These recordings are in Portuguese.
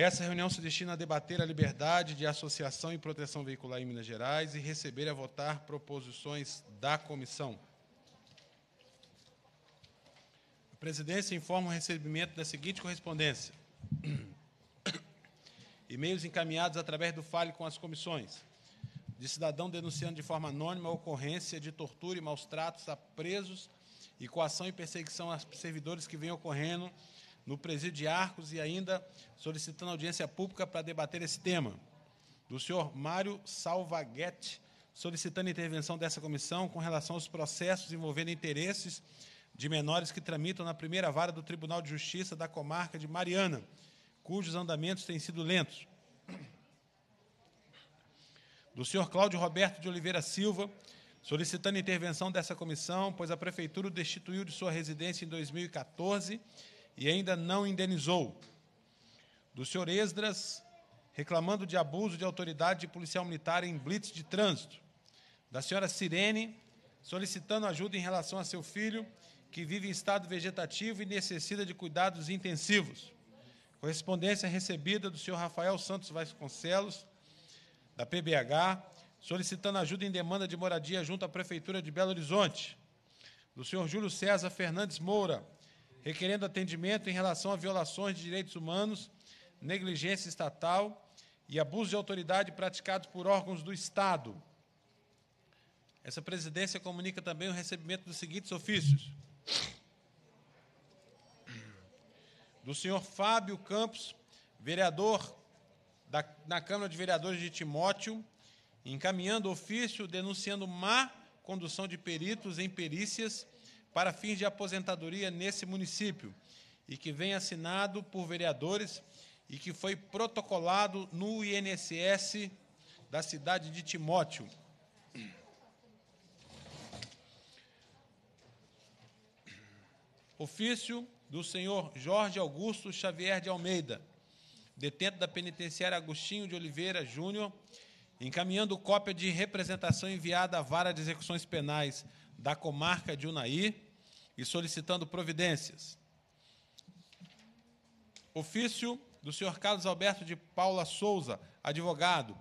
Essa reunião se destina a debater a liberdade de associação e proteção veicular em Minas Gerais e receber e a votar proposições da comissão. A presidência informa o recebimento da seguinte correspondência. E-mails encaminhados através do Fale com as comissões. De cidadão denunciando de forma anônima a ocorrência de tortura e maus tratos a presos e coação e perseguição a servidores que vem ocorrendo no presídio de Arcos e ainda solicitando audiência pública para debater esse tema. Do senhor Mário Salvaguete, solicitando intervenção dessa comissão com relação aos processos envolvendo interesses de menores que tramitam na primeira vara do Tribunal de Justiça da comarca de Mariana, cujos andamentos têm sido lentos. Do senhor Cláudio Roberto de Oliveira Silva, solicitando intervenção dessa comissão, pois a prefeitura o destituiu de sua residência em 2014 e ainda não indenizou. Do senhor Esdras, reclamando de abuso de autoridade de policial militar em blitz de trânsito. Da senhora Sirene, solicitando ajuda em relação a seu filho, que vive em estado vegetativo e necessita de cuidados intensivos. Correspondência recebida do senhor Rafael Santos Vasconcelos, da PBH, solicitando ajuda em demanda de moradia junto à Prefeitura de Belo Horizonte. Do senhor Júlio César Fernandes Moura, requerendo atendimento em relação a violações de direitos humanos, negligência estatal e abuso de autoridade praticados por órgãos do Estado. Essa presidência comunica também o recebimento dos seguintes ofícios: do senhor Fábio Campos, vereador da, na Câmara de Vereadores de Timóteo, encaminhando ofício denunciando má condução de peritos em perícias para fins de aposentadoria nesse município e que vem assinado por vereadores e que foi protocolado no INSS da cidade de Timóteo. Ofício do senhor Jorge Augusto Xavier de Almeida, detento da penitenciária Agostinho de Oliveira Júnior, encaminhando cópia de representação enviada à Vara de Execuções Penais da comarca de Unai e solicitando providências. Ofício do senhor Carlos Alberto de Paula Souza, advogado,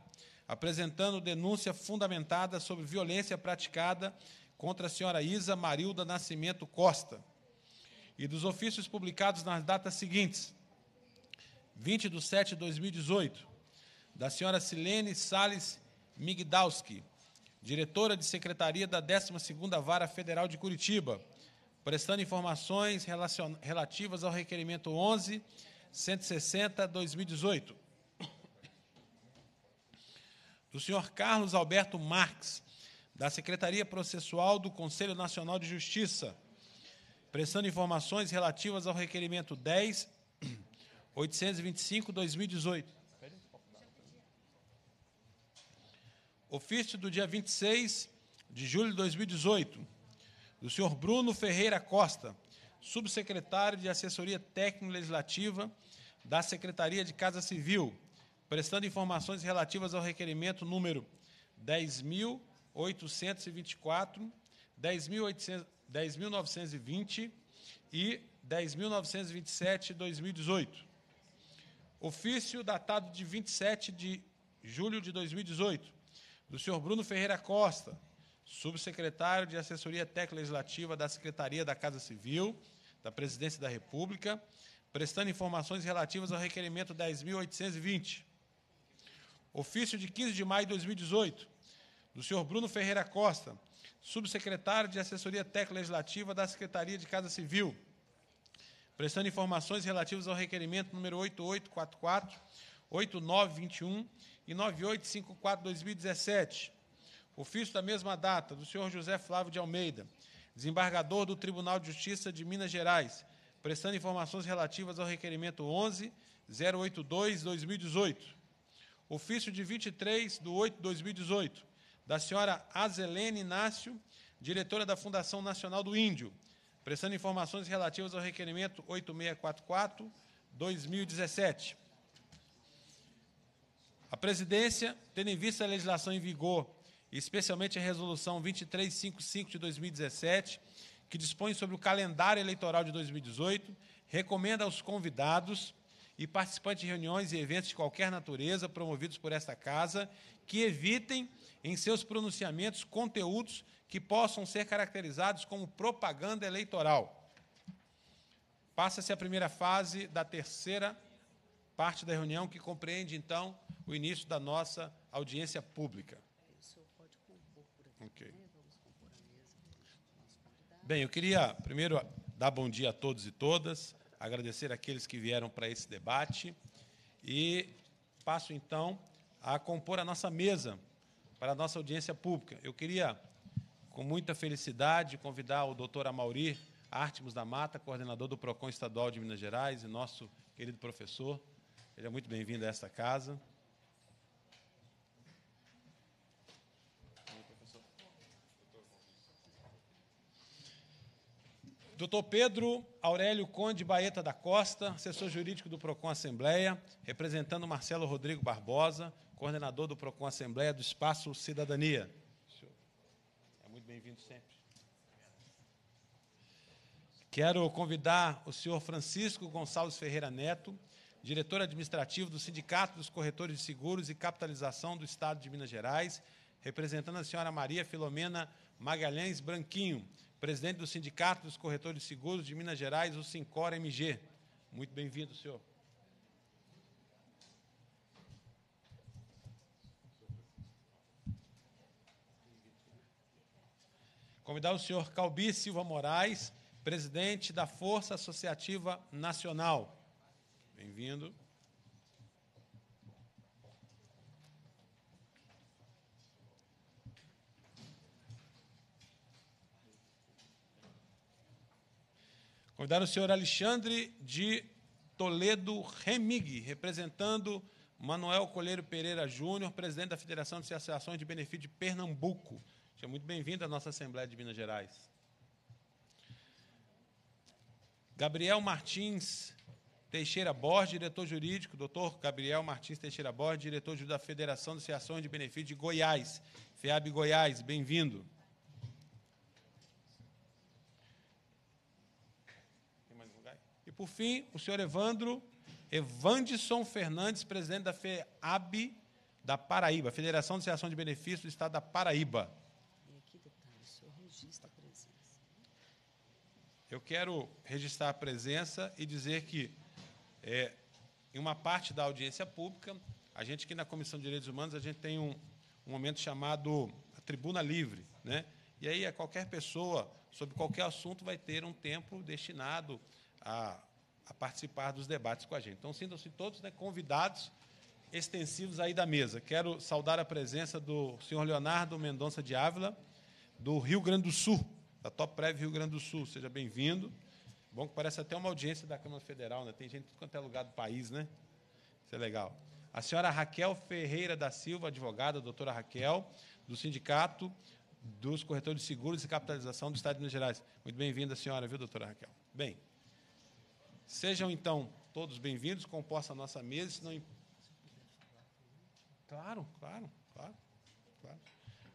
apresentando denúncia fundamentada sobre violência praticada contra a senhora Isa Marilda Nascimento Costa. E dos ofícios publicados nas datas seguintes: 20 de setembro de 2018, da senhora Silene Sales Migdalski, diretora de secretaria da 12 Vara Federal de Curitiba, prestando informações relacion... relativas ao requerimento 11 160 2018 do senhor Carlos Alberto Marques, da Secretaria Processual do Conselho Nacional de Justiça, prestando informações relativas ao requerimento 10 825 2018 Ofício do dia 26 de julho de 2018 do senhor Bruno Ferreira Costa, subsecretário de Assessoria Técnico-Legislativa da Secretaria de Casa Civil, prestando informações relativas ao requerimento número 10.824, 10.920 e 10.927-2018. Ofício datado de 27 de julho de 2018, do senhor Bruno Ferreira Costa, subsecretário de Assessoria Técnica Legislativa da Secretaria da Casa Civil, da Presidência da República, prestando informações relativas ao requerimento 10.820. Ofício de 15 de maio de 2018, do senhor Bruno Ferreira Costa, subsecretário de Assessoria Técnica Legislativa da Secretaria de Casa Civil, prestando informações relativas ao requerimento número 8844, 8921 e 9854 2017 Ofício da mesma data, do senhor José Flávio de Almeida, desembargador do Tribunal de Justiça de Minas Gerais, prestando informações relativas ao requerimento 11.082/2018. Ofício de 23 de 8 de 2018, da senhora Azelene Inácio, diretora da Fundação Nacional do Índio, prestando informações relativas ao requerimento 8644-2017. A presidência, tendo em vista a legislação em vigor especialmente a Resolução 2355 de 2017, que dispõe sobre o calendário eleitoral de 2018, recomenda aos convidados e participantes de reuniões e eventos de qualquer natureza promovidos por esta Casa que evitem, em seus pronunciamentos, conteúdos que possam ser caracterizados como propaganda eleitoral. Passa-se a primeira fase da terceira parte da reunião, que compreende, então, o início da nossa audiência pública. Bem, eu queria primeiro dar bom dia a todos e todas, agradecer aqueles que vieram para esse debate e passo então a compor a nossa mesa para a nossa audiência pública. Eu queria, com muita felicidade, convidar o doutor Amauri Artimos da Mata, coordenador do PROCON Estadual de Minas Gerais e nosso querido professor. Seja muito bem-vindo a esta casa. Doutor Pedro Aurélio Conde Baeta da Costa, assessor jurídico do PROCON Assembleia, representando Marcelo Rodrigo Barbosa, coordenador do PROCON Assembleia do Espaço Cidadania. É muito bem-vindo sempre. Quero convidar o senhor Francisco Gonçalves Ferreira Neto, diretor administrativo do Sindicato dos Corretores de Seguros e Capitalização do Estado de Minas Gerais, representando a senhora Maria Filomena Magalhães Branquinho, presidente do Sindicato dos Corretores de Seguros de Minas Gerais, o Sincor MG. Muito bem-vindo, senhor. Convidar o senhor Calbi Silva Moraes, presidente da Força Associativa Nacional. Bem-vindo. Convidar o senhor Alexandre de Toledo Remig, representando Manuel Colheiro Pereira Júnior, presidente da Federação de Associações de Benefício de Pernambuco. Seja muito bem-vindo à nossa Assembleia de Minas Gerais. Gabriel Martins Teixeira Borges, diretor jurídico, doutor Gabriel Martins Teixeira Borges, diretor da Federação de Associações de Benefício de Goiás, FEAB Goiás, bem-vindo. Por fim, o senhor Evandro Evandisson Fernandes, presidente da FEAB da Paraíba, Federação de Associação de Benefícios do Estado da Paraíba. Eu quero registrar a presença e dizer que, é, em uma parte da audiência pública, a gente aqui na Comissão de Direitos Humanos, a gente tem um, um momento chamado Tribuna Livre, né? E aí, a qualquer pessoa, sobre qualquer assunto, vai ter um tempo destinado a a participar dos debates com a gente. Então, sintam-se todos né, convidados extensivos aí da mesa. Quero saudar a presença do senhor Leonardo Mendonça de Ávila, do Rio Grande do Sul, da Top Prev Rio Grande do Sul. Seja bem-vindo. Bom que parece até uma audiência da Câmara Federal, né? Tem gente de tudo quanto é lugar do país, né? Isso é legal. A senhora Raquel Ferreira da Silva, advogada, doutora Raquel, do Sindicato dos Corretores de Seguros e Capitalização do Estado de Minas Gerais. Muito bem-vinda, senhora, viu, doutora Raquel? Bem, Sejam então todos bem-vindos, composta a nossa mesa, senão... Claro, claro, claro, claro.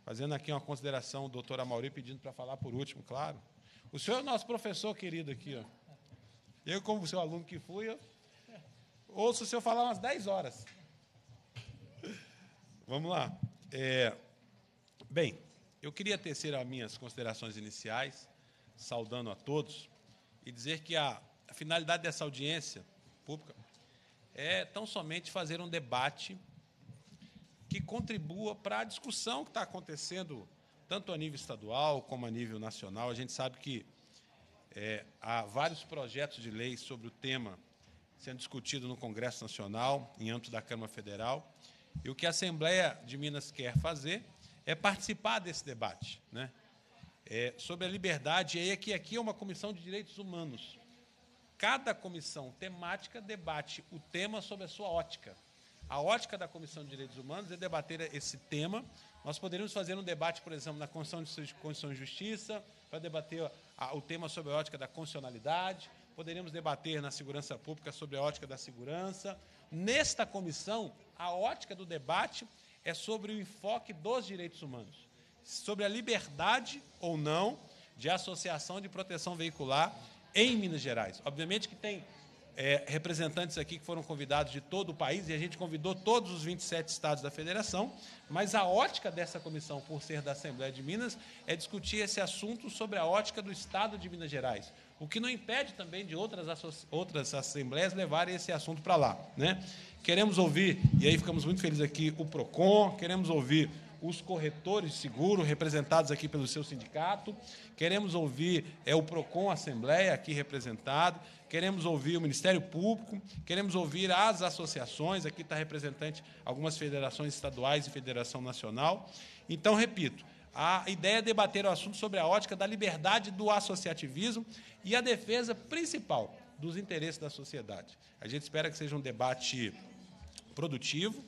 Fazendo aqui uma consideração, o doutor Amauri pedindo para falar por último, claro. O senhor é o nosso professor querido aqui, ó. Eu, como seu aluno que fui, eu ouço o senhor falar umas 10 horas. Vamos lá. É, bem, eu queria tecer as minhas considerações iniciais, saudando a todos, e dizer que a a finalidade dessa audiência pública é tão somente fazer um debate que contribua para a discussão que está acontecendo tanto a nível estadual como a nível nacional. A gente sabe que é, há vários projetos de lei sobre o tema sendo discutido no Congresso Nacional, em âmbito da Câmara Federal. E o que a Assembleia de Minas quer fazer é participar desse debate, né? É, sobre a liberdade, e aí é que aqui é uma comissão de direitos humanos. Cada comissão temática debate o tema sob a sua ótica. A ótica da Comissão de Direitos Humanos é debater esse tema. Nós poderíamos fazer um debate, por exemplo, na Constituição de, Constituição de Justiça, para debater o tema sob a ótica da constitucionalidade. Poderíamos debater na segurança pública sobre a ótica da segurança. Nesta comissão, a ótica do debate é sobre o enfoque dos direitos humanos, sobre a liberdade ou não de associação de proteção veicular em Minas Gerais. Obviamente que tem é, representantes aqui que foram convidados de todo o país e a gente convidou todos os 27 estados da federação, mas a ótica dessa comissão, por ser da Assembleia de Minas, é discutir esse assunto sobre a ótica do estado de Minas Gerais, o que não impede também de outras, outras assembleias levarem esse assunto para lá. Né? Queremos ouvir, e aí ficamos muito felizes aqui, o PROCON, queremos ouvir os corretores de seguro, representados aqui pelo seu sindicato. Queremos ouvir é, o PROCON Assembleia, aqui representado. Queremos ouvir o Ministério Público. Queremos ouvir as associações. Aqui está representante algumas federações estaduais e federação nacional. Então, repito, a ideia é debater o assunto sobre a ótica da liberdade do associativismo e a defesa principal dos interesses da sociedade. A gente espera que seja um debate produtivo,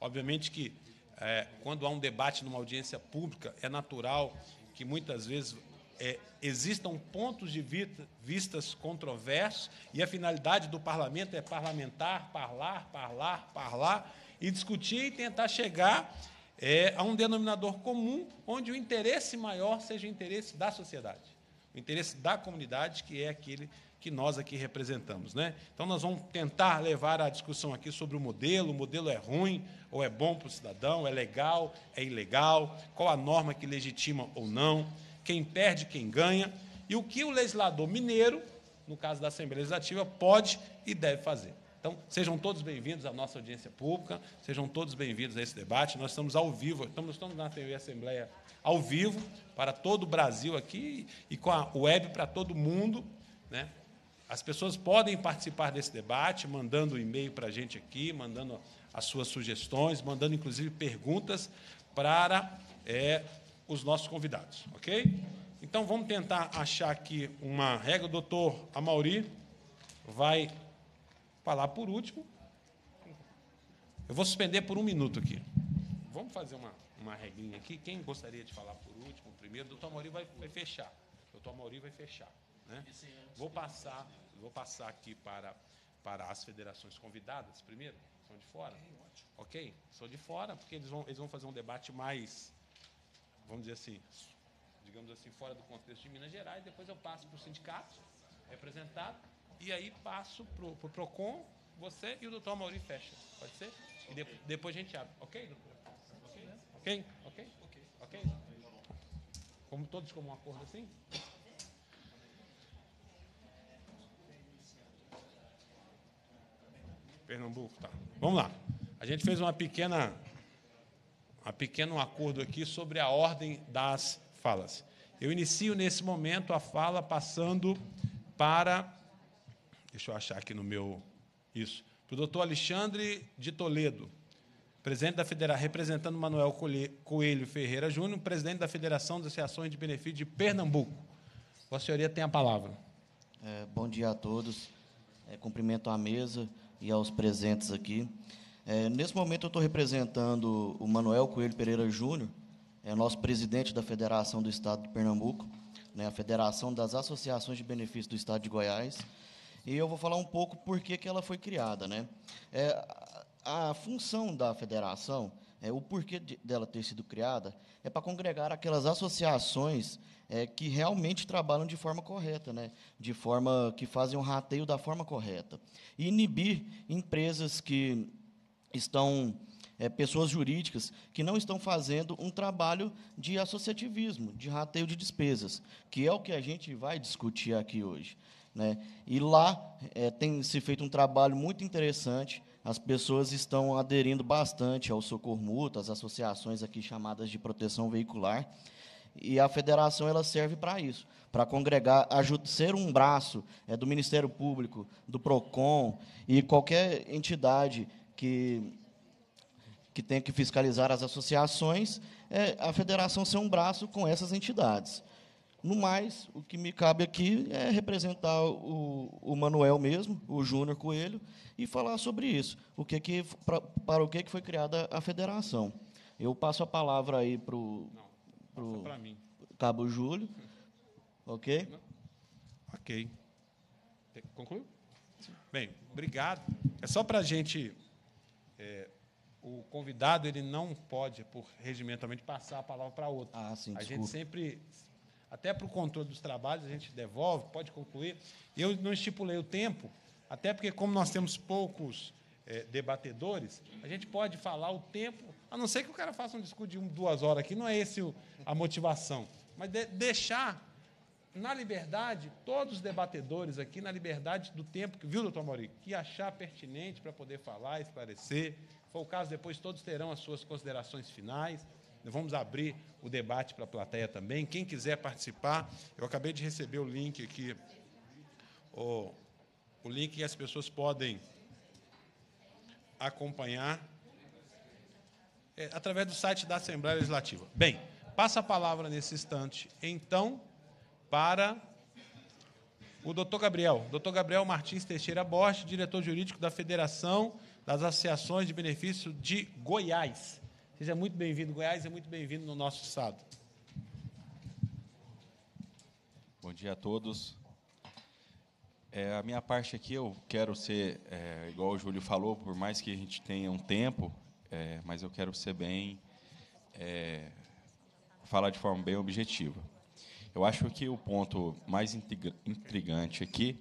obviamente que é, quando há um debate numa audiência pública, é natural que muitas vezes é, existam pontos de vista, vistas controversos e a finalidade do parlamento é parlamentar, parlar, parlar, parlar e discutir e tentar chegar é, a um denominador comum onde o interesse maior seja o interesse da sociedade, o interesse da comunidade, que é aquele que nós aqui representamos. Né? Então, nós vamos tentar levar a discussão aqui sobre o modelo: o modelo é ruim, ou é bom para o cidadão, é legal, é ilegal, qual a norma que legitima ou não, quem perde, quem ganha, e o que o legislador mineiro, no caso da Assembleia Legislativa, pode e deve fazer. Então, sejam todos bem-vindos à nossa audiência pública, sejam todos bem-vindos a esse debate. Nós estamos ao vivo, estamos, estamos na TV Assembleia ao vivo, para todo o Brasil aqui e com a web para todo mundo. Né? As pessoas podem participar desse debate, mandando um e-mail para a gente aqui, mandando as suas sugestões, mandando inclusive perguntas para é, os nossos convidados, ok? Então vamos tentar achar aqui uma regra. O doutor Amauri vai falar por último. Eu vou suspender por um minuto aqui. Vamos fazer uma, uma regrinha aqui. Quem gostaria de falar por último, primeiro, o doutor Amauri vai, vai fechar. O doutor Amauri vai fechar. Né? Vou, passar, vou passar aqui para, para as federações convidadas primeiro. São de fora? Ok, sou de fora, porque eles vão, eles vão fazer um debate mais, vamos dizer assim, digamos assim, fora do contexto de Minas Gerais, depois eu passo para o sindicato representado, e aí passo para o pro PROCON, você e o doutor Mauri fecha. Pode ser? E de, depois a gente abre. Ok, doutor? Ok? Ok? Ok? Ok? Como todos como um acordo assim? Pernambuco, tá. Vamos lá. A gente fez uma pequena, um pequeno acordo aqui sobre a ordem das falas. Eu inicio nesse momento a fala passando para, deixa eu achar aqui no meu isso, para o doutor Alexandre de Toledo, presidente da federação, representando Manuel Coelho Ferreira Júnior, presidente da Federação das Associações de Benefício de Pernambuco. Vossa Senhoria tem a palavra. É, bom dia a todos. É, cumprimento a mesa, e aos presentes aqui. É, nesse momento eu estou representando o Manuel Coelho Pereira Júnior, é nosso presidente da Federação do Estado de Pernambuco, né, a Federação das Associações de Benefício do Estado de Goiás, e eu vou falar um pouco por que, que ela foi criada. Né? É, a função da federação é, o porquê de, dela ter sido criada é para congregar aquelas associações é, que realmente trabalham de forma correta, né? de forma que fazem o um rateio da forma correta. E inibir empresas que estão é, pessoas jurídicas que não estão fazendo um trabalho de associativismo, de rateio de despesas, que é o que a gente vai discutir aqui hoje. Né? E lá é, tem se feito um trabalho muito interessante as pessoas estão aderindo bastante ao socorro mútuo, as associações aqui chamadas de proteção veicular, e a federação ela serve para isso, para congregar, ser um braço é, do Ministério Público, do Procon e qualquer entidade que que tenha que fiscalizar as associações, é, a federação ser um braço com essas entidades. No mais, o que me cabe aqui é representar o, o Manuel mesmo, o Júnior Coelho, e falar sobre isso, o que que, pra, para o que, que foi criada a federação. Eu passo a palavra aí para o Cabo Júlio. Ok? Não. Ok. Concluiu? Bem, obrigado. É só para a gente. É, o convidado ele não pode, por regimentalmente, passar a palavra para outro. Ah, sim, a desculpa. gente sempre até para o controle dos trabalhos, a gente devolve, pode concluir. Eu não estipulei o tempo, até porque, como nós temos poucos é, debatedores, a gente pode falar o tempo, a não ser que o cara faça um discurso de um, duas horas aqui, não é esse o, a motivação, mas de, deixar na liberdade, todos os debatedores aqui, na liberdade do tempo, que viu, doutor Mauri, que achar pertinente para poder falar, esclarecer. Foi o caso, depois todos terão as suas considerações finais. Vamos abrir o debate para a plateia também. Quem quiser participar, eu acabei de receber o link aqui, o, o link que as pessoas podem acompanhar é, através do site da Assembleia Legislativa. Bem, passa a palavra nesse instante, então, para o doutor Gabriel. Doutor Gabriel Martins Teixeira Borges, diretor jurídico da Federação das Associações de Benefício de Goiás. Seja muito bem-vindo, Goiás, é muito bem-vindo no nosso estado. Bom dia a todos. É, a minha parte aqui, eu quero ser, é, igual o Júlio falou, por mais que a gente tenha um tempo, é, mas eu quero ser bem. É, falar de forma bem objetiva. Eu acho que o ponto mais intrigante aqui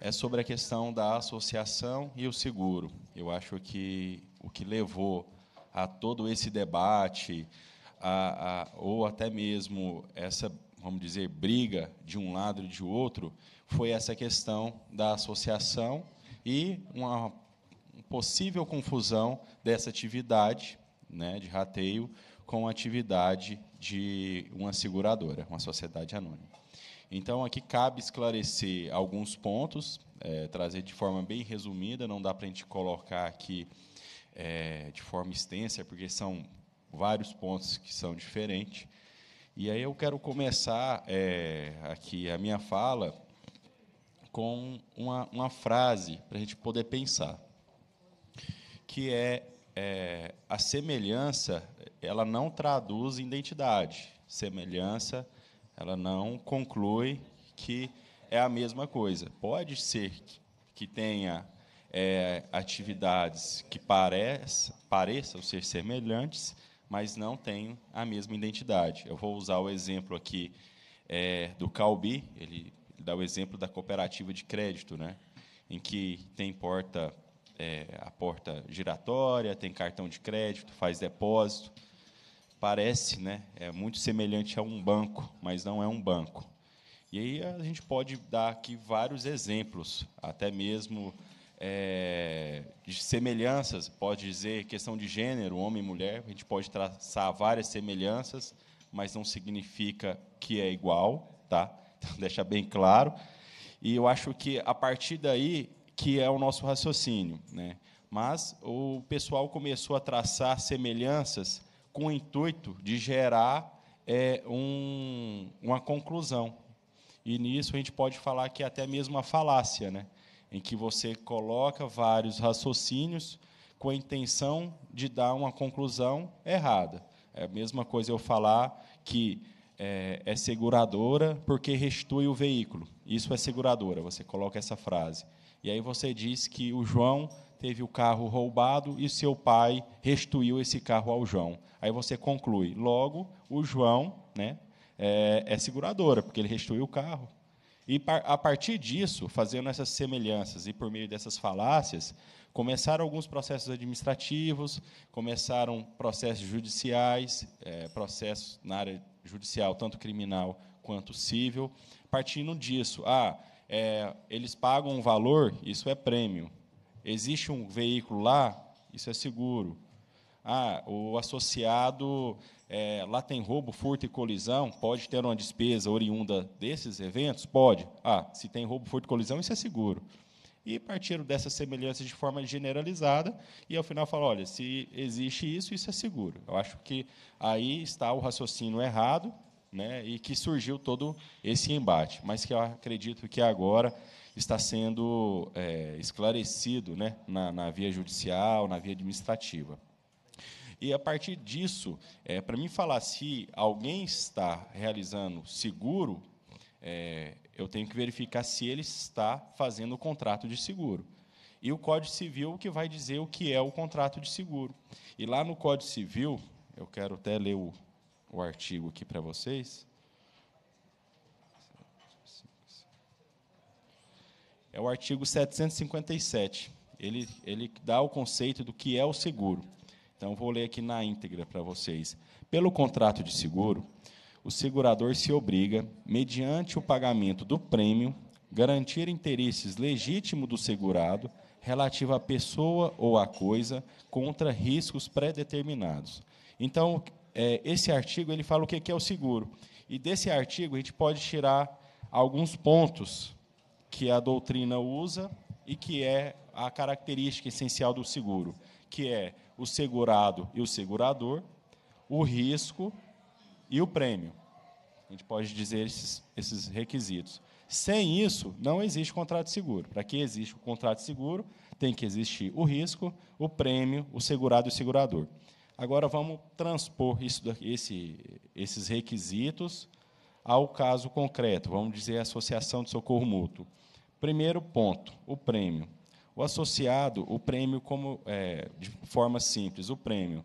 é sobre a questão da associação e o seguro. Eu acho que o que levou a todo esse debate, a, a, ou até mesmo essa, vamos dizer, briga de um lado e de outro, foi essa questão da associação e uma possível confusão dessa atividade né, de rateio com a atividade de uma seguradora, uma sociedade anônima. Então, aqui cabe esclarecer alguns pontos, é, trazer de forma bem resumida, não dá para a gente colocar aqui é, de forma extensa, porque são vários pontos que são diferentes. E aí eu quero começar é, aqui a minha fala com uma, uma frase para a gente poder pensar, que é, é, a semelhança, ela não traduz identidade. Semelhança, ela não conclui que é a mesma coisa. Pode ser que, que tenha é, atividades que pareça, pareçam ser semelhantes, mas não têm a mesma identidade. Eu vou usar o exemplo aqui é, do Calbi, ele, ele dá o exemplo da cooperativa de crédito, né? em que tem porta é, a porta giratória, tem cartão de crédito, faz depósito. Parece, né? É muito semelhante a um banco, mas não é um banco. E aí a gente pode dar aqui vários exemplos, até mesmo é, semelhanças, pode dizer questão de gênero, homem e mulher, a gente pode traçar várias semelhanças, mas não significa que é igual, tá? Então, deixa bem claro. E eu acho que a partir daí que é o nosso raciocínio, né? Mas o pessoal começou a traçar semelhanças com o intuito de gerar é, um, uma conclusão. E nisso a gente pode falar que é até mesmo uma falácia, né? em que você coloca vários raciocínios com a intenção de dar uma conclusão errada. É a mesma coisa eu falar que é, é seguradora porque restitui o veículo. Isso é seguradora, você coloca essa frase. E aí você diz que o João teve o carro roubado e seu pai restituiu esse carro ao João. Aí você conclui, logo, o João né, é, é seguradora, porque ele restituiu o carro. E a partir disso, fazendo essas semelhanças e por meio dessas falácias, começaram alguns processos administrativos, começaram processos judiciais, é, processos na área judicial, tanto criminal quanto civil, partindo disso. Ah, é, eles pagam um valor, isso é prêmio. Existe um veículo lá, isso é seguro. Ah, o associado é, lá tem roubo, furto e colisão, pode ter uma despesa oriunda desses eventos? Pode. Ah, se tem roubo, furto e colisão, isso é seguro. E partiram dessa semelhança de forma generalizada e, ao final, falaram, olha, se existe isso, isso é seguro. Eu acho que aí está o raciocínio errado né, e que surgiu todo esse embate, mas que eu acredito que agora está sendo é, esclarecido né, na, na via judicial, na via administrativa. E a partir disso, é, para mim falar se alguém está realizando seguro, é, eu tenho que verificar se ele está fazendo o contrato de seguro. E o Código Civil que vai dizer o que é o contrato de seguro. E lá no Código Civil, eu quero até ler o, o artigo aqui para vocês. É o artigo 757. Ele, ele dá o conceito do que é o seguro. Então, vou ler aqui na íntegra para vocês. Pelo contrato de seguro, o segurador se obriga, mediante o pagamento do prêmio, garantir interesses legítimos do segurado relativo à pessoa ou à coisa contra riscos pré-determinados. Então, é, esse artigo ele fala o que é o seguro. E desse artigo a gente pode tirar alguns pontos que a doutrina usa e que é a característica essencial do seguro, que é o segurado e o segurador, o risco e o prêmio. A gente pode dizer esses, esses requisitos. Sem isso, não existe contrato de seguro. Para que exista o contrato de seguro, tem que existir o risco, o prêmio, o segurado e o segurador. Agora vamos transpor isso, esse, esses requisitos ao caso concreto, vamos dizer a associação de socorro mútuo. Primeiro ponto, o prêmio. O associado, o prêmio, como é, de forma simples, o prêmio,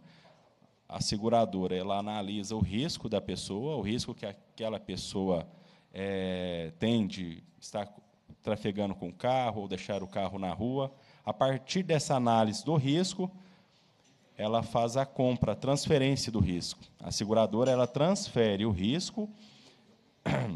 a seguradora, ela analisa o risco da pessoa, o risco que aquela pessoa é, tem de estar trafegando com o carro ou deixar o carro na rua. A partir dessa análise do risco, ela faz a compra, a transferência do risco. A seguradora ela transfere o risco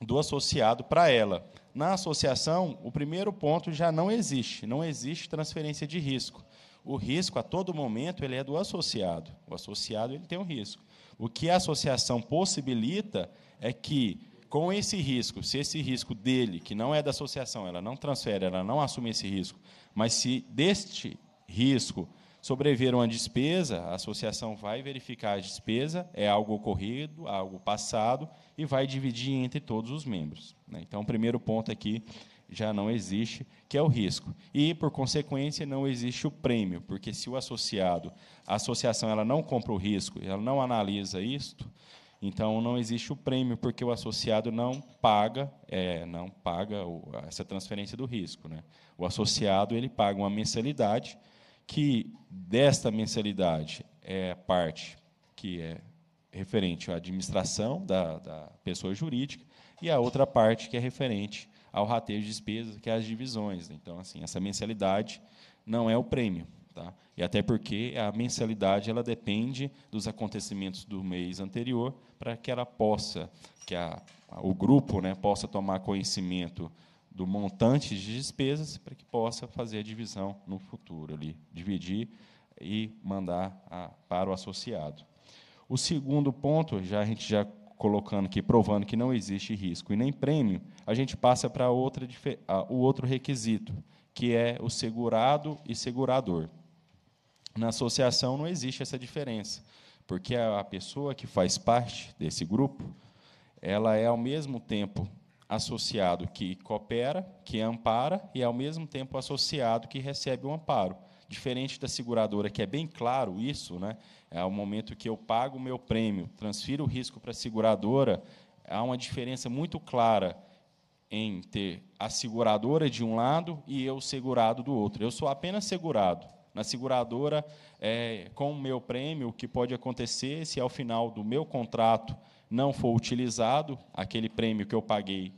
do associado para ela. Na associação, o primeiro ponto já não existe, não existe transferência de risco. O risco a todo momento ele é do associado. O associado ele tem um risco. O que a associação possibilita é que com esse risco, se esse risco dele, que não é da associação, ela não transfere, ela não assume esse risco, mas se deste risco sobreviveram à despesa, a associação vai verificar a despesa, é algo ocorrido, algo passado, e vai dividir entre todos os membros. Né? Então, o primeiro ponto aqui já não existe, que é o risco. E, por consequência, não existe o prêmio, porque se o associado, a associação ela não compra o risco, ela não analisa isto, então não existe o prêmio, porque o associado não paga, é, não paga essa transferência do risco. Né? O associado ele paga uma mensalidade que desta mensalidade é parte que é referente à administração da, da pessoa jurídica e a outra parte que é referente ao rateio de despesas, que é as divisões. Então, assim, essa mensalidade não é o prêmio. Tá? E até porque a mensalidade ela depende dos acontecimentos do mês anterior para que ela possa, que a, o grupo né, possa tomar conhecimento do montante de despesas para que possa fazer a divisão no futuro ali, dividir e mandar a, para o associado. O segundo ponto, já a gente já colocando aqui, provando que não existe risco e nem prêmio, a gente passa para outra, a, o outro requisito, que é o segurado e segurador. Na associação não existe essa diferença, porque a pessoa que faz parte desse grupo, ela é ao mesmo tempo associado que coopera, que ampara e, ao mesmo tempo, associado que recebe o amparo. Diferente da seguradora, que é bem claro isso, né? é o momento que eu pago o meu prêmio, transfiro o risco para a seguradora, há uma diferença muito clara em ter a seguradora de um lado e eu segurado do outro. Eu sou apenas segurado. Na seguradora, é, com o meu prêmio, o que pode acontecer se ao final do meu contrato não for utilizado, aquele prêmio que eu paguei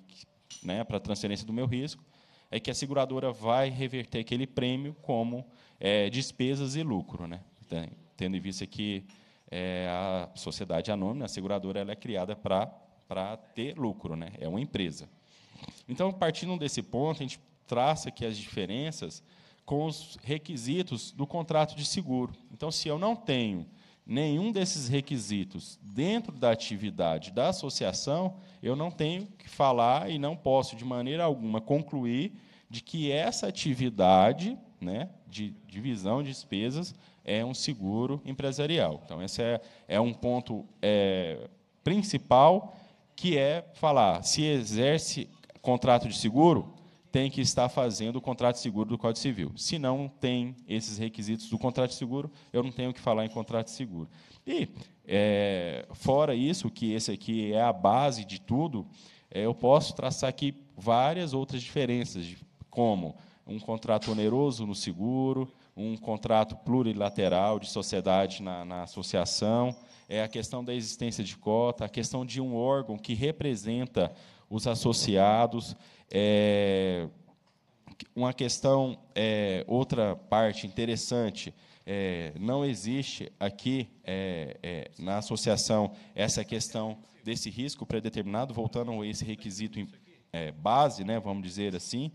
né, para transferência do meu risco, é que a seguradora vai reverter aquele prêmio como é, despesas e lucro. Né? Tá, tendo em vista que é, a sociedade anônima, a seguradora, ela é criada para ter lucro, né? é uma empresa. Então, partindo desse ponto, a gente traça aqui as diferenças com os requisitos do contrato de seguro. Então, se eu não tenho nenhum desses requisitos dentro da atividade da associação, eu não tenho que falar e não posso, de maneira alguma, concluir de que essa atividade né, de divisão de despesas é um seguro empresarial. Então, esse é, é um ponto é, principal, que é falar se exerce contrato de seguro, tem que estar fazendo o contrato de seguro do Código Civil. Se não tem esses requisitos do contrato de seguro, eu não tenho que falar em contrato de seguro. E, é, fora isso, que esse aqui é a base de tudo, é, eu posso traçar aqui várias outras diferenças, como um contrato oneroso no seguro, um contrato plurilateral de sociedade na, na associação, é a questão da existência de cota, a questão de um órgão que representa os associados, é, uma questão, é, outra parte interessante, é, não existe aqui é, é, na associação essa questão desse risco predeterminado, voltando a esse requisito é, base, né, vamos dizer assim,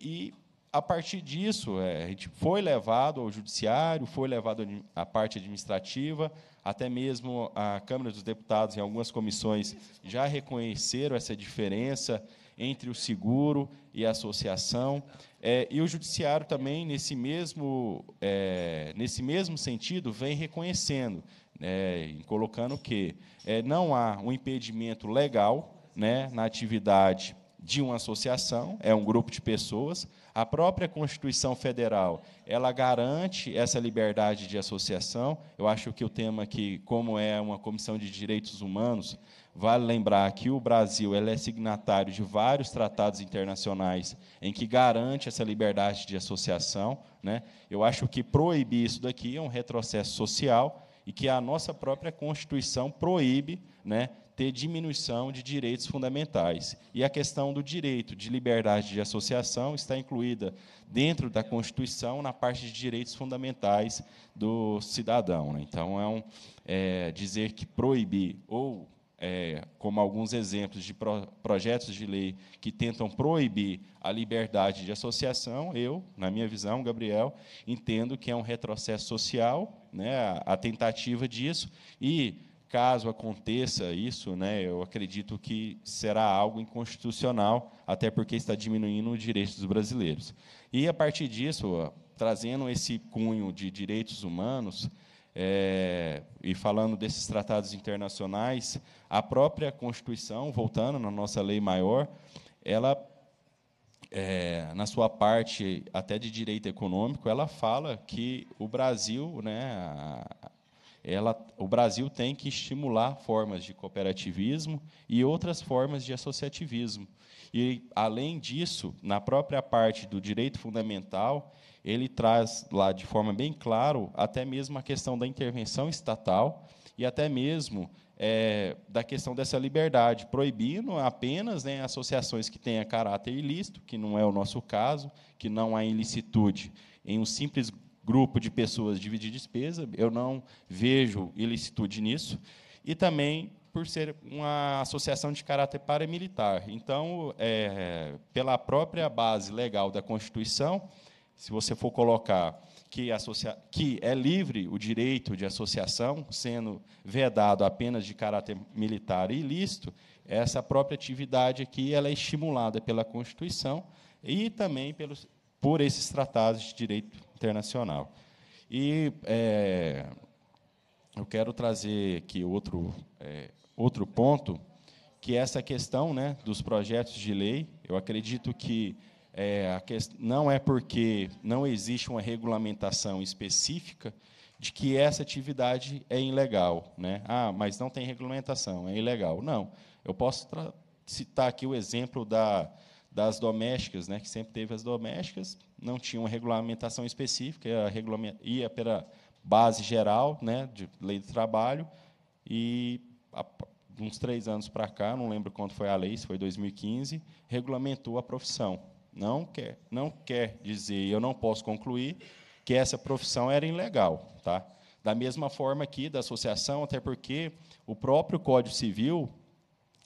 e a partir disso, a gente foi levado ao judiciário, foi levado à parte administrativa, até mesmo a Câmara dos Deputados, em algumas comissões, já reconheceram essa diferença entre o seguro e a associação. É, e o judiciário também, nesse mesmo, é, nesse mesmo sentido, vem reconhecendo, né, colocando que é, não há um impedimento legal né, na atividade de uma associação, é um grupo de pessoas. A própria Constituição Federal, ela garante essa liberdade de associação. Eu acho que o tema aqui, como é uma comissão de direitos humanos, Vale lembrar que o Brasil é signatário de vários tratados internacionais em que garante essa liberdade de associação. Né? Eu acho que proibir isso daqui é um retrocesso social e que a nossa própria Constituição proíbe né, ter diminuição de direitos fundamentais. E a questão do direito de liberdade de associação está incluída dentro da Constituição na parte de direitos fundamentais do cidadão. Né? Então, é, um, é dizer que proibir ou é, como alguns exemplos de pro, projetos de lei que tentam proibir a liberdade de associação, eu, na minha visão, Gabriel, entendo que é um retrocesso social, né, a, a tentativa disso, e caso aconteça isso, né, eu acredito que será algo inconstitucional, até porque está diminuindo os direitos dos brasileiros. E, a partir disso, ó, trazendo esse cunho de direitos humanos, é, e falando desses tratados internacionais, a própria Constituição, voltando na nossa lei maior, ela, é, na sua parte até de direito econômico, ela fala que o Brasil, né, ela, o Brasil tem que estimular formas de cooperativismo e outras formas de associativismo. E, além disso, na própria parte do direito fundamental, ele traz lá de forma bem clara até mesmo a questão da intervenção estatal e até mesmo é, da questão dessa liberdade, proibindo apenas né, associações que tenham caráter ilícito, que não é o nosso caso, que não há ilicitude em um simples grupo de pessoas dividir despesa, eu não vejo ilicitude nisso, e também por ser uma associação de caráter paramilitar. Então, é, pela própria base legal da Constituição, se você for colocar que, associa... que é livre o direito de associação, sendo vedado apenas de caráter militar e ilícito, essa própria atividade aqui ela é estimulada pela Constituição e também pelos, por esses tratados de direito internacional. E é, eu quero trazer aqui outro, é, outro ponto, que é essa questão né, dos projetos de lei. Eu acredito que é, não é porque não existe uma regulamentação específica de que essa atividade é ilegal. Né? Ah, mas não tem regulamentação, é ilegal. Não. Eu posso citar aqui o exemplo da, das domésticas, né, que sempre teve as domésticas, não tinha uma regulamentação específica, ia pela base geral né, de lei de trabalho, e a, uns três anos para cá, não lembro quando foi a lei, se foi 2015, regulamentou a profissão. Não quer, não quer dizer, eu não posso concluir que essa profissão era ilegal, tá? Da mesma forma aqui da associação, até porque o próprio Código Civil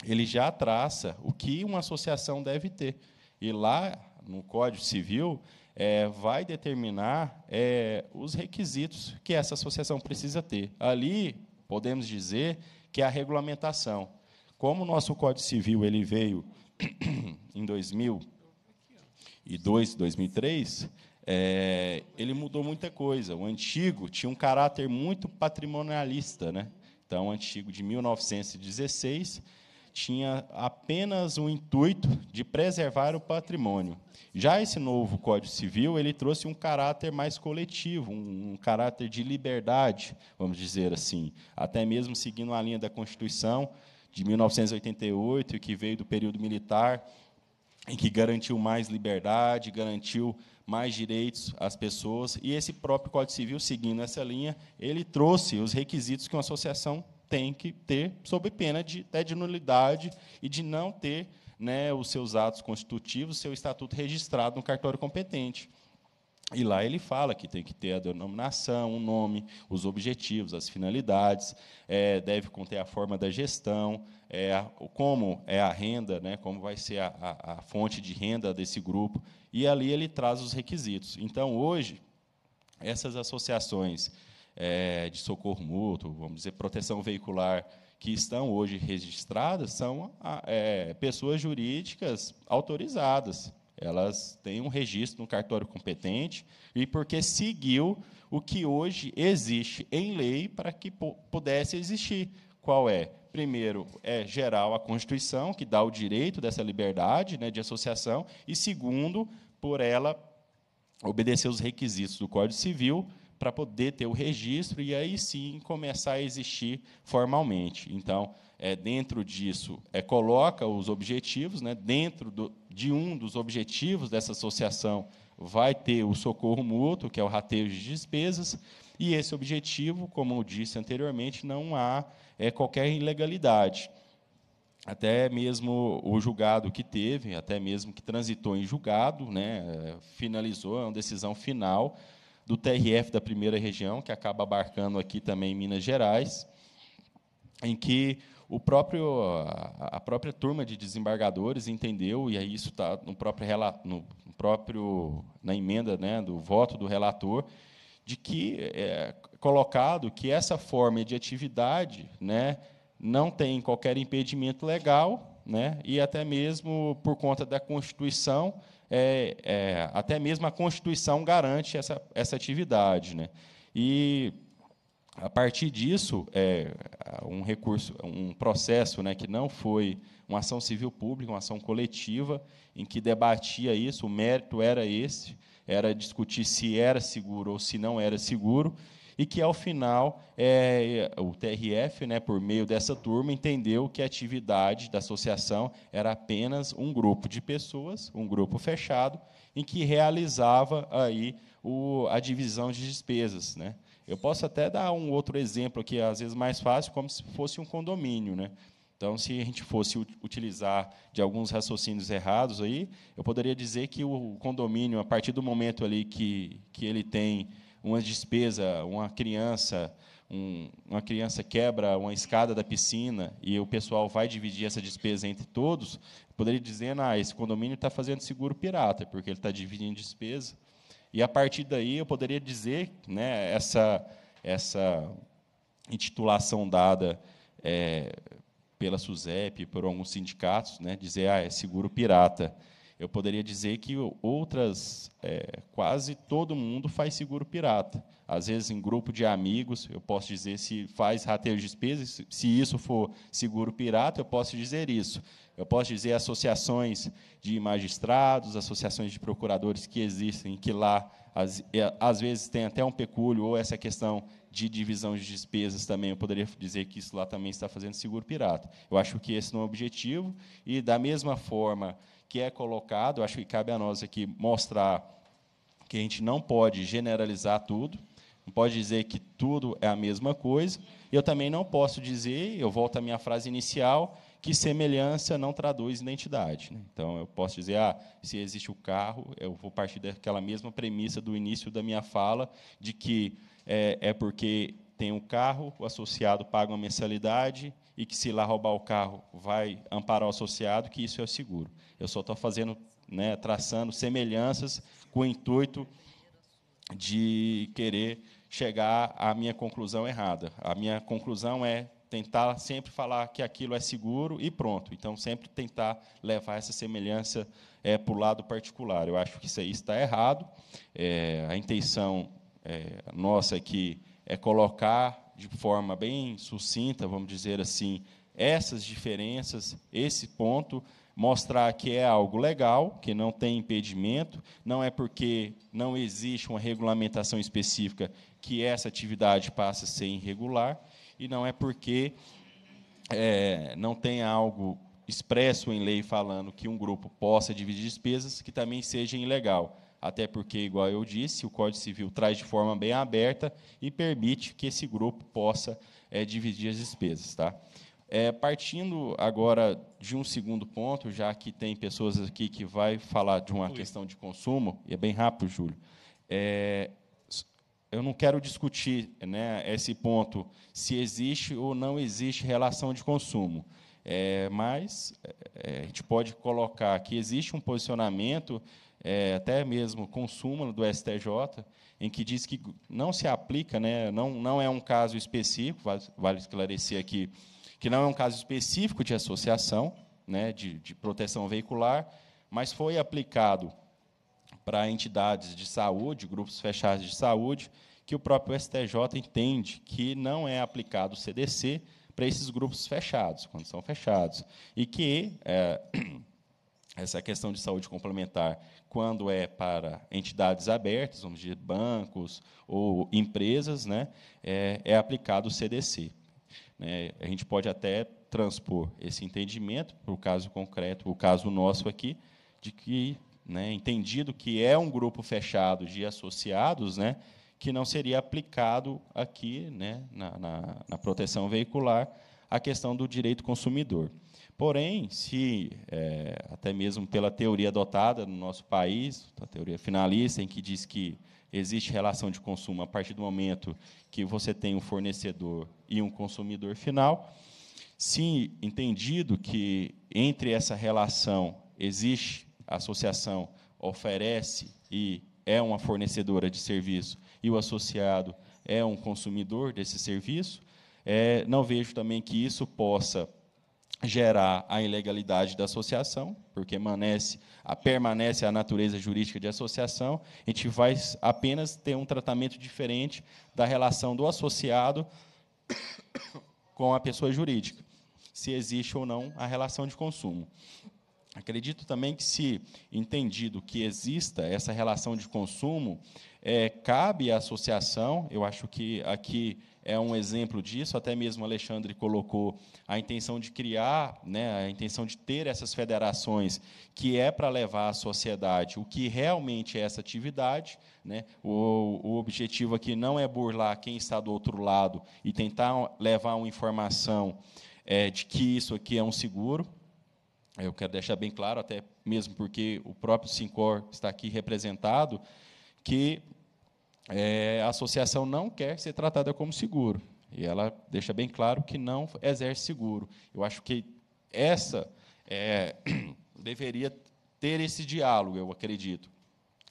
ele já traça o que uma associação deve ter. E lá no Código Civil é, vai determinar é, os requisitos que essa associação precisa ter. Ali podemos dizer que é a regulamentação. Como o nosso Código Civil ele veio em 2000 2002, 2003, é, ele mudou muita coisa. O antigo tinha um caráter muito patrimonialista. Né? Então, o antigo de 1916 tinha apenas o intuito de preservar o patrimônio. Já esse novo Código Civil, ele trouxe um caráter mais coletivo, um, um caráter de liberdade, vamos dizer assim, até mesmo seguindo a linha da Constituição de 1988, que veio do período militar, em que garantiu mais liberdade, garantiu mais direitos às pessoas, e esse próprio Código Civil, seguindo essa linha, ele trouxe os requisitos que uma associação tem que ter, sob pena de, até de nulidade e de não ter né, os seus atos constitutivos, seu estatuto registrado no cartório competente. E lá ele fala que tem que ter a denominação, o nome, os objetivos, as finalidades, é, deve conter a forma da gestão, é, como é a renda, né, como vai ser a, a, a fonte de renda desse grupo, e ali ele traz os requisitos. Então, hoje, essas associações é, de socorro mútuo, vamos dizer, proteção veicular, que estão hoje registradas, são é, pessoas jurídicas autorizadas. Elas têm um registro no cartório competente e porque seguiu o que hoje existe em lei para que pudesse existir. Qual é? primeiro, é geral a Constituição, que dá o direito dessa liberdade né, de associação, e segundo, por ela obedecer os requisitos do Código Civil para poder ter o registro e aí sim começar a existir formalmente. Então, é, dentro disso, é, coloca os objetivos, né, dentro do, de um dos objetivos dessa associação vai ter o socorro mútuo, que é o rateio de despesas, e esse objetivo, como eu disse anteriormente, não há é, qualquer ilegalidade. Até mesmo o julgado que teve, até mesmo que transitou em julgado, né, finalizou, é uma decisão final do TRF da primeira região, que acaba abarcando aqui também Minas Gerais, em que o próprio, a própria turma de desembargadores entendeu, e aí isso está no próprio, no próprio na emenda né, do voto do relator, de que é, colocado que essa forma de atividade né, não tem qualquer impedimento legal, né, e até mesmo por conta da Constituição, é, é, até mesmo a Constituição garante essa, essa atividade. Né. E, a partir disso, é, um recurso, um processo né, que não foi uma ação civil pública, uma ação coletiva, em que debatia isso, o mérito era esse, era discutir se era seguro ou se não era seguro, e que, ao final, é, é o TRF, né, por meio dessa turma, entendeu que a atividade da associação era apenas um grupo de pessoas, um grupo fechado, em que realizava aí o, a divisão de despesas. Né? Eu posso até dar um outro exemplo aqui, às vezes mais fácil, como se fosse um condomínio. Né? Então, se a gente fosse utilizar de alguns raciocínios errados aí, eu poderia dizer que o condomínio, a partir do momento ali que, que ele tem uma despesa, uma criança, um, uma criança quebra uma escada da piscina e o pessoal vai dividir essa despesa entre todos, poderia dizer, ah, esse condomínio está fazendo seguro pirata, porque ele está dividindo despesa. E a partir daí eu poderia dizer, né, essa essa intitulação dada é, pela SUSEP, por alguns sindicatos, né, dizer, ah, é seguro pirata. Eu poderia dizer que outras, é, quase todo mundo faz seguro pirata. Às vezes, em grupo de amigos, eu posso dizer se faz rateio de despesas, se isso for seguro pirata, eu posso dizer isso. Eu posso dizer associações de magistrados, associações de procuradores que existem, que lá, às, é, às vezes, tem até um pecúlio, ou essa questão de divisão de despesas também, eu poderia dizer que isso lá também está fazendo seguro pirata. Eu acho que esse não é o objetivo, e, da mesma forma que é colocado, acho que cabe a nós aqui mostrar que a gente não pode generalizar tudo, não pode dizer que tudo é a mesma coisa. Eu também não posso dizer, eu volto à minha frase inicial, que semelhança não traduz identidade. Né? Então, eu posso dizer, ah, se existe o carro, eu vou partir daquela mesma premissa do início da minha fala, de que é, é porque tem um carro, o associado paga uma mensalidade, e que se lá roubar o carro vai amparar o associado, que isso é seguro. Eu só estou fazendo, né, traçando semelhanças com o intuito de querer chegar à minha conclusão errada. A minha conclusão é tentar sempre falar que aquilo é seguro e pronto. Então, sempre tentar levar essa semelhança é, para o lado particular. Eu acho que isso aí está errado. É, a intenção é, nossa aqui é colocar de forma bem sucinta, vamos dizer assim, essas diferenças, esse ponto, mostrar que é algo legal, que não tem impedimento, não é porque não existe uma regulamentação específica que essa atividade passa a ser irregular, e não é porque é, não tem algo expresso em lei falando que um grupo possa dividir despesas que também seja ilegal até porque, igual eu disse, o Código Civil traz de forma bem aberta e permite que esse grupo possa é, dividir as despesas. Tá? É, partindo agora de um segundo ponto, já que tem pessoas aqui que vai falar de uma questão de consumo, e é bem rápido, Júlio. É, eu não quero discutir né, esse ponto, se existe ou não existe relação de consumo. É, mas é, a gente pode colocar que existe um posicionamento é, até mesmo consumo do STJ, em que diz que não se aplica, né, não, não é um caso específico, vale esclarecer aqui, que não é um caso específico de associação, né, de, de proteção veicular, mas foi aplicado para entidades de saúde, grupos fechados de saúde, que o próprio STJ entende que não é aplicado o CDC para esses grupos fechados, quando são fechados. E que é, essa questão de saúde complementar quando é para entidades abertas, vamos dizer, bancos ou empresas, né, é, é aplicado o CDC. Né, a gente pode até transpor esse entendimento para o caso concreto, o caso nosso aqui, de que, né, entendido que é um grupo fechado de associados, né, que não seria aplicado aqui né, na, na, na proteção veicular a questão do direito consumidor. Porém, se é, até mesmo pela teoria adotada no nosso país, a teoria finalista, em que diz que existe relação de consumo a partir do momento que você tem um fornecedor e um consumidor final, se entendido que entre essa relação existe a associação oferece e é uma fornecedora de serviço e o associado é um consumidor desse serviço, é, não vejo também que isso possa gerar a ilegalidade da associação, porque permanece a, permanece a natureza jurídica de associação, a gente vai apenas ter um tratamento diferente da relação do associado com a pessoa jurídica, se existe ou não a relação de consumo. Acredito também que, se entendido que exista essa relação de consumo, é, cabe à associação, eu acho que aqui é um exemplo disso. Até mesmo Alexandre colocou a intenção de criar, né, a intenção de ter essas federações, que é para levar à sociedade o que realmente é essa atividade. Né? O, o objetivo aqui não é burlar quem está do outro lado e tentar levar uma informação é, de que isso aqui é um seguro. Eu quero deixar bem claro, até mesmo porque o próprio Sincor está aqui representado, que é, a associação não quer ser tratada como seguro. E ela deixa bem claro que não exerce seguro. Eu acho que essa é, deveria ter esse diálogo, eu acredito,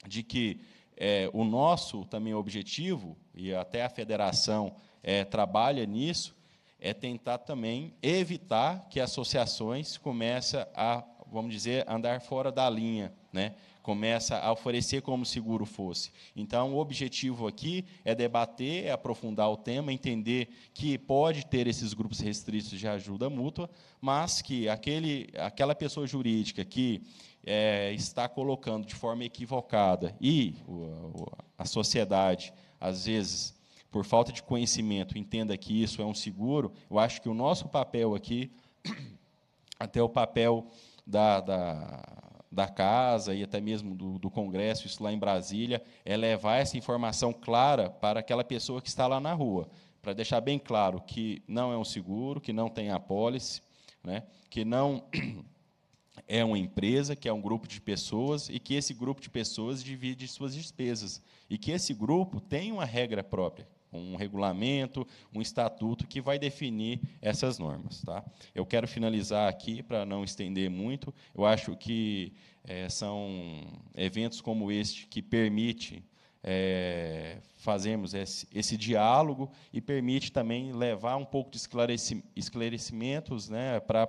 de que é, o nosso também objetivo, e até a federação é, trabalha nisso, é tentar também evitar que associações comecem a, vamos dizer, andar fora da linha, né? começa a oferecer como seguro fosse. Então, o objetivo aqui é debater, é aprofundar o tema, entender que pode ter esses grupos restritos de ajuda mútua, mas que aquele, aquela pessoa jurídica que é, está colocando de forma equivocada e a sociedade, às vezes, por falta de conhecimento, entenda que isso é um seguro, eu acho que o nosso papel aqui, até o papel da, da da casa e até mesmo do, do Congresso, isso lá em Brasília, é levar essa informação clara para aquela pessoa que está lá na rua, para deixar bem claro que não é um seguro, que não tem apólice, né, que não é uma empresa, que é um grupo de pessoas e que esse grupo de pessoas divide suas despesas e que esse grupo tem uma regra própria, um regulamento, um estatuto que vai definir essas normas. Tá? Eu quero finalizar aqui para não estender muito. Eu acho que é, são eventos como este que permite é, fazermos esse, esse, diálogo e permite também levar um pouco de esclarecimentos né, para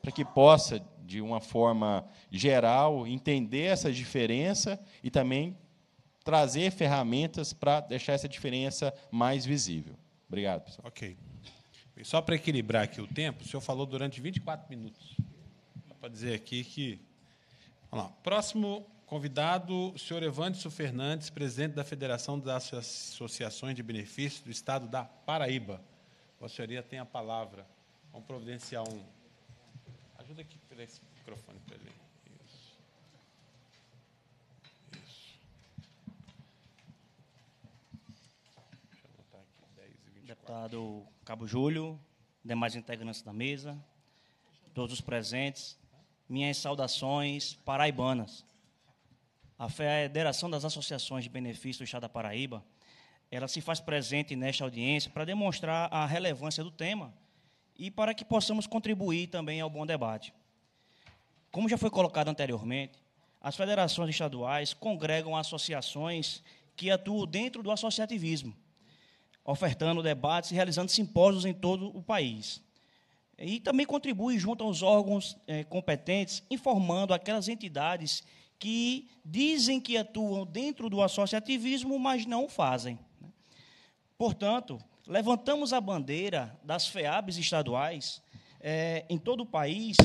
para que possa, de uma forma geral, entender essa diferença e também trazer ferramentas para deixar essa diferença mais visível. Obrigado, pessoal. Ok. E só para equilibrar aqui o tempo, o senhor falou durante 24 minutos. Dá para dizer aqui que. Vamos lá. Próximo convidado, o senhor Evandro Fernandes, presidente da Federação das Associações de Benefícios do Estado da Paraíba. A senhoria tem a palavra. Vamos providenciar um. Ajuda aqui pelo microfone para ele. deputado Cabo Júlio, demais integrantes da mesa, todos os presentes, minhas saudações paraibanas. A Federação das Associações de Benefício do Estado da Paraíba, ela se faz presente nesta audiência para demonstrar a relevância do tema e para que possamos contribuir também ao bom debate. Como já foi colocado anteriormente, as federações estaduais congregam associações que atuam dentro do associativismo ofertando debates e realizando simpósios em todo o país. E também contribui junto aos órgãos eh, competentes, informando aquelas entidades que dizem que atuam dentro do associativismo, mas não o fazem. Né. Portanto, levantamos a bandeira das FEABs estaduais eh, em todo o país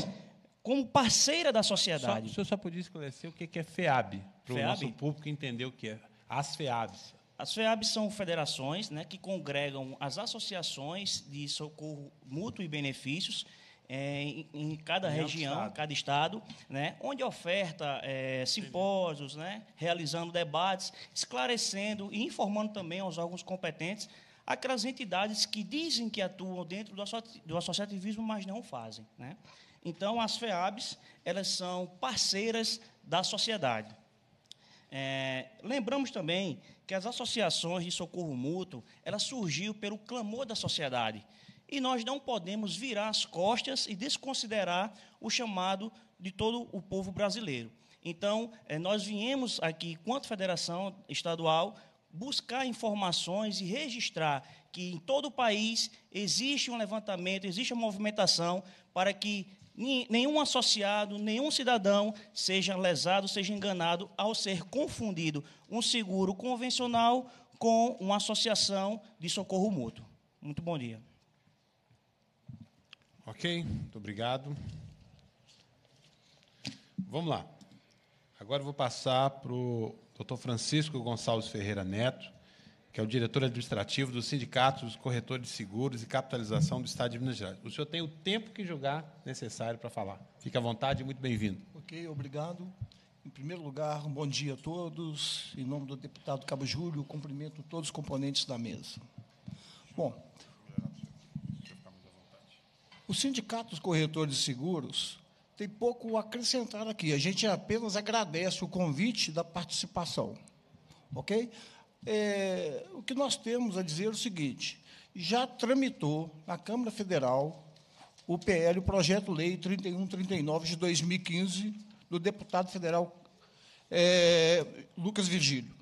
como parceira da sociedade. Só, o senhor só podia esclarecer o que é FEAB, para o nosso público entender o que é. As FEABs. As FEABs são federações né, que congregam as associações de socorro mútuo e benefícios é, em, em, cada em região, estado. cada estado, né, onde oferta é, simpósios, né, realizando debates, esclarecendo e informando também aos órgãos competentes aquelas entidades que dizem que atuam dentro do associativismo, mas não fazem. Né? Então, as FEABs elas são parceiras da sociedade. É, lembramos também que as associações de socorro mútuo, ela surgiu pelo clamor da sociedade. E nós não podemos virar as costas e desconsiderar o chamado de todo o povo brasileiro. Então, eh, nós viemos aqui, quanto federação estadual, buscar informações e registrar que em todo o país existe um levantamento, existe uma movimentação para que nenhum associado, nenhum cidadão seja lesado, seja enganado ao ser confundido um seguro convencional com uma associação de socorro mútuo. Muito bom dia. Ok, muito obrigado. Vamos lá. Agora vou passar para o Dr. Francisco Gonçalves Ferreira Neto que é o diretor administrativo do Sindicato dos Corretores de Seguros e Capitalização do Estado de Minas Gerais. O senhor tem o tempo que julgar necessário para falar. Fique à vontade e muito bem-vindo. Ok, obrigado. Em primeiro lugar, um bom dia a todos. Em nome do deputado Cabo Júlio, cumprimento todos os componentes da mesa. Bom, o Sindicato dos Corretores de Seguros tem pouco a acrescentar aqui. A gente apenas agradece o convite da participação. Ok? é, o que nós temos a dizer é o seguinte: já tramitou na Câmara Federal o PL, o Projeto Lei 3139 de 2015, do deputado federal é, Lucas Virgílio.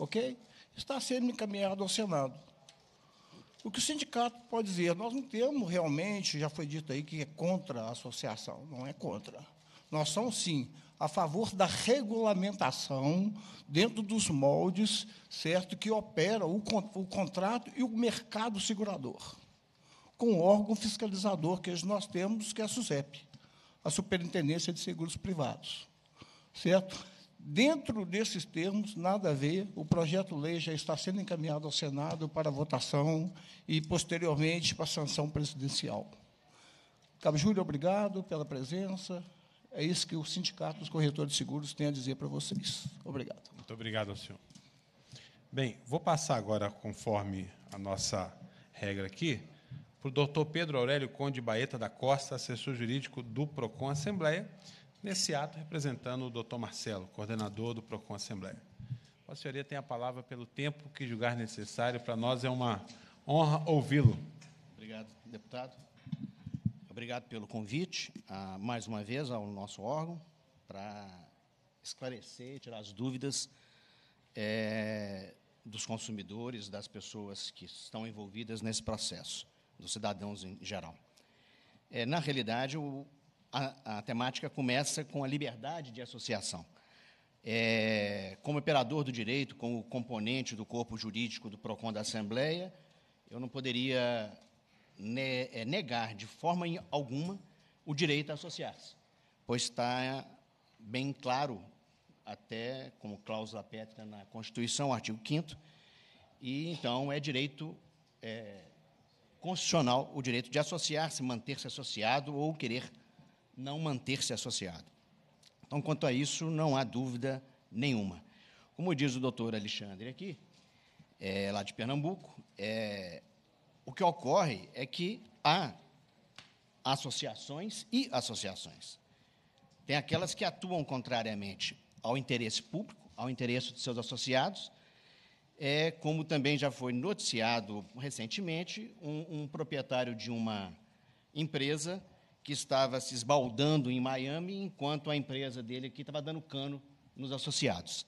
Ok? Está sendo encaminhado ao Senado. O que o sindicato pode dizer? Nós não temos realmente, já foi dito aí, que é contra a associação. Não é contra. Nós somos, sim, a favor da regulamentação dentro dos moldes, certo, que opera o, o contrato e o mercado segurador, com o órgão fiscalizador que nós temos, que é a SUSEP, a Superintendência de Seguros Privados, certo? Dentro desses termos, nada a ver, o projeto-lei já está sendo encaminhado ao Senado para votação e, posteriormente, para sanção presidencial. Cabo Júlio, obrigado pela presença. É isso que o Sindicato dos Corretores de Seguros tem a dizer para vocês. Obrigado. Muito obrigado, senhor. Bem, vou passar agora, conforme a nossa regra aqui, para o doutor Pedro Aurélio Conde Baeta da Costa, assessor jurídico do PROCON Assembleia, nesse ato representando o doutor Marcelo, coordenador do PROCON Assembleia. A senhoria tem a palavra pelo tempo que julgar necessário. Para nós é uma honra ouvi-lo. Obrigado, deputado. Obrigado pelo convite, a, ah, mais uma vez, ao nosso órgão, para esclarecer e tirar as dúvidas é, dos consumidores, das pessoas que estão envolvidas nesse processo, dos cidadãos em geral. É, na realidade, o, a, a, temática começa com a liberdade de associação. É, como operador do direito, como componente do corpo jurídico do PROCON da Assembleia, eu não poderia é, negar de forma alguma o direito a associar-se, pois está bem claro, até como cláusula pétrea na Constituição, artigo 5 e então é direito é, constitucional o direito de associar-se, manter-se associado ou querer não manter-se associado. Então, quanto a isso, não há dúvida nenhuma. Como diz o doutor Alexandre aqui, é, lá de Pernambuco, é, o que ocorre é que há associações e associações. Tem aquelas que atuam contrariamente ao interesse público, ao interesse de seus associados. É, como também já foi noticiado recentemente, um, um proprietário de uma empresa que estava se esbaldando em Miami, enquanto a empresa dele aqui estava dando cano nos associados.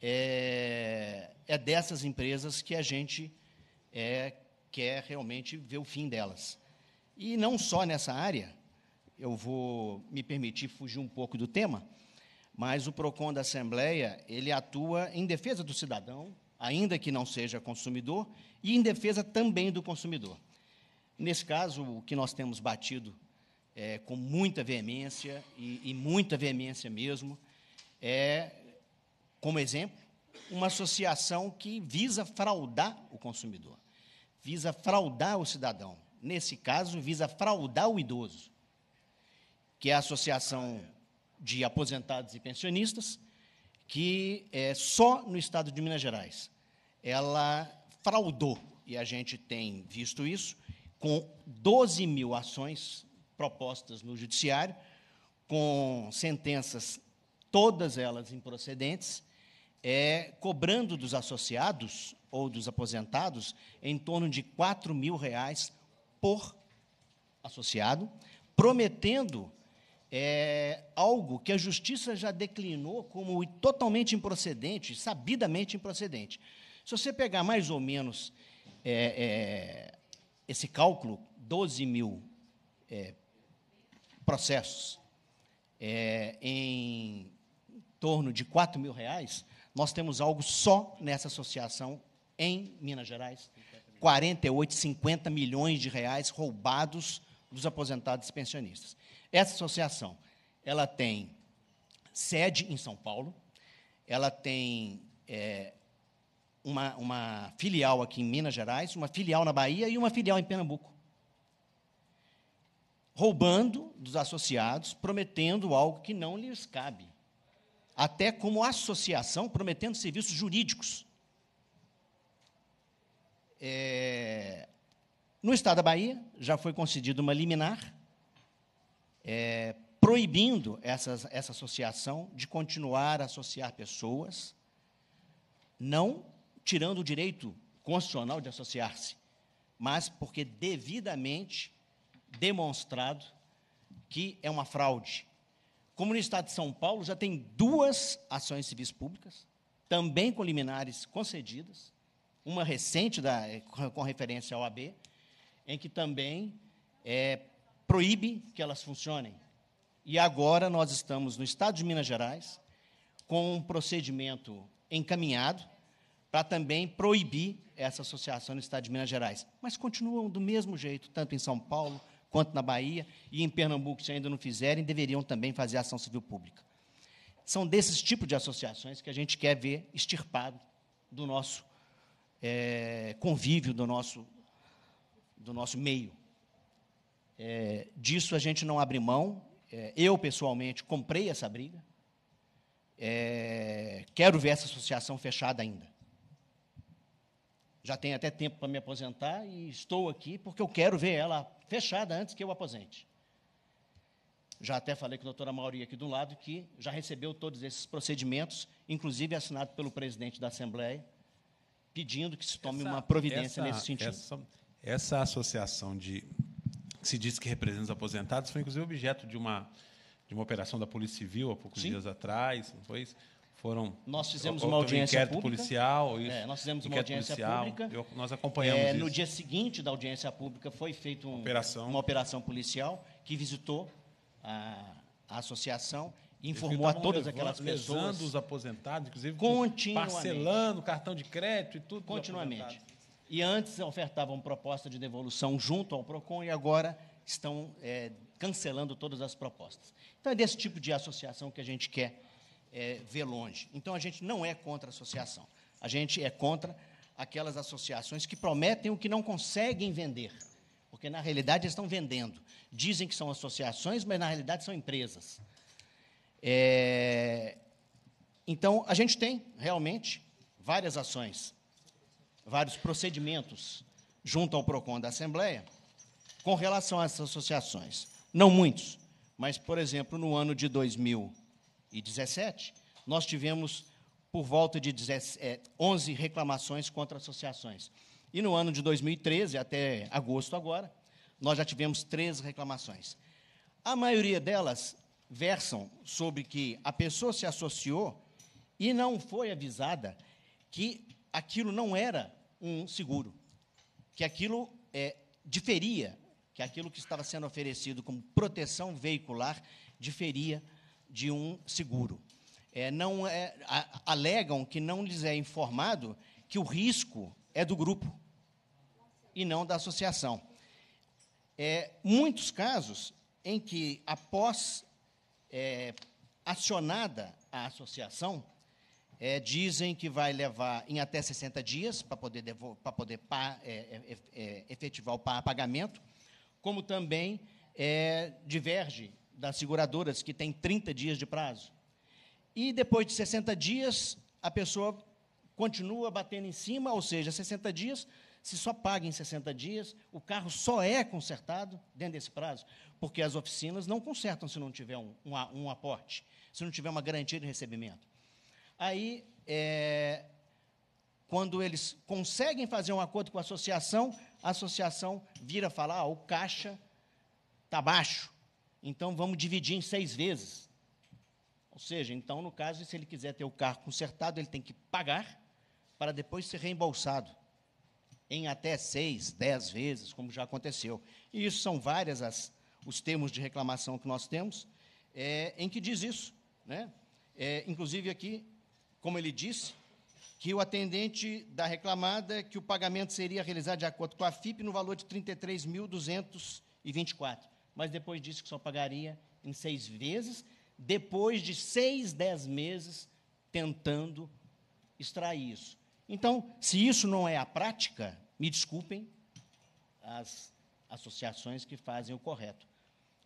É, é dessas empresas que a gente é, quer realmente ver o fim delas. E não só nessa área, eu vou me permitir fugir um pouco do tema, mas o PROCON da Assembleia, ele atua em defesa do cidadão, ainda que não seja consumidor, e em defesa também do consumidor. Nesse caso, o que nós temos batido é, com muita veemência, e, e muita veemência mesmo, é, como exemplo, uma associação que visa fraudar o consumidor visa fraudar o cidadão. Nesse caso, visa fraudar o idoso, que é a Associação de Aposentados e Pensionistas, que é só no estado de Minas Gerais ela fraudou, e a gente tem visto isso, com 12 mil ações propostas no Judiciário, com sentenças, todas elas improcedentes, é, cobrando dos associados ou dos aposentados em torno de 4 mil reais por associado, prometendo é, algo que a justiça já declinou como totalmente improcedente, sabidamente improcedente. Se você pegar mais ou menos é, é, esse cálculo, 12 mil é, processos é, em torno de 4 mil reais, nós temos algo só nessa associação em Minas Gerais. 48, 50 milhões de reais roubados dos aposentados e pensionistas. Essa associação, ela tem sede em São Paulo, ela tem é, uma, uma filial aqui em Minas Gerais, uma filial na Bahia e uma filial em Pernambuco. Roubando dos associados, prometendo algo que não lhes cabe até como associação prometendo serviços jurídicos. É, no estado da Bahia, já foi concedida uma liminar é, proibindo essa essa associação de continuar a associar pessoas, não tirando o direito constitucional de associar-se, mas porque devidamente demonstrado que é uma fraude, como no estado de São Paulo já tem duas ações civis públicas, também com liminares concedidas, uma recente da, eh, com referência ao AB, em que também é, proíbe que elas funcionem. E agora nós estamos no estado de Minas Gerais com um procedimento encaminhado para também proibir essa associação no estado de Minas Gerais. Mas continuam do mesmo jeito, tanto em São Paulo, quanto na Bahia, e em Pernambuco, se ainda não fizerem, deveriam também fazer ação civil pública. São desses tipos de associações que a gente quer ver extirpado do nosso é, convívio, do nosso, do nosso meio. É, disso a gente não abre mão. É, eu, pessoalmente, comprei essa briga. É, quero ver essa associação fechada ainda. Já tenho até tempo para me aposentar e estou aqui porque eu quero ver ela fechada antes que eu aposente. Já até falei com a doutora Mauri aqui do lado que já recebeu todos esses procedimentos, inclusive assinado pelo presidente da Assembleia, pedindo que se tome essa, uma providência essa, nesse sentido. Essa, essa associação de que se diz que representa os aposentados foi inclusive objeto de uma de uma operação da Polícia Civil há poucos Sim. dias atrás, não foi isso? Foram nós fizemos uma audiência pública. policial. Isso, é, nós fizemos uma audiência policial, pública. Eu, nós acompanhamos é, isso. No dia seguinte da audiência pública foi feita um, operação. uma operação policial que visitou a, a associação informou a todas aquelas pessoas os aposentados, inclusive parcelando cartão de crédito e tudo continuamente. E antes ofertavam proposta de devolução junto ao Procon e agora estão é, cancelando todas as propostas. Então é desse tipo de associação que a gente quer é, longe. Então, a gente não é contra a associação. A gente é contra aquelas associações que prometem o que não conseguem vender, porque, na realidade, estão vendendo. Dizem que são associações, mas, na realidade, são empresas. É... Então, a gente tem, realmente, várias ações, vários procedimentos junto ao PROCON da Assembleia com relação a essas associações. Não muitos, mas, por exemplo, no ano de 2000 2017, nós tivemos por volta de 11 é, reclamações contra associações. E no ano de 2013, até agosto agora, nós já tivemos 13 reclamações. A maioria delas versam sobre que a pessoa se associou e não foi avisada que aquilo não era um seguro, que aquilo é, diferia, que aquilo que estava sendo oferecido como proteção veicular diferia de um seguro. É, não é, a, alegam que não lhes é informado que o risco é do grupo e não da associação. É, muitos casos em que, após é, acionada a associação, é, dizem que vai levar em até 60 dias para poder, poder pa, é, é, é efetivar o pagamento, como também é, diverge das seguradoras, que tem 30 dias de prazo. E depois de 60 dias, a pessoa continua batendo em cima, ou seja, 60 dias, se só paga em 60 dias, o carro só é consertado dentro desse prazo, porque as oficinas não consertam se não tiver um, um, um aporte, se não tiver uma garantia de recebimento. Aí, é, quando eles conseguem fazer um acordo com a associação, a associação vira falar, ah, o caixa está baixo, então vamos dividir em seis vezes. Ou seja, então, no caso, se ele quiser ter o carro consertado, ele tem que pagar para depois ser reembolsado em até seis, dez vezes, como já aconteceu. E isso são várias as, os termos de reclamação que nós temos, é, em que diz isso. Né? É, inclusive aqui, como ele disse, que o atendente da reclamada que o pagamento seria realizado de acordo com a FIP no valor de 33.224 mas depois disse que só pagaria em seis vezes, depois de seis, dez meses tentando extrair isso. Então, se isso não é a prática, me desculpem as associações que fazem o correto,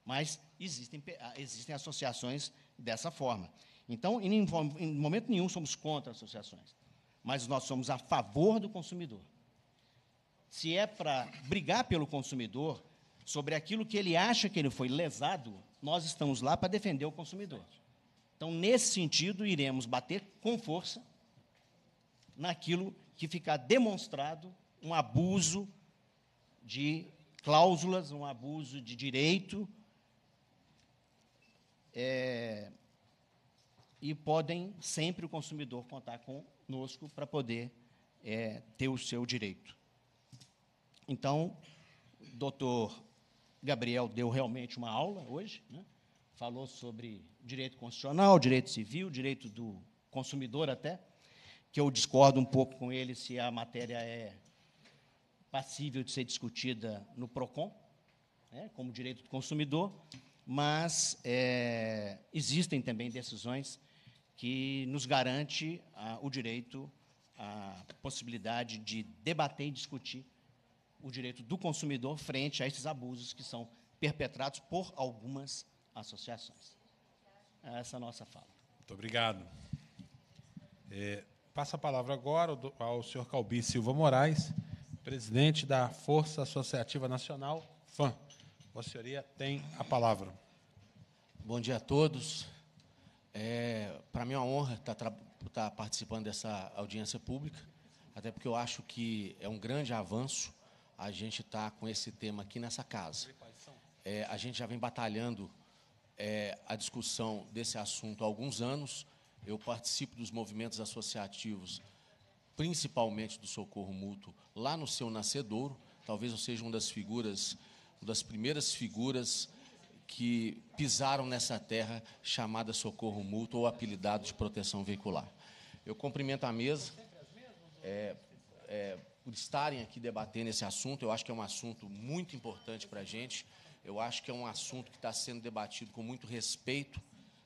mas existem, ah, existem associações dessa forma. Então, em, em momento nenhum somos contra associações, mas nós somos a favor do consumidor. Se é para brigar pelo consumidor, sobre aquilo que ele acha que ele foi lesado, nós estamos lá para defender o consumidor. Então, nesse sentido, iremos bater com força naquilo que ficar demonstrado um abuso de cláusulas, um abuso de direito, é, e podem sempre o consumidor contar conosco para poder é, ter o seu direito. Então, doutor Gabriel deu realmente uma aula hoje, né? falou sobre direito constitucional, direito civil, direito do consumidor até, que eu discordo um pouco com ele se a matéria é passível de ser discutida no PROCON, né, como direito do consumidor, mas é, existem também decisões que nos garante o direito, a possibilidade de debater e discutir o direito do consumidor frente a esses abusos que são perpetrados por algumas associações. É essa é a nossa fala. Muito obrigado. É, passa a palavra agora ao senhor Calbi Silva Moraes, presidente da Força Associativa Nacional, FAM. Vossa senhoria tem a palavra. Bom dia a todos. É, Para mim é uma honra estar, tá estar tá participando dessa audiência pública, até porque eu acho que é um grande avanço a gente está com esse tema aqui nessa casa. É, a gente já vem batalhando é, a discussão desse assunto há alguns anos. Eu participo dos movimentos associativos, principalmente do Socorro Mútuo, lá no seu nascedouro. Talvez eu seja uma das figuras, uma das primeiras figuras que pisaram nessa terra chamada Socorro Mútuo ou apelidado de proteção veicular. Eu cumprimento a mesa. É, é, por estarem aqui debatendo esse assunto. Eu acho que é um assunto muito importante para a gente. Eu acho que é um assunto que está sendo debatido com muito respeito,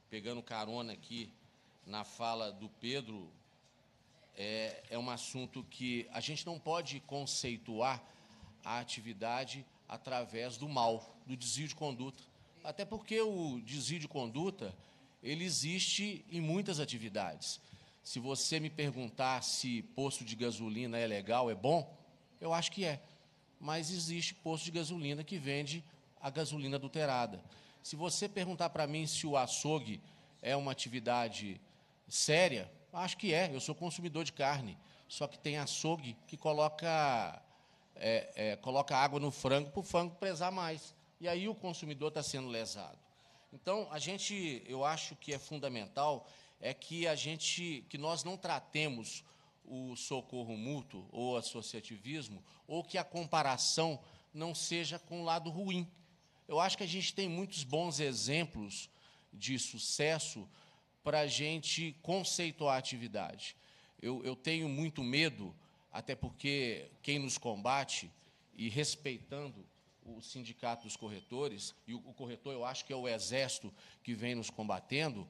pegando carona aqui na fala do Pedro. É, é um assunto que a gente não pode conceituar a atividade através do mal, do desvio de conduta. Até porque o desvio de conduta ele existe em muitas atividades. Se você me perguntar se posto de gasolina é legal, é bom, eu acho que é. Mas existe posto de gasolina que vende a gasolina adulterada. Se você perguntar para mim se o açougue é uma atividade séria, acho que é. Eu sou consumidor de carne. Só que tem açougue que coloca, é, é, coloca água no frango para o frango pesar mais. E aí o consumidor está sendo lesado. Então, a gente, eu acho que é fundamental é que a gente, que nós não tratemos o socorro mútuo ou associativismo, ou que a comparação não seja com o lado ruim. Eu acho que a gente tem muitos bons exemplos de sucesso para a gente conceituar a atividade. Eu, eu tenho muito medo, até porque quem nos combate, e respeitando o sindicato dos corretores, e o, o corretor eu acho que é o exército que vem nos combatendo,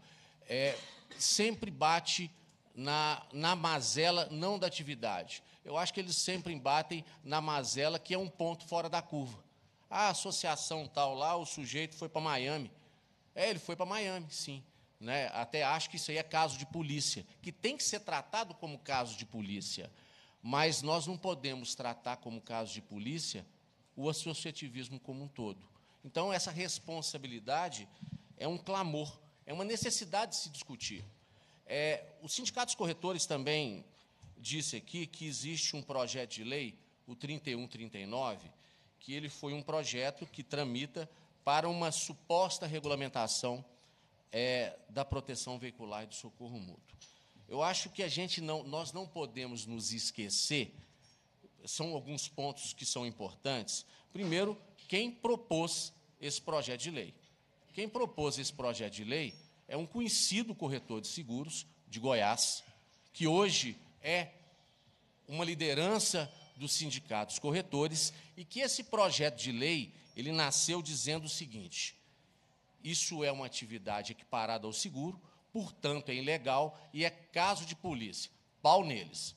é, sempre bate na, na mazela, não da atividade. Eu acho que eles sempre batem na mazela, que é um ponto fora da curva. A associação tal lá, o sujeito foi para Miami. É, ele foi para Miami, sim. Né? Até acho que isso aí é caso de polícia, que tem que ser tratado como caso de polícia. Mas nós não podemos tratar como caso de polícia o associativismo como um todo. Então, essa responsabilidade é um clamor é uma necessidade de se discutir. É, os sindicatos corretores também disse aqui que existe um projeto de lei, o 3139, que ele foi um projeto que tramita para uma suposta regulamentação é, da proteção veicular e do socorro mútuo. Eu acho que a gente não, nós não podemos nos esquecer. São alguns pontos que são importantes. Primeiro, quem propôs esse projeto de lei? Quem propôs esse projeto de lei é um conhecido corretor de seguros de Goiás, que hoje é uma liderança dos sindicatos corretores e que esse projeto de lei, ele nasceu dizendo o seguinte: isso é uma atividade equiparada ao seguro, portanto é ilegal e é caso de polícia. Pau neles.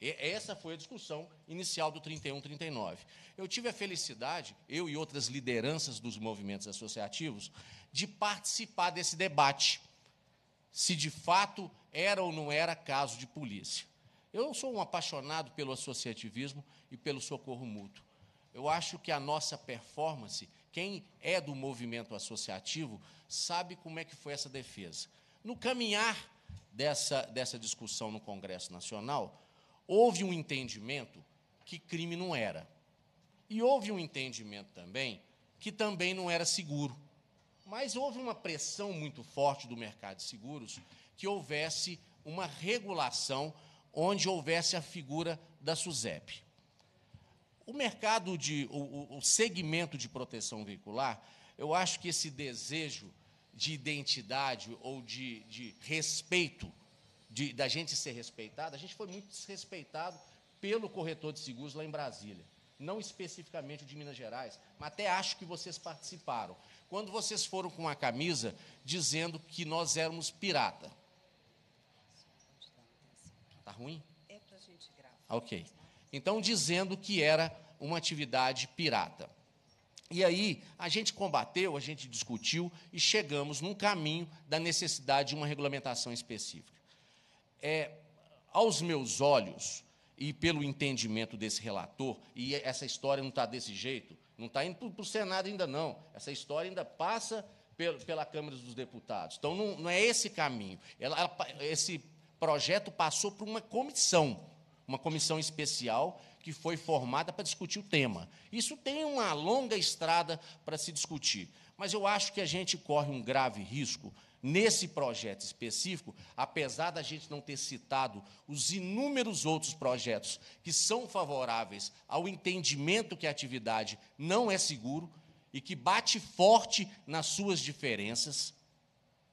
E essa foi a discussão inicial do 31-39. Eu tive a felicidade, eu e outras lideranças dos movimentos associativos, de participar desse debate, se de fato era ou não era caso de polícia. Eu sou um apaixonado pelo associativismo e pelo socorro mútuo. Eu acho que a nossa performance, quem é do movimento associativo, sabe como é que foi essa defesa. No caminhar dessa, dessa discussão no Congresso Nacional, Houve um entendimento que crime não era. E houve um entendimento também que também não era seguro. Mas houve uma pressão muito forte do mercado de seguros que houvesse uma regulação onde houvesse a figura da SUSEP. O mercado de o, o, segmento de proteção veicular, eu acho que esse desejo de identidade ou de, de respeito de, da gente ser respeitado, a gente foi muito desrespeitado pelo corretor de seguros lá em Brasília. Não especificamente o de Minas Gerais, mas até acho que vocês participaram. Quando vocês foram com a camisa dizendo que nós éramos pirata. Tá ruim? É para a gente gravar. Ok. Então, dizendo que era uma atividade pirata. E aí, a gente combateu, a gente discutiu e chegamos num caminho da necessidade de uma regulamentação específica é, aos meus olhos e pelo entendimento desse relator, e essa história não está desse jeito, não está indo para o Senado ainda não, essa história ainda passa pela, pela Câmara dos Deputados. Então, não, não é esse caminho. Ela, ela, esse projeto passou por uma comissão, uma comissão especial que foi formada para discutir o tema. Isso tem uma longa estrada para se discutir, mas eu acho que a gente corre um grave risco Nesse projeto específico, apesar da gente não ter citado os inúmeros outros projetos que são favoráveis ao entendimento que a atividade não é seguro e que bate forte nas suas diferenças,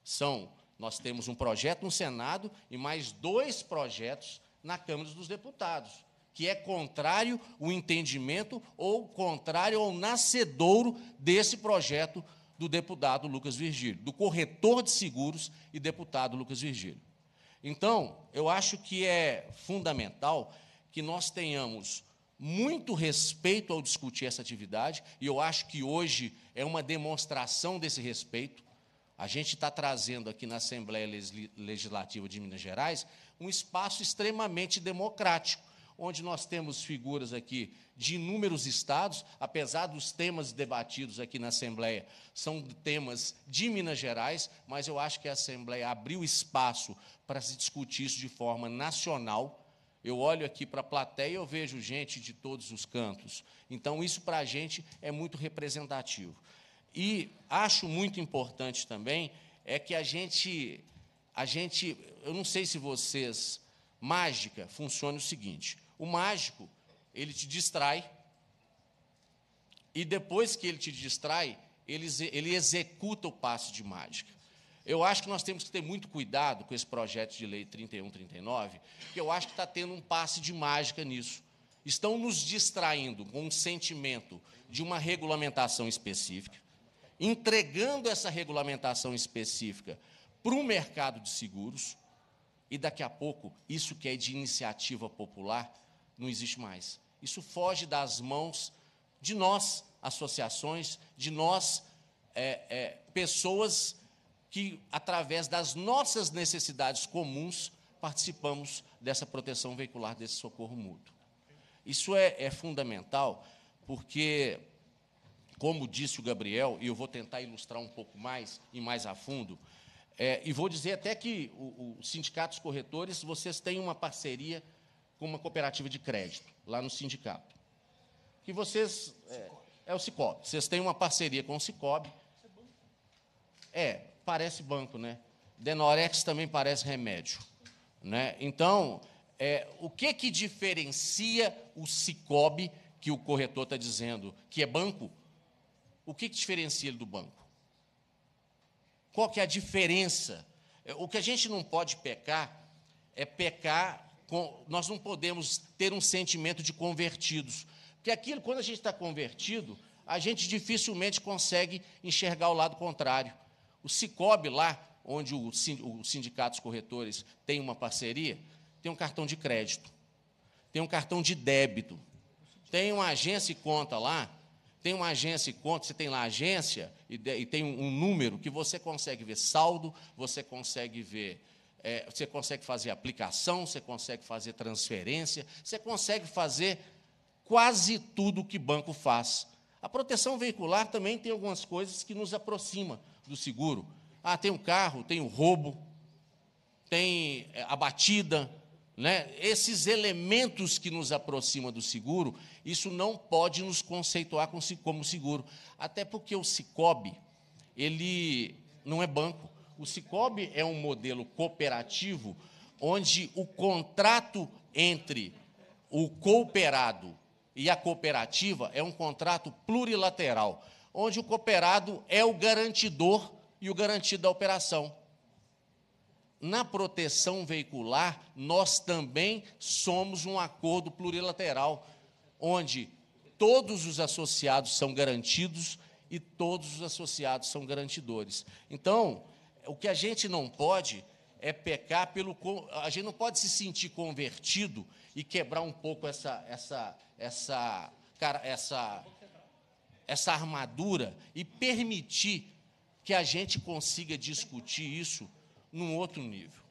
são nós temos um projeto no Senado e mais dois projetos na Câmara dos Deputados, que é contrário o entendimento ou contrário ao nascedouro desse projeto do deputado Lucas Virgílio, do corretor de seguros e deputado Lucas Virgílio. Então, eu acho que é fundamental que nós tenhamos muito respeito ao discutir essa atividade, e eu acho que hoje é uma demonstração desse respeito. A gente está trazendo aqui na Assembleia Legislativa de Minas Gerais um espaço extremamente democrático onde nós temos figuras aqui de inúmeros estados, apesar dos temas debatidos aqui na Assembleia, são temas de Minas Gerais, mas eu acho que a Assembleia abriu espaço para se discutir isso de forma nacional. Eu olho aqui para a plateia e eu vejo gente de todos os cantos. Então, isso para a gente é muito representativo. E acho muito importante também é que a gente, a gente, eu não sei se vocês, mágica funciona o seguinte: o mágico, ele te distrai. E depois que ele te distrai, ele, ele executa o passo de mágica. Eu acho que nós temos que ter muito cuidado com esse projeto de lei 3139, que eu acho que está tendo um passe de mágica nisso. Estão nos distraindo com um sentimento de uma regulamentação específica, entregando essa regulamentação específica para o mercado de seguros, e daqui a pouco isso que é de iniciativa popular não existe mais. Isso foge das mãos de nós, associações, de nós, é, é, pessoas que, através das nossas necessidades comuns, participamos dessa proteção veicular, desse socorro mútuo. Isso é, é fundamental, porque, como disse o Gabriel, e eu vou tentar ilustrar um pouco mais e mais a fundo, é, e vou dizer até que os sindicatos corretores, vocês têm uma parceria com uma cooperativa de crédito, lá no sindicato. Que vocês. É, é o Cicobi. Vocês têm uma parceria com o Cicobi. É, parece banco, né? Denorex também parece remédio. Né? Então, é, o que, que diferencia o Cicobi, que o corretor está dizendo que é banco? O que, que diferencia ele do banco? Qual que é a diferença? É, o que a gente não pode pecar é pecar nós não podemos ter um sentimento de convertidos. Porque aquilo, quando a gente está convertido, a gente dificilmente consegue enxergar o lado contrário. O Cicobi, lá onde o, sindicatos Sindicato dos Corretores tem uma parceria, tem um cartão de crédito, tem um cartão de débito, tem uma agência e conta lá, tem uma agência e conta, você tem lá agência e, tem um número que você consegue ver saldo, você consegue ver é, você consegue fazer aplicação, você consegue fazer transferência, você consegue fazer quase tudo o que banco faz. A proteção veicular também tem algumas coisas que nos aproxima do seguro. Ah, tem o um carro, tem o um roubo, tem é, a batida, né? Esses elementos que nos aproximam do seguro, isso não pode nos conceituar como seguro, até porque o Sicob ele não é banco. O Cicobi é um modelo cooperativo onde o contrato entre o cooperado e a cooperativa é um contrato plurilateral, onde o cooperado é o garantidor e o garantido da operação. Na proteção veicular, nós também somos um acordo plurilateral, onde todos os associados são garantidos e todos os associados são garantidores. Então, o que a gente não pode é pecar pelo. A gente não pode se sentir convertido e quebrar um pouco essa, essa, essa, cara, essa, essa armadura e permitir que a gente consiga discutir isso num outro nível.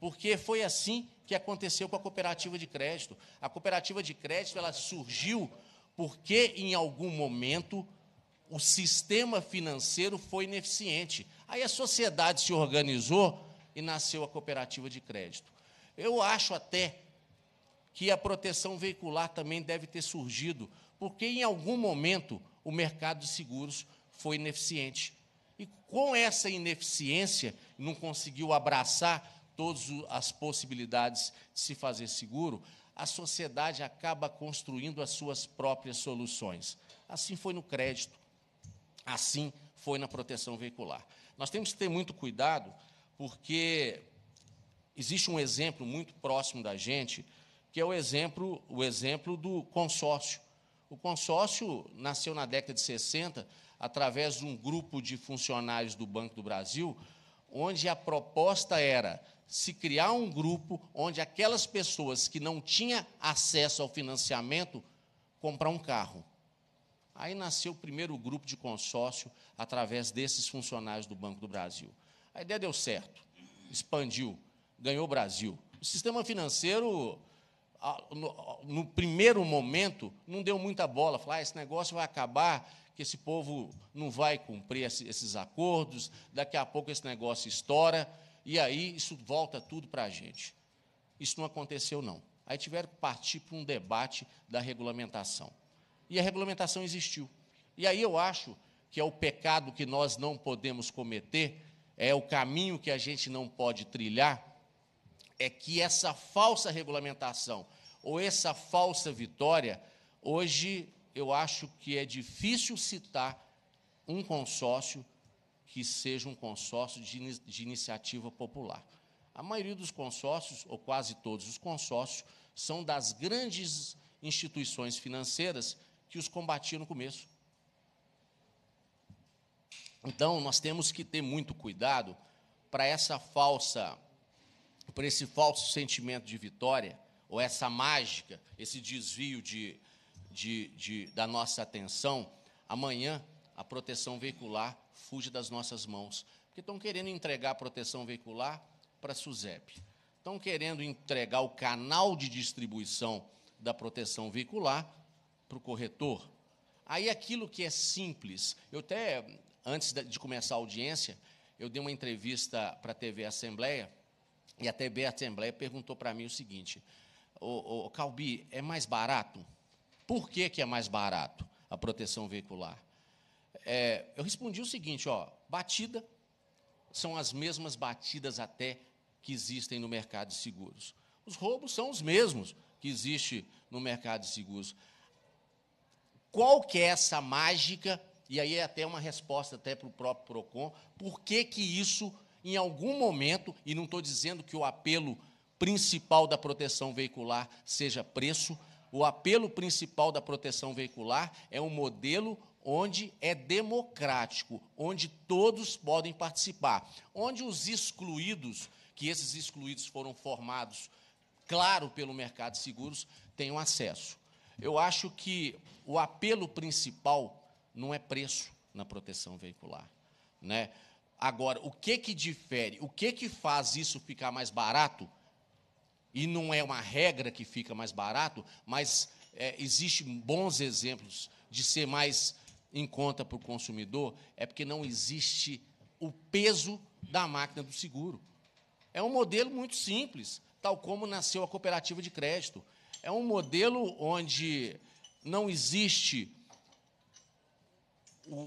Porque foi assim que aconteceu com a cooperativa de crédito. A cooperativa de crédito ela surgiu porque, em algum momento, o sistema financeiro foi ineficiente. Aí a sociedade se organizou e nasceu a cooperativa de crédito. Eu acho até que a proteção veicular também deve ter surgido, porque em algum momento o mercado de seguros foi ineficiente. E com essa ineficiência, não conseguiu abraçar todas as possibilidades de se fazer seguro, a sociedade acaba construindo as suas próprias soluções. Assim foi no crédito, assim foi na proteção veicular. Nós temos que ter muito cuidado, porque existe um exemplo muito próximo da gente, que é o exemplo, o exemplo do consórcio. O consórcio nasceu na década de 60 através de um grupo de funcionários do Banco do Brasil, onde a proposta era se criar um grupo onde aquelas pessoas que não tinham acesso ao financiamento comprar um carro. Aí nasceu o primeiro grupo de consórcio através desses funcionários do Banco do Brasil. A ideia deu certo, expandiu, ganhou o Brasil. O sistema financeiro, no primeiro momento, não deu muita bola. Falar, ah, esse negócio vai acabar, que esse povo não vai cumprir esses acordos, daqui a pouco esse negócio estoura, e aí isso volta tudo para a gente. Isso não aconteceu, não. Aí tiveram que partir para um debate da regulamentação. E a regulamentação existiu. E aí eu acho que é o pecado que nós não podemos cometer, é o caminho que a gente não pode trilhar, é que essa falsa regulamentação ou essa falsa vitória, hoje eu acho que é difícil citar um consórcio que seja um consórcio de, de iniciativa popular. A maioria dos consórcios, ou quase todos os consórcios, são das grandes instituições financeiras que os combatia no começo. Então, nós temos que ter muito cuidado para essa falsa, para esse falso sentimento de vitória, ou essa mágica, esse desvio de, de, de, da nossa atenção. Amanhã, a proteção veicular fuge das nossas mãos, porque estão querendo entregar a proteção veicular para a SUSEP. Estão querendo entregar o canal de distribuição da proteção veicular para o corretor, aí aquilo que é simples, eu até, antes de começar a audiência, eu dei uma entrevista para a TV Assembleia, e a TV Assembleia perguntou para mim o seguinte, o Calbi, é mais barato? Por que, que é mais barato a proteção veicular? É, eu respondi o seguinte, ó, batida são as mesmas batidas até que existem no mercado de seguros. Os roubos são os mesmos que existem no mercado de seguros. Qual que é essa mágica? E aí é até uma resposta até para o próprio PROCON, por que, que isso, em algum momento, e não estou dizendo que o apelo principal da proteção veicular seja preço, o apelo principal da proteção veicular é um modelo onde é democrático, onde todos podem participar, onde os excluídos, que esses excluídos foram formados, claro, pelo mercado de seguros, tenham acesso. Eu acho que o apelo principal não é preço na proteção veicular, né? Agora, o que que difere? O que que faz isso ficar mais barato? E não é uma regra que fica mais barato, mas é, existem bons exemplos de ser mais em conta para o consumidor, é porque não existe o peso da máquina do seguro. É um modelo muito simples, tal como nasceu a cooperativa de crédito é um modelo onde não existe o, o,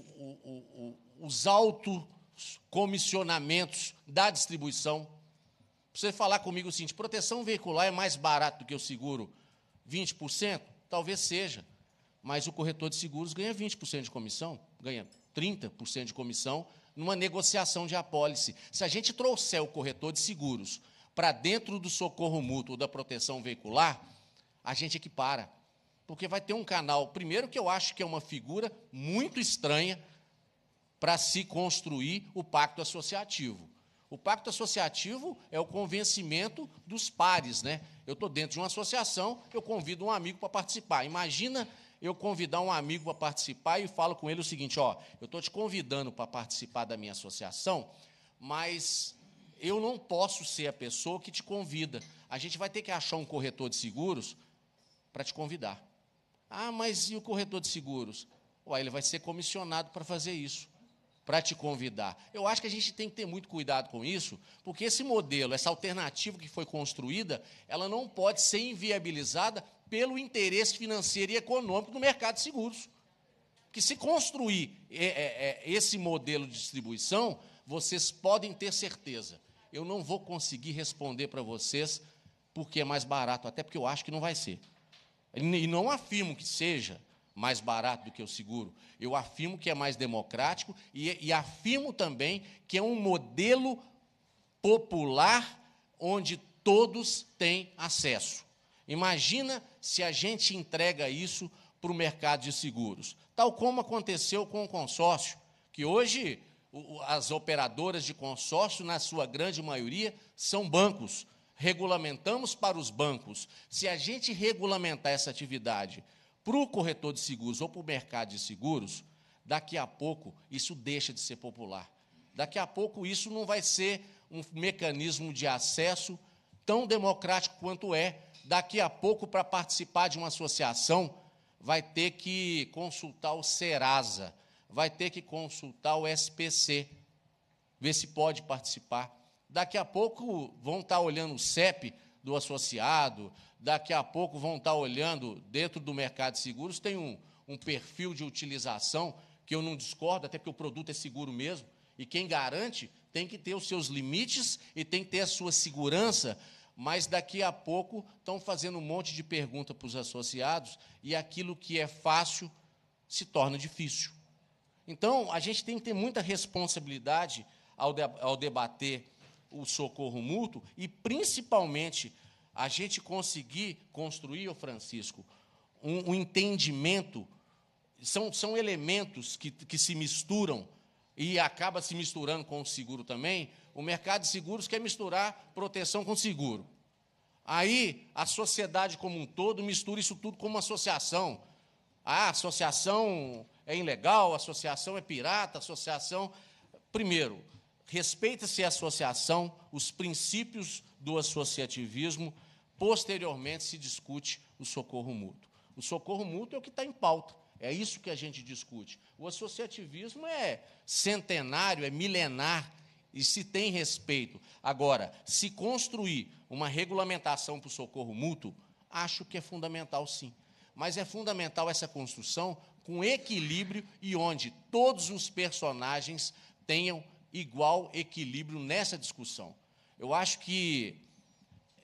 o, os altos comissionamentos da distribuição. Você falar comigo o seguinte: proteção veicular é mais barato do que o seguro 20%? Talvez seja, mas o corretor de seguros ganha 20% de comissão, ganha 30% de comissão numa negociação de apólice. Se a gente trouxer o corretor de seguros para dentro do socorro mútuo da proteção veicular, a gente equipara. Porque vai ter um canal, primeiro que eu acho que é uma figura muito estranha para se construir o pacto associativo. O pacto associativo é o convencimento dos pares, né? Eu estou dentro de uma associação, eu convido um amigo para participar. Imagina eu convidar um amigo para participar e falo com ele o seguinte: ó, eu estou te convidando para participar da minha associação, mas eu não posso ser a pessoa que te convida. A gente vai ter que achar um corretor de seguros para te convidar. Ah, mas e o corretor de seguros? Ué, ele vai ser comissionado para fazer isso, para te convidar. Eu acho que a gente tem que ter muito cuidado com isso, porque esse modelo, essa alternativa que foi construída, ela não pode ser inviabilizada pelo interesse financeiro e econômico do mercado de seguros. Que se construir é, é, é, esse modelo de distribuição, vocês podem ter certeza. Eu não vou conseguir responder para vocês porque é mais barato, até porque eu acho que não vai ser. E não afirmo que seja mais barato do que o seguro. Eu afirmo que é mais democrático e, e afirmo também que é um modelo popular onde todos têm acesso. Imagina se a gente entrega isso para o mercado de seguros, tal como aconteceu com o consórcio, que hoje as operadoras de consórcio, na sua grande maioria, são bancos regulamentamos para os bancos, se a gente regulamentar essa atividade para o corretor de seguros ou para o mercado de seguros, daqui a pouco isso deixa de ser popular. Daqui a pouco isso não vai ser um mecanismo de acesso tão democrático quanto é. Daqui a pouco, para participar de uma associação, vai ter que consultar o Serasa, vai ter que consultar o SPC, ver se pode participar. Daqui a pouco vão estar tá olhando o CEP do associado, daqui a pouco vão estar tá olhando dentro do mercado de seguros, tem um, um perfil de utilização que eu não discordo, até porque o produto é seguro mesmo, e quem garante tem que ter os seus limites e tem que ter a sua segurança, mas daqui a pouco estão fazendo um monte de pergunta para os associados e aquilo que é fácil se torna difícil. Então, a gente tem que ter muita responsabilidade ao, de, ao debater o socorro mútuo e, principalmente, a gente conseguir construir, o Francisco, um, um entendimento. São, são elementos que, que se misturam e acaba se misturando com o seguro também. O mercado de seguros quer misturar proteção com seguro. Aí a sociedade como um todo mistura isso tudo com uma associação. Ah, associação é ilegal, associação é pirata, associação. Primeiro, respeita-se a associação, os princípios do associativismo, posteriormente se discute o socorro mútuo. O socorro mútuo é o que está em pauta, é isso que a gente discute. O associativismo é centenário, é milenar, e se tem respeito. Agora, se construir uma regulamentação para o socorro mútuo, acho que é fundamental sim. Mas é fundamental essa construção com equilíbrio e onde todos os personagens tenham igual equilíbrio nessa discussão. Eu acho que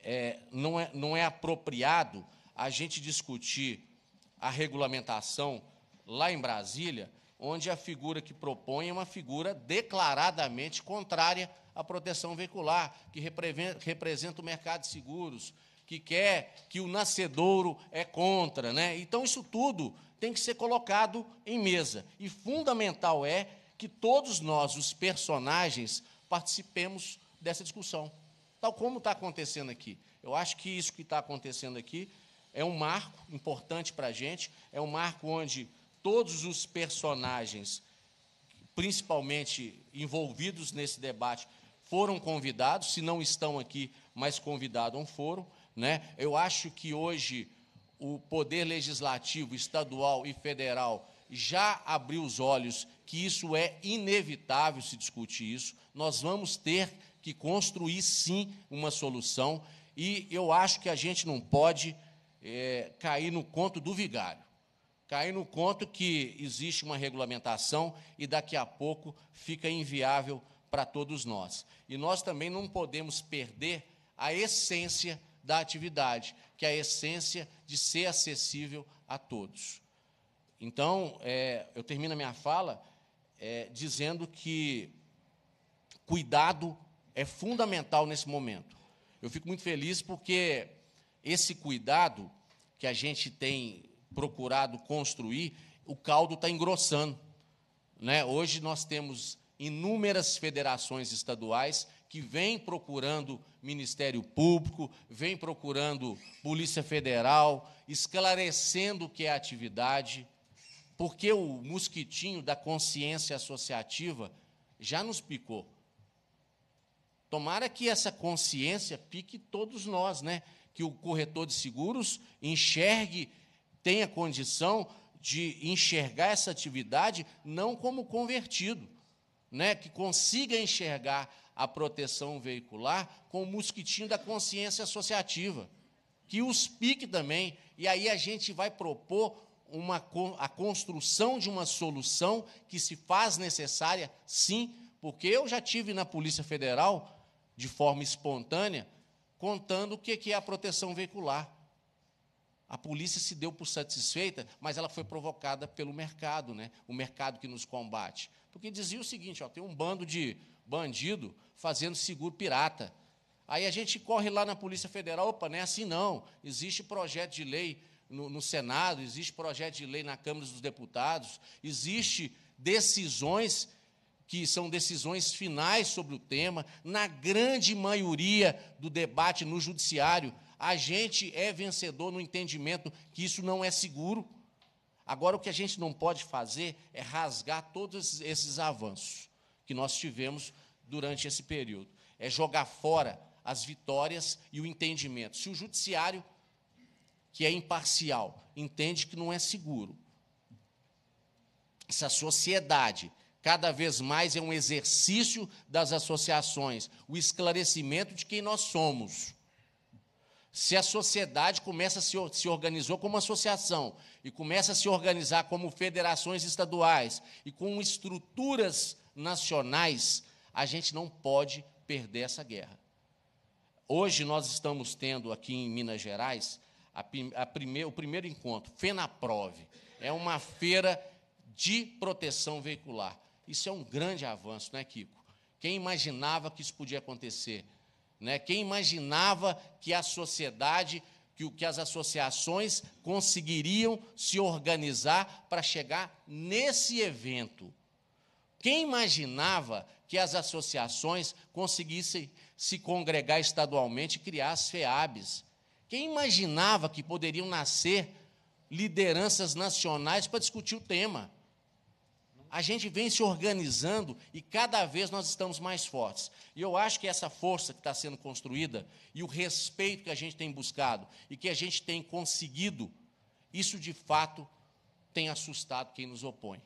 é, não, é, não é apropriado a gente discutir a regulamentação lá em Brasília, onde a figura que propõe é uma figura declaradamente contrária à proteção veicular, que representa o mercado de seguros, que quer que o nascedouro é contra. Né? Então, isso tudo tem que ser colocado em mesa. E fundamental é que todos nós, os personagens, participemos dessa discussão, tal como está acontecendo aqui. Eu acho que isso que está acontecendo aqui é um marco importante para a gente, é um marco onde todos os personagens, principalmente envolvidos nesse debate, foram convidados, se não estão aqui, mas convidados foram. Né? Eu acho que hoje o poder legislativo estadual e federal já abriu os olhos que isso é inevitável se discutir isso. Nós vamos ter que construir sim uma solução e eu acho que a gente não pode é, cair no conto do vigário, cair no conto que existe uma regulamentação e daqui a pouco fica inviável para todos nós. E nós também não podemos perder a essência da atividade, que é a essência de ser acessível a todos. Então, é, eu termino a minha fala é, dizendo que cuidado é fundamental nesse momento. Eu fico muito feliz porque esse cuidado que a gente tem procurado construir, o caldo está engrossando. Né? Hoje nós temos inúmeras federações estaduais que vêm procurando Ministério Público, vêm procurando Polícia Federal, esclarecendo o que é atividade, porque o mosquitinho da consciência associativa já nos picou. Tomara que essa consciência pique todos nós, né? Que o corretor de seguros enxergue, tenha condição de enxergar essa atividade não como convertido, né? Que consiga enxergar a proteção veicular com o mosquitinho da consciência associativa, que os pique também. E aí a gente vai propor uma, a construção de uma solução que se faz necessária, sim, porque eu já tive na Polícia Federal, de forma espontânea, contando o que é a proteção veicular. A polícia se deu por satisfeita, mas ela foi provocada pelo mercado, né? o mercado que nos combate. Porque dizia o seguinte: ó, tem um bando de bandido fazendo seguro pirata. Aí a gente corre lá na Polícia Federal, opa, não é assim não. Existe projeto de lei no, no Senado, existe projeto de lei na Câmara dos Deputados, existe decisões que são decisões finais sobre o tema, na grande maioria do debate no judiciário, a gente é vencedor no entendimento que isso não é seguro. Agora, o que a gente não pode fazer é rasgar todos esses avanços que nós tivemos durante esse período. É jogar fora as vitórias e o entendimento. Se o judiciário que é imparcial, entende que não é seguro. Se a sociedade cada vez mais é um exercício das associações, o esclarecimento de quem nós somos. Se a sociedade começa a se, se organizou como associação e começa a se organizar como federações estaduais e com estruturas nacionais, a gente não pode perder essa guerra. Hoje nós estamos tendo aqui em Minas Gerais a, a o primeiro encontro, FENAPROVE, é uma feira de proteção veicular. Isso é um grande avanço, não é, Kiko? Quem imaginava que isso podia acontecer? Né? Quem imaginava que a sociedade, que, que as associações conseguiriam se organizar para chegar nesse evento? Quem imaginava que as associações conseguissem se congregar estadualmente e criar as FEABs? Quem imaginava que poderiam nascer lideranças nacionais para discutir o tema? A gente vem se organizando e cada vez nós estamos mais fortes. E eu acho que essa força que está sendo construída e o respeito que a gente tem buscado e que a gente tem conseguido, isso de fato tem assustado quem nos opõe.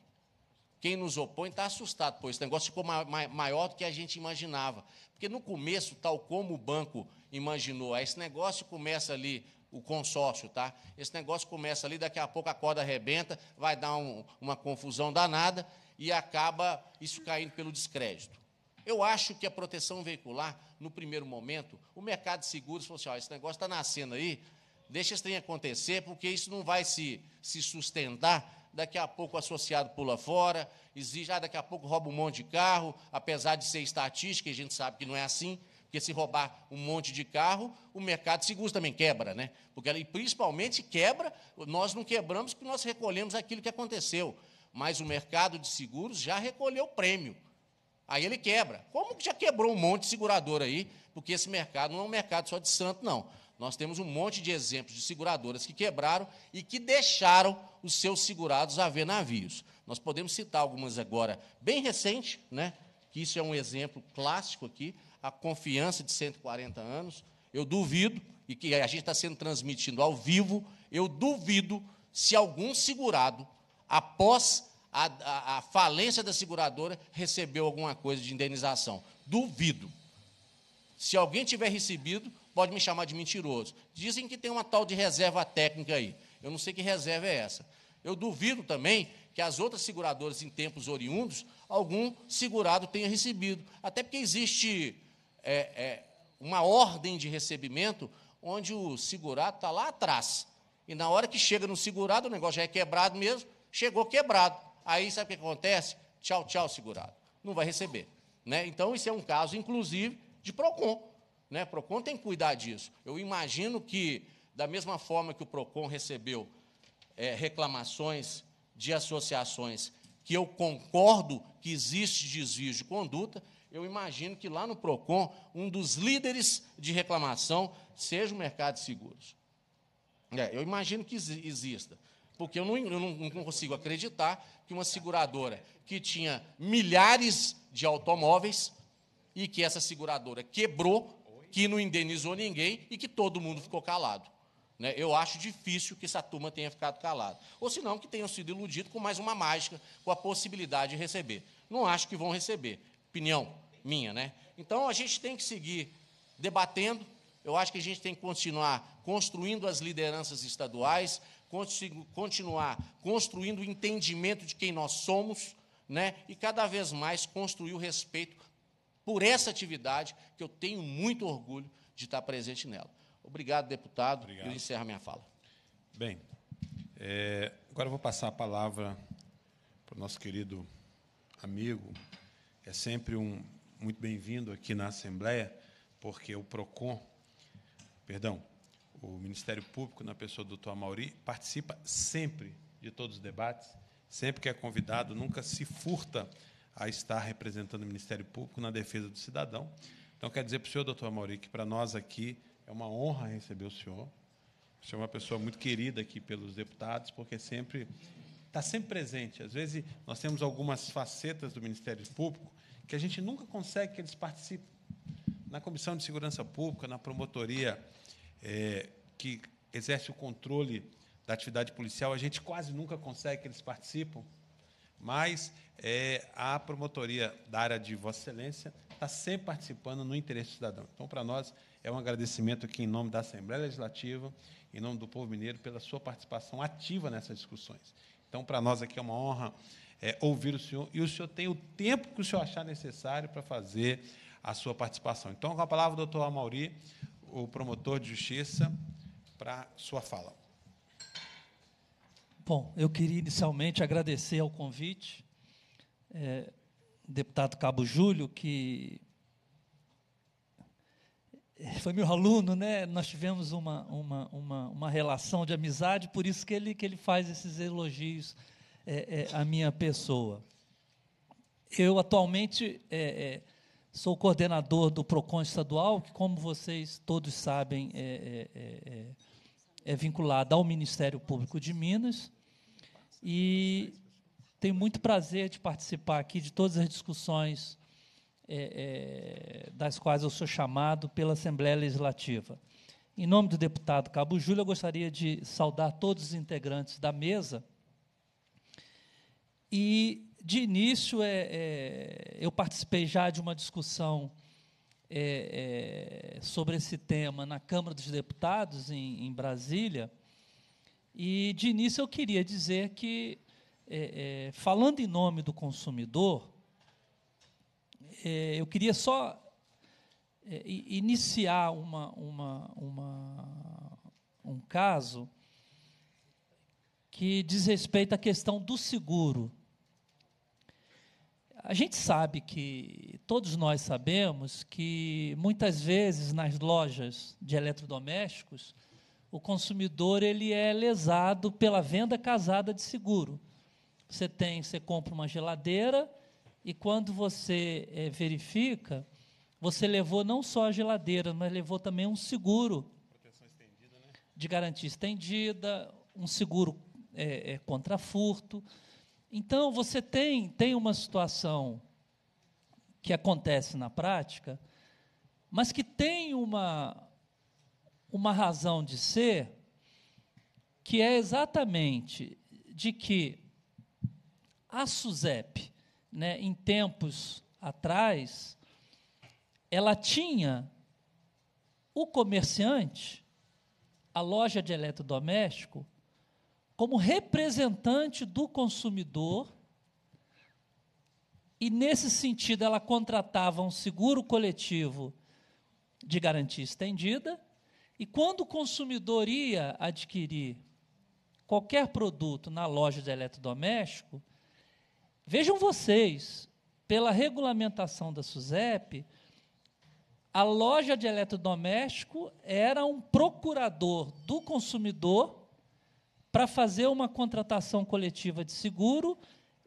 Quem nos opõe está assustado, pois esse negócio ficou maior do que a gente imaginava. Porque no começo, tal como o banco imaginou, ah, esse negócio começa ali, o consórcio, tá? Esse negócio começa ali, daqui a pouco a corda arrebenta, vai dar um, uma confusão danada e acaba isso caindo pelo descrédito. Eu acho que a proteção veicular, no primeiro momento, o mercado de seguros falou assim: ó, esse negócio está nascendo aí, deixa isso trem acontecer, porque isso não vai se, se sustentar daqui a pouco o associado pula fora, exige, ah, daqui a pouco rouba um monte de carro, apesar de ser estatística, a gente sabe que não é assim, porque se roubar um monte de carro, o mercado de seguros também quebra, né? Porque ele principalmente quebra, nós não quebramos porque nós recolhemos aquilo que aconteceu, mas o mercado de seguros já recolheu o prêmio. Aí ele quebra. Como que já quebrou um monte de segurador aí? Porque esse mercado não é um mercado só de santo, não. Nós temos um monte de exemplos de seguradoras que quebraram e que deixaram os seus segurados a ver navios. Nós podemos citar algumas agora bem recente, né? que isso é um exemplo clássico aqui, a confiança de 140 anos. Eu duvido, e que a gente está sendo transmitindo ao vivo, eu duvido se algum segurado, após a, a, a falência da seguradora, recebeu alguma coisa de indenização. Duvido. Se alguém tiver recebido, pode me chamar de mentiroso. Dizem que tem uma tal de reserva técnica aí. Eu não sei que reserva é essa. Eu duvido também que as outras seguradoras em tempos oriundos, algum segurado tenha recebido. Até porque existe é, é, uma ordem de recebimento onde o segurado está lá atrás. E na hora que chega no segurado, o negócio já é quebrado mesmo, chegou quebrado. Aí sabe o que acontece? Tchau, tchau, segurado. Não vai receber. Né? Então, isso é um caso, inclusive, de PROCON. Né? PROCON tem que cuidar disso. Eu imagino que, da mesma forma que o PROCON recebeu é, reclamações de associações que eu concordo que existe desvio de conduta, eu imagino que lá no PROCON, um dos líderes de reclamação seja o mercado de seguros. É, eu imagino que exista. Porque eu não, eu não, consigo acreditar que uma seguradora que tinha milhares de automóveis e que essa seguradora quebrou que não indenizou ninguém e que todo mundo ficou calado. Né? Eu acho difícil que essa turma tenha ficado calada. Ou se não, que tenham sido iludidos com mais uma mágica, com a possibilidade de receber. Não acho que vão receber. Opinião minha, né? Então a gente tem que seguir debatendo. Eu acho que a gente tem que continuar construindo as lideranças estaduais, continuar construindo o entendimento de quem nós somos, né? E cada vez mais construir o respeito por essa atividade que eu tenho muito orgulho de estar presente nela. Obrigado, deputado. Obrigado. Eu encerro a minha fala. Bem, é, agora eu vou passar a palavra para o nosso querido amigo. É sempre um muito bem-vindo aqui na Assembleia, porque o PROCON, perdão, o Ministério Público, na pessoa do doutor Amauri, participa sempre de todos os debates, sempre que é convidado, nunca se furta a estar representando o Ministério Público na defesa do cidadão. Então, quer dizer para o senhor, doutor Mauri, que para nós aqui é uma honra receber o senhor. O senhor é uma pessoa muito querida aqui pelos deputados, porque sempre está sempre presente. Às vezes, nós temos algumas facetas do Ministério Público que a gente nunca consegue que eles participem. Na Comissão de Segurança Pública, na promotoria é, que exerce o controle da atividade policial, a gente quase nunca consegue que eles participem, Mas é, a promotoria da área de Vossa Excelência está sempre participando no interesse do cidadão. Então, para nós, é um agradecimento aqui em nome da Assembleia Legislativa, em nome do povo mineiro, pela sua participação ativa nessas discussões. Então, para nós aqui é uma honra é, ouvir o senhor, e o senhor tem o tempo que o senhor achar necessário para fazer a sua participação. Então, com a palavra, doutor Amauri, o promotor de justiça, para sua fala. Bom, eu queria inicialmente agradecer ao convite é, deputado Cabo Júlio, que foi meu aluno, né? Nós tivemos uma, uma, uma, uma, relação de amizade, por isso que ele, que ele faz esses elogios é, é, à minha pessoa. Eu atualmente é, é sou coordenador do PROCON estadual, que, como vocês todos sabem, é, é, é vinculado ao Ministério Público de Minas. E tenho muito prazer de participar aqui de todas as discussões é, é, das quais eu sou chamado pela Assembleia Legislativa. Em nome do deputado Cabo Júlio, eu gostaria de saudar todos os integrantes da mesa. E, de início, é, é eu participei já de uma discussão é, é, sobre esse tema na Câmara dos Deputados, em, em Brasília. E, de início, eu queria dizer que é, é, falando em nome do consumidor, é, eu queria só é, iniciar uma, uma, uma, um caso que diz respeito à questão do seguro. A gente sabe que, todos nós sabemos que muitas vezes nas lojas de eletrodomésticos, o consumidor ele é lesado pela venda casada de seguro você tem, você compra uma geladeira e quando você é, verifica, você levou não só a geladeira, mas levou também um seguro estendida, né? de garantia estendida, um seguro é, é, contra furto. Então você tem tem uma situação que acontece na prática, mas que tem uma uma razão de ser que é exatamente de que a SUSEP, né, em tempos atrás, ela tinha o comerciante, a loja de eletrodoméstico, como representante do consumidor, e nesse sentido ela contratava um seguro coletivo de garantia estendida, e quando o consumidor ia adquirir qualquer produto na loja de eletrodoméstico, Vejam vocês, pela regulamentação da SUSEP, a loja de eletrodoméstico era um procurador do consumidor para fazer uma contratação coletiva de seguro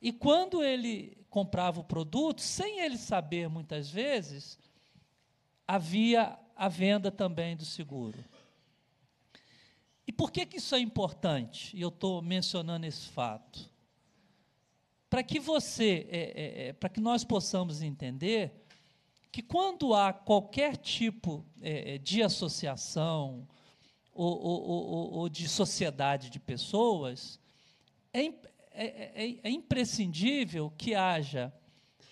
e quando ele comprava o produto, sem ele saber muitas vezes, havia a venda também do seguro. E por que, que isso é importante? E eu estou mencionando esse fato para que você, é, é, é, para que nós possamos entender que quando há qualquer tipo é, é de associação ou, ou, ou, ou, de sociedade de pessoas, é, é imprescindível que haja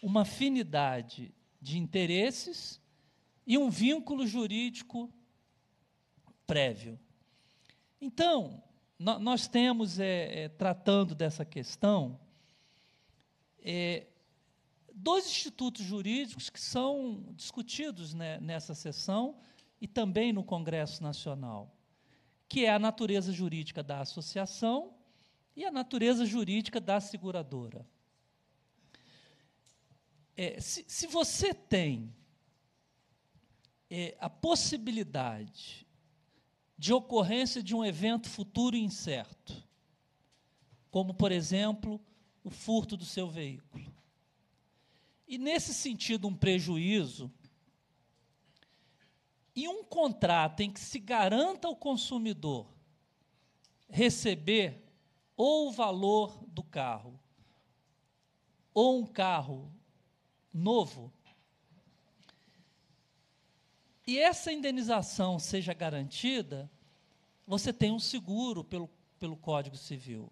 uma afinidade de interesses e um vínculo jurídico prévio. Então, nós temos, é, tratando dessa questão, é, dois institutos jurídicos que são discutidos né, nessa sessão e também no Congresso Nacional, que é a natureza jurídica da associação e a natureza jurídica da seguradora. É, se, se, você tem é, a possibilidade de ocorrência de um evento futuro incerto, como, por exemplo, o furto do seu veículo. E nesse sentido, um prejuízo. E um contrato em que se garanta ao consumidor receber ou o valor do carro ou um carro novo, e essa indenização seja garantida, você tem um seguro pelo, pelo Código Civil.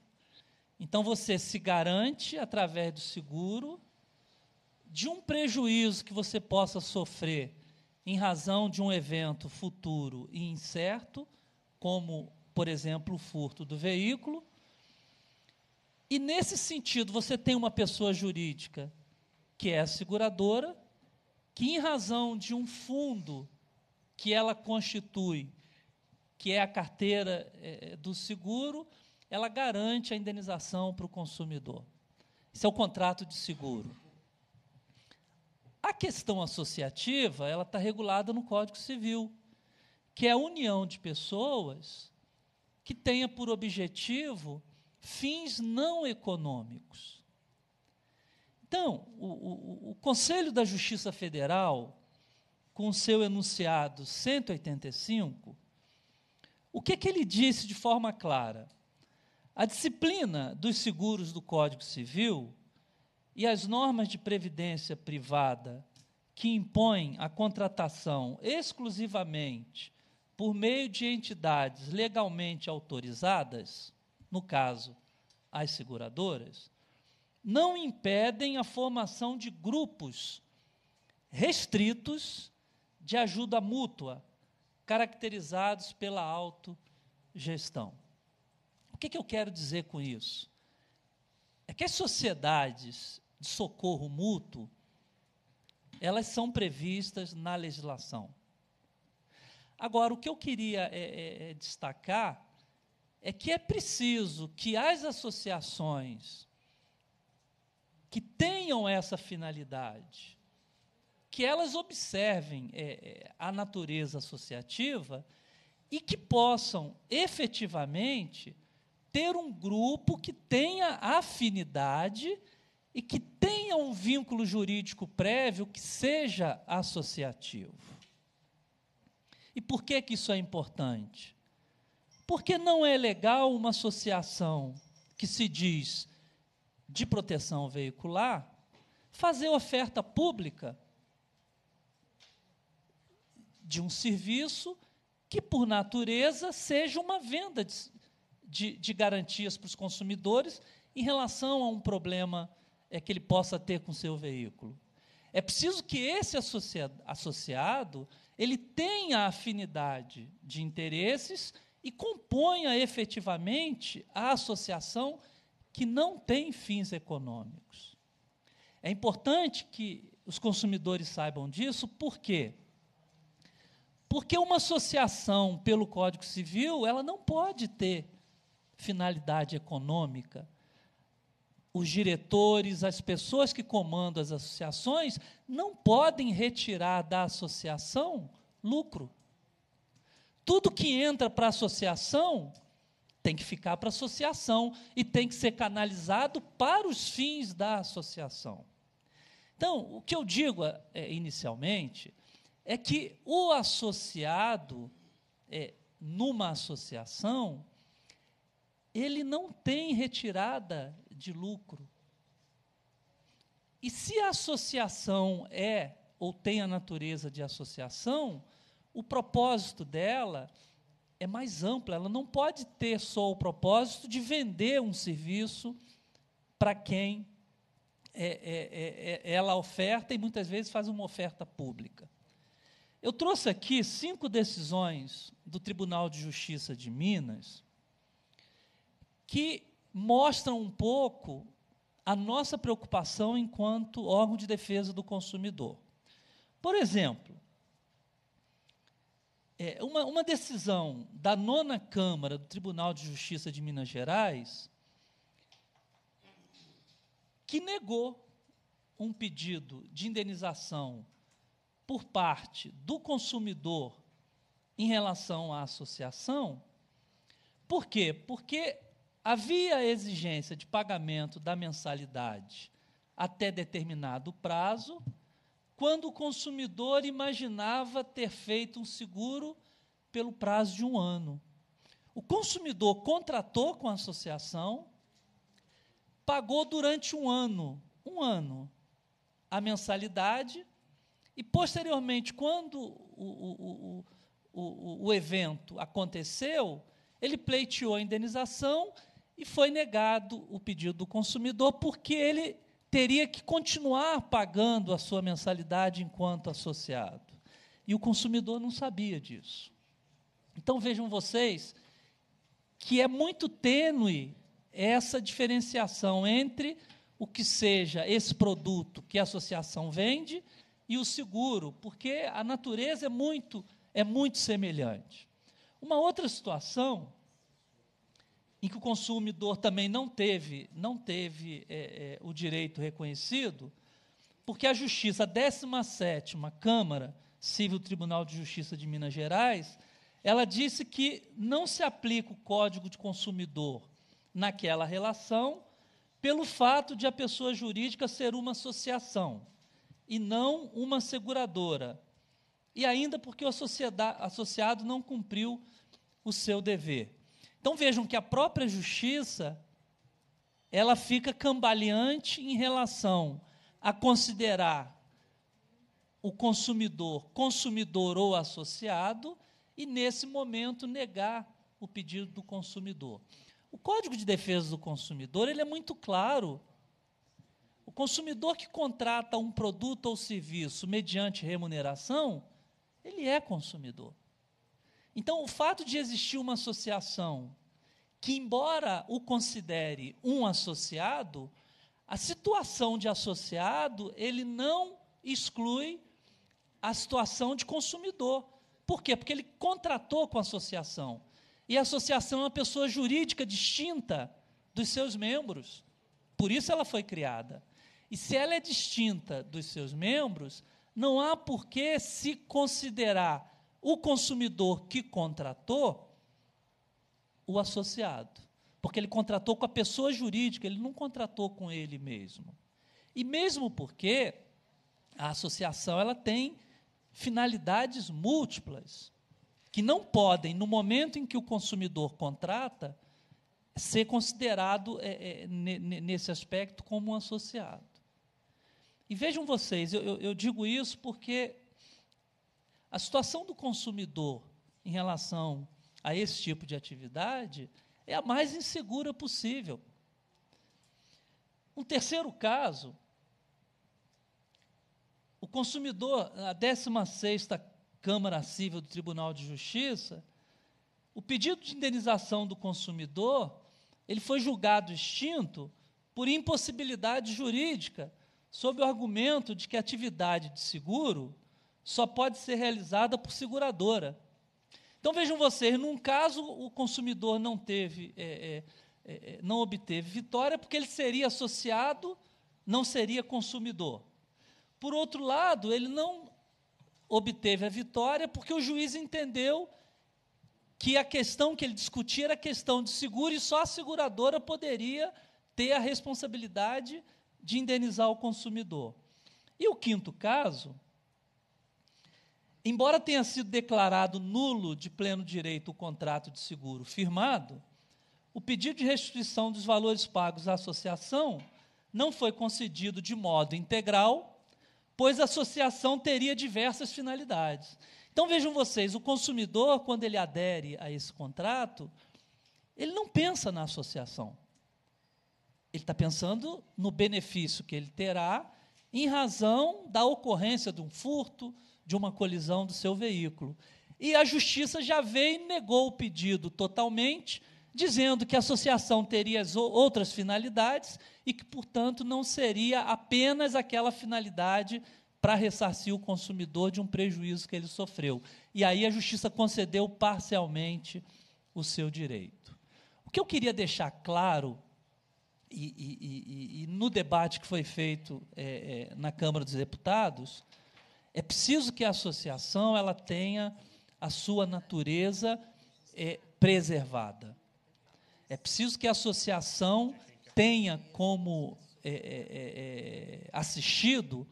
Então você se garante através do seguro de um prejuízo que você possa sofrer em razão de um evento futuro e incerto, como, por exemplo, o furto do veículo. E nesse sentido, você tem uma pessoa jurídica que é a seguradora, que em razão de um fundo que ela constitui, que é a carteira é, do seguro, ela garante a indenização para o consumidor. Isso é o contrato de seguro. A questão associativa, ela está regulada no Código Civil, que é a união de pessoas que tenha por objetivo fins não econômicos. Então, o, o, o Conselho da Justiça Federal, com seu enunciado 185, o que, que ele disse de forma clara? A disciplina dos seguros do Código Civil e as normas de previdência privada que impõem a contratação exclusivamente por meio de entidades legalmente autorizadas, no caso, as seguradoras, não impedem a formação de grupos restritos de ajuda mútua, caracterizados pela autogestão que, que eu quero dizer com isso? É que as sociedades de socorro mútuo, elas são previstas na legislação. Agora, o que eu queria é, é, é destacar é que é preciso que as associações que tenham essa finalidade, que elas observem é, é a natureza associativa e que possam efetivamente ter um grupo que tenha afinidade e que tenha um vínculo jurídico prévio que seja associativo. E por que, que isso é importante? Porque não é legal uma associação que se diz de proteção veicular fazer oferta pública de um serviço que, por natureza, seja uma venda de, de, de garantias para os consumidores em relação a um problema é, que ele possa ter com seu veículo. É preciso que esse associado, associado ele tenha afinidade de interesses e componha efetivamente a associação que não tem fins econômicos. É importante que os consumidores saibam disso, por quê? Porque uma associação pelo Código Civil, ela não pode ter finalidade econômica, os diretores, as pessoas que comandam as associações, não podem retirar da associação lucro. Tudo que entra para a associação tem que ficar para a associação e tem que ser canalizado para os fins da associação. Então, o que eu digo é, é inicialmente é que o associado é, numa associação ele não tem retirada de lucro. E se a associação é ou tem a natureza de associação, o propósito dela é mais amplo. Ela não pode ter só o propósito de vender um serviço para quem é, é, é, é ela oferta e muitas vezes faz uma oferta pública. Eu trouxe aqui cinco decisões do Tribunal de Justiça de Minas que mostram um pouco a nossa preocupação enquanto órgão de defesa do consumidor. Por exemplo, é, uma, uma decisão da nona Câmara do Tribunal de Justiça de Minas Gerais que negou um pedido de indenização por parte do consumidor em relação à associação. Por quê? Porque Havia exigência de pagamento da mensalidade até determinado prazo, quando o consumidor imaginava ter feito um seguro pelo prazo de um ano. O consumidor contratou com a associação, pagou durante um ano, um ano, a mensalidade, e posteriormente, quando o, o, o, o evento aconteceu, ele pleiteou a indenização e foi negado o pedido do consumidor porque ele teria que continuar pagando a sua mensalidade enquanto associado. E o consumidor não sabia disso. Então vejam vocês que é muito tênue essa diferenciação entre o que seja esse produto que a associação vende e o seguro, porque a natureza é muito é muito semelhante. Uma outra situação em que o consumidor também não teve, não teve é, é, o direito reconhecido, porque a Justiça, a 17ª Câmara Civil Tribunal de Justiça de Minas Gerais, ela disse que não se aplica o Código de Consumidor naquela relação pelo fato de a pessoa jurídica ser uma associação e não uma seguradora. E ainda porque o associado não cumpriu o seu dever. Então vejam que a própria justiça ela fica cambaleante em relação a considerar o consumidor consumidor ou associado e nesse momento negar o pedido do consumidor. O Código de Defesa do Consumidor, ele é muito claro. O consumidor que contrata um produto ou serviço mediante remuneração, ele é consumidor. Então, o fato de existir uma associação que, embora o considere um associado, a situação de associado ele não exclui a situação de consumidor. Por quê? Porque ele contratou com a associação. E a associação é uma pessoa jurídica distinta dos seus membros. Por isso ela foi criada. E se ela é distinta dos seus membros, não há por que se considerar o consumidor que contratou o associado, porque ele contratou com a pessoa jurídica, ele não contratou com ele mesmo. E mesmo porque a associação ela tem finalidades múltiplas que não podem, no momento em que o consumidor contrata, ser considerado é, é, nesse aspecto como um associado. E vejam vocês, eu, eu digo isso porque a situação do consumidor em relação a esse tipo de atividade é a mais insegura possível. Um terceiro caso, o consumidor, a 16ª Câmara Civil do Tribunal de Justiça, o pedido de indenização do consumidor, ele foi julgado extinto por impossibilidade jurídica, sob o argumento de que a atividade de seguro só pode ser realizada por seguradora. Então vejam vocês, num caso o consumidor não teve, é é, é, é, não obteve vitória porque ele seria associado, não seria consumidor. Por outro lado, ele não obteve a vitória porque o juiz entendeu que a questão que ele discutia era a questão de seguro e só a seguradora poderia ter a responsabilidade de indenizar o consumidor. E o quinto caso Embora tenha sido declarado nulo de pleno direito o contrato de seguro firmado, o pedido de restituição dos valores pagos à associação não foi concedido de modo integral, pois a associação teria diversas finalidades. Então vejam vocês, o consumidor, quando ele adere a esse contrato, ele não pensa na associação. Ele está pensando no benefício que ele terá em razão da ocorrência de um furto, de uma colisão do seu veículo. E a justiça já veio e negou o pedido totalmente, dizendo que a associação teria outras finalidades e que, portanto, não seria apenas aquela finalidade para ressarcir o consumidor de um prejuízo que ele sofreu. E aí a justiça concedeu parcialmente o seu direito. O que eu queria deixar claro, e, e, e, e no debate que foi feito é, é, na Câmara dos Deputados, é preciso que a associação ela tenha a sua natureza é, preservada. É preciso que a associação tenha como é, é, assistido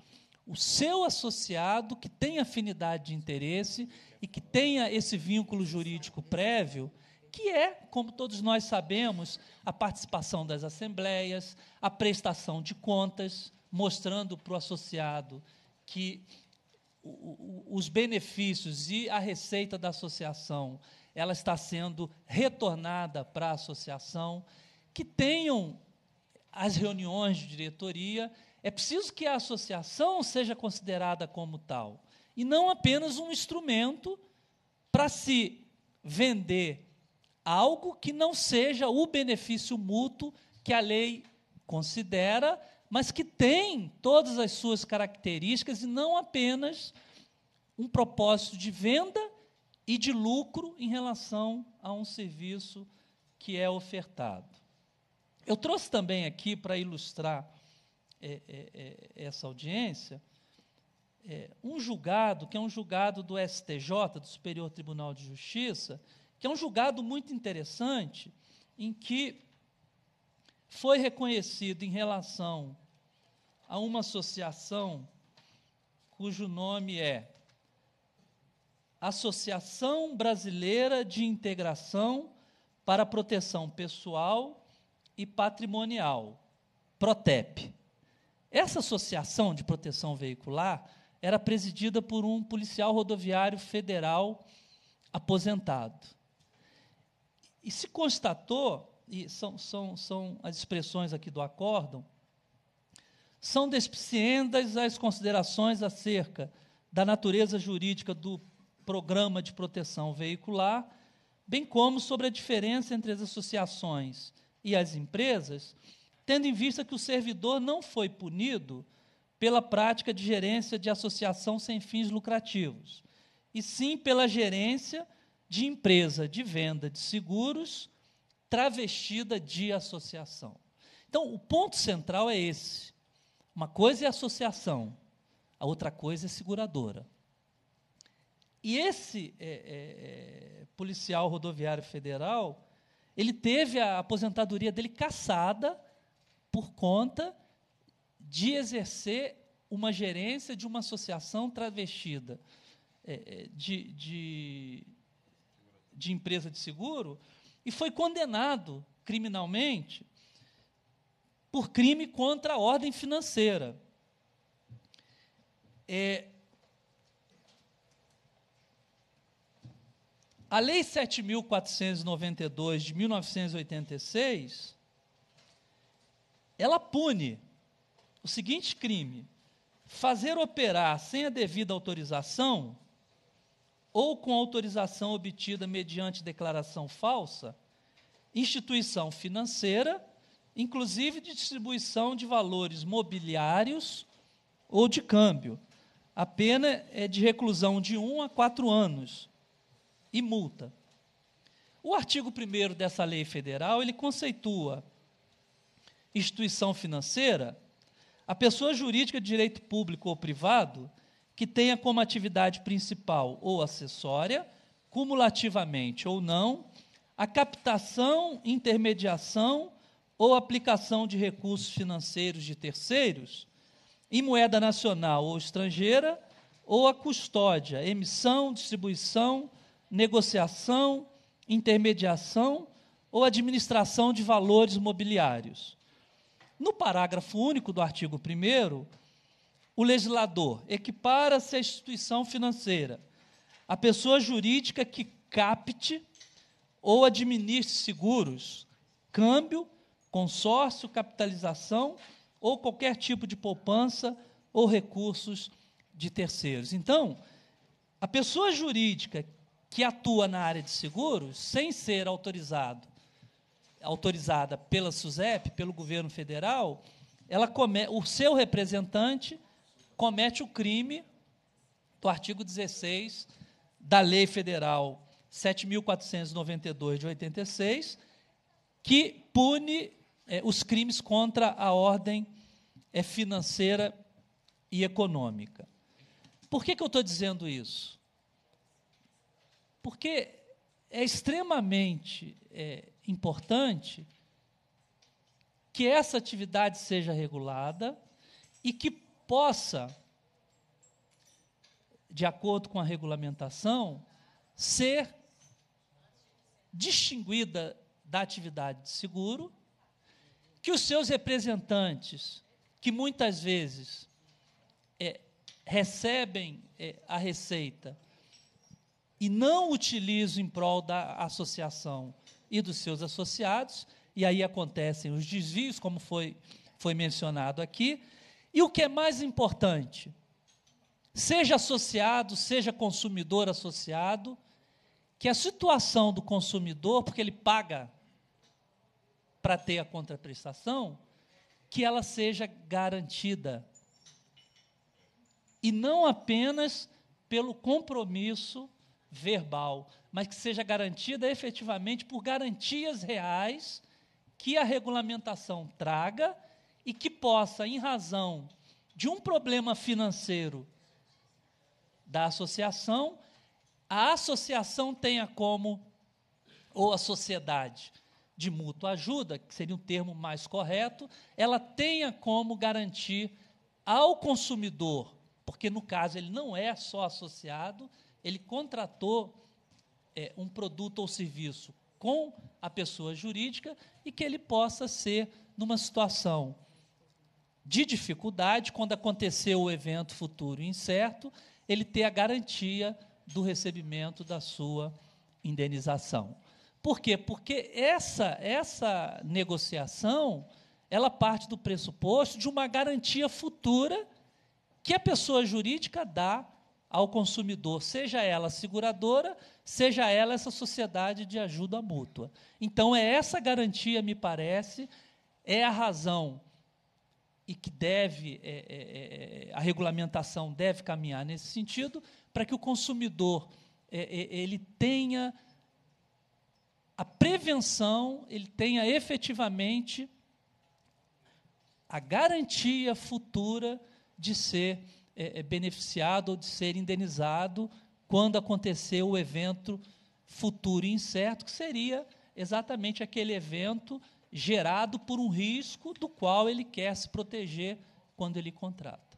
o seu associado que tem afinidade de interesse e que tenha esse vínculo jurídico prévio, que é, como todos nós sabemos, a participação das assembleias, a prestação de contas, mostrando para o associado que os benefícios e a receita da associação, ela está sendo retornada para a associação, que tenham as reuniões de diretoria, é preciso que a associação seja considerada como tal, e não apenas um instrumento para se vender algo que não seja o benefício mútuo que a lei considera mas que tem todas as suas características e não apenas um propósito de venda e de lucro em relação a um serviço que é ofertado. Eu trouxe também aqui para ilustrar é, é, é, essa audiência é, um julgado, que é um julgado do STJ, do Superior Tribunal de Justiça, que é um julgado muito interessante, em que foi reconhecido em relação a uma associação cujo nome é Associação Brasileira de Integração para Proteção Pessoal e Patrimonial, PROTEP. Essa associação de proteção veicular era presidida por um policial rodoviário federal aposentado. E se constatou, e são, são, são as expressões aqui do acórdão, são despiciendas as considerações acerca da natureza jurídica do programa de proteção veicular, bem como sobre a diferença entre as associações e as empresas, tendo em vista que o servidor não foi punido pela prática de gerência de associação sem fins lucrativos, e sim pela gerência de empresa de venda de seguros travestida de associação. Então, o ponto central é esse. Uma coisa é associação, a outra coisa é seguradora. E esse é, é, é policial rodoviário federal, ele teve a aposentadoria dele caçada por conta de exercer uma gerência de uma associação travestida é, é de, de, de empresa de seguro e foi condenado criminalmente por crime contra a ordem financeira. É, a Lei 7.492 de 1986 ela pune o seguinte crime: fazer operar sem a devida autorização ou com autorização obtida mediante declaração falsa instituição financeira inclusive de distribuição de valores mobiliários ou de câmbio. A pena é de reclusão de 1 um a quatro anos e multa. O artigo 1 dessa lei federal, ele conceitua instituição financeira a pessoa jurídica de direito público ou privado que tenha como atividade principal ou acessória, cumulativamente ou não, a captação, intermediação ou aplicação de recursos financeiros de terceiros em moeda nacional ou estrangeira, ou a custódia, emissão, distribuição, negociação, intermediação ou administração de valores mobiliários. No parágrafo único do artigo 1, o legislador equipara-se à instituição financeira, a pessoa jurídica que capte ou administre seguros, câmbio consórcio, capitalização ou qualquer tipo de poupança ou recursos de terceiros. Então, a pessoa jurídica que atua na área de seguros, sem ser autorizado, autorizada pela SUSEP, pelo governo federal, ela come, o seu representante comete o crime do artigo 16 da Lei Federal 7.492 de 86, que pune é, os crimes contra a ordem é, financeira e econômica. Por que, que eu estou dizendo isso? Porque é extremamente é, importante que essa atividade seja regulada e que possa, de acordo com a regulamentação, ser distinguida da atividade de seguro que os seus representantes, que muitas vezes é, recebem é, a receita e não utilizam em prol da associação e dos seus associados, e aí acontecem os desvios, como foi, foi mencionado aqui. E o que é mais importante, seja associado, seja consumidor associado, que a situação do consumidor, porque ele paga para ter a contraprestação, que ela seja garantida. E não apenas pelo compromisso verbal, mas que seja garantida efetivamente por garantias reais que a regulamentação traga e que possa, em razão de um problema financeiro da associação, a associação tenha como, ou a sociedade, de mútua ajuda, que seria um termo mais correto, ela tenha como garantir ao consumidor, porque no caso ele não é só associado, ele contratou é, um produto ou serviço com a pessoa jurídica e que ele possa ser numa situação de dificuldade, quando acontecer o evento futuro incerto, ele ter a garantia do recebimento da sua indenização. Por quê? Porque essa, essa negociação, ela parte do pressuposto de uma garantia futura que a pessoa jurídica dá ao consumidor, seja ela seguradora, seja ela essa sociedade de ajuda mútua. Então, é essa garantia, me parece, é a razão e que deve, é, é, é a regulamentação deve caminhar nesse sentido, para que o consumidor é, é ele tenha a prevenção ele tenha efetivamente a garantia futura de ser é, é, beneficiado ou de ser indenizado quando acontecer o evento futuro incerto, que seria exatamente aquele evento gerado por um risco do qual ele quer se proteger quando ele contrata.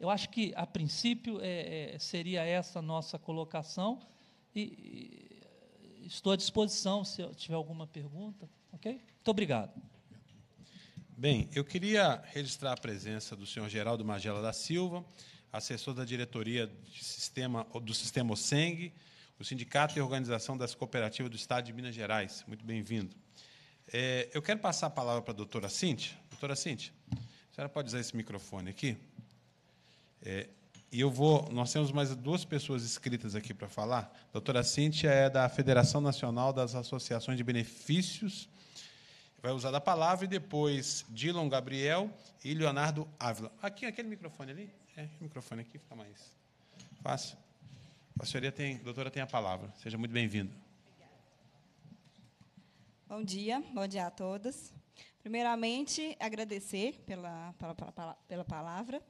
Eu acho que, a princípio, é, é, seria essa a nossa colocação. E, estou à disposição se tiver alguma pergunta, ok? Muito obrigado. Bem, eu queria registrar a presença do senhor Geraldo Magela da Silva, assessor da diretoria sistema, do Sistema OSENG, o Sindicato e Organização das Cooperativas do Estado de Minas Gerais. Muito bem-vindo. É, eu quero passar a palavra para a doutora Cintia. Doutora Cintia, a senhora pode usar esse microfone aqui? É, e eu vou. Nós temos mais duas pessoas inscritas aqui para falar. A doutora Cíntia é da Federação Nacional das Associações de Benefícios. Vai usar da palavra e depois Dilon Gabriel e Leonardo Ávila. Aqui, aquele microfone ali. É, o microfone aqui fica mais fácil. A senhoria tem, a doutora tem a palavra. Seja muito bem-vinda. Bom dia, bom dia a todos. Primeiramente, agradecer pela, pela, pela, pela palavra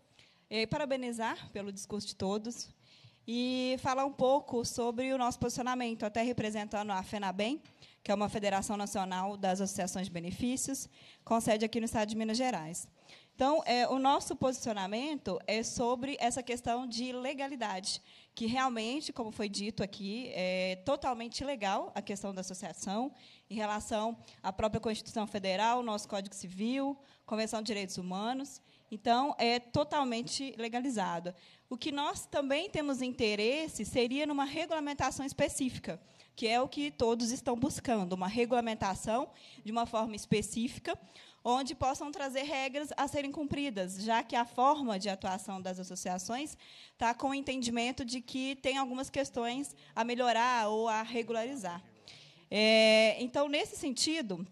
é, parabenizar pelo discurso de todos e falar um pouco sobre o nosso posicionamento, até representando a FENABEM, que é uma Federação Nacional das Associações de Benefícios, com sede aqui no estado de Minas Gerais. Então, é, o nosso posicionamento é sobre essa questão de legalidade, que realmente, como foi dito aqui, é totalmente legal a questão da associação em relação à própria Constituição Federal, nosso Código Civil, Convenção de Direitos Humanos. Então, é totalmente legalizado. O que nós também temos interesse seria numa regulamentação específica, que é o que todos estão buscando, uma regulamentação de uma forma específica, onde possam trazer regras a serem cumpridas, já que a forma de atuação das associações está com o entendimento de que tem algumas questões a melhorar ou a regularizar. É, então, nesse sentido,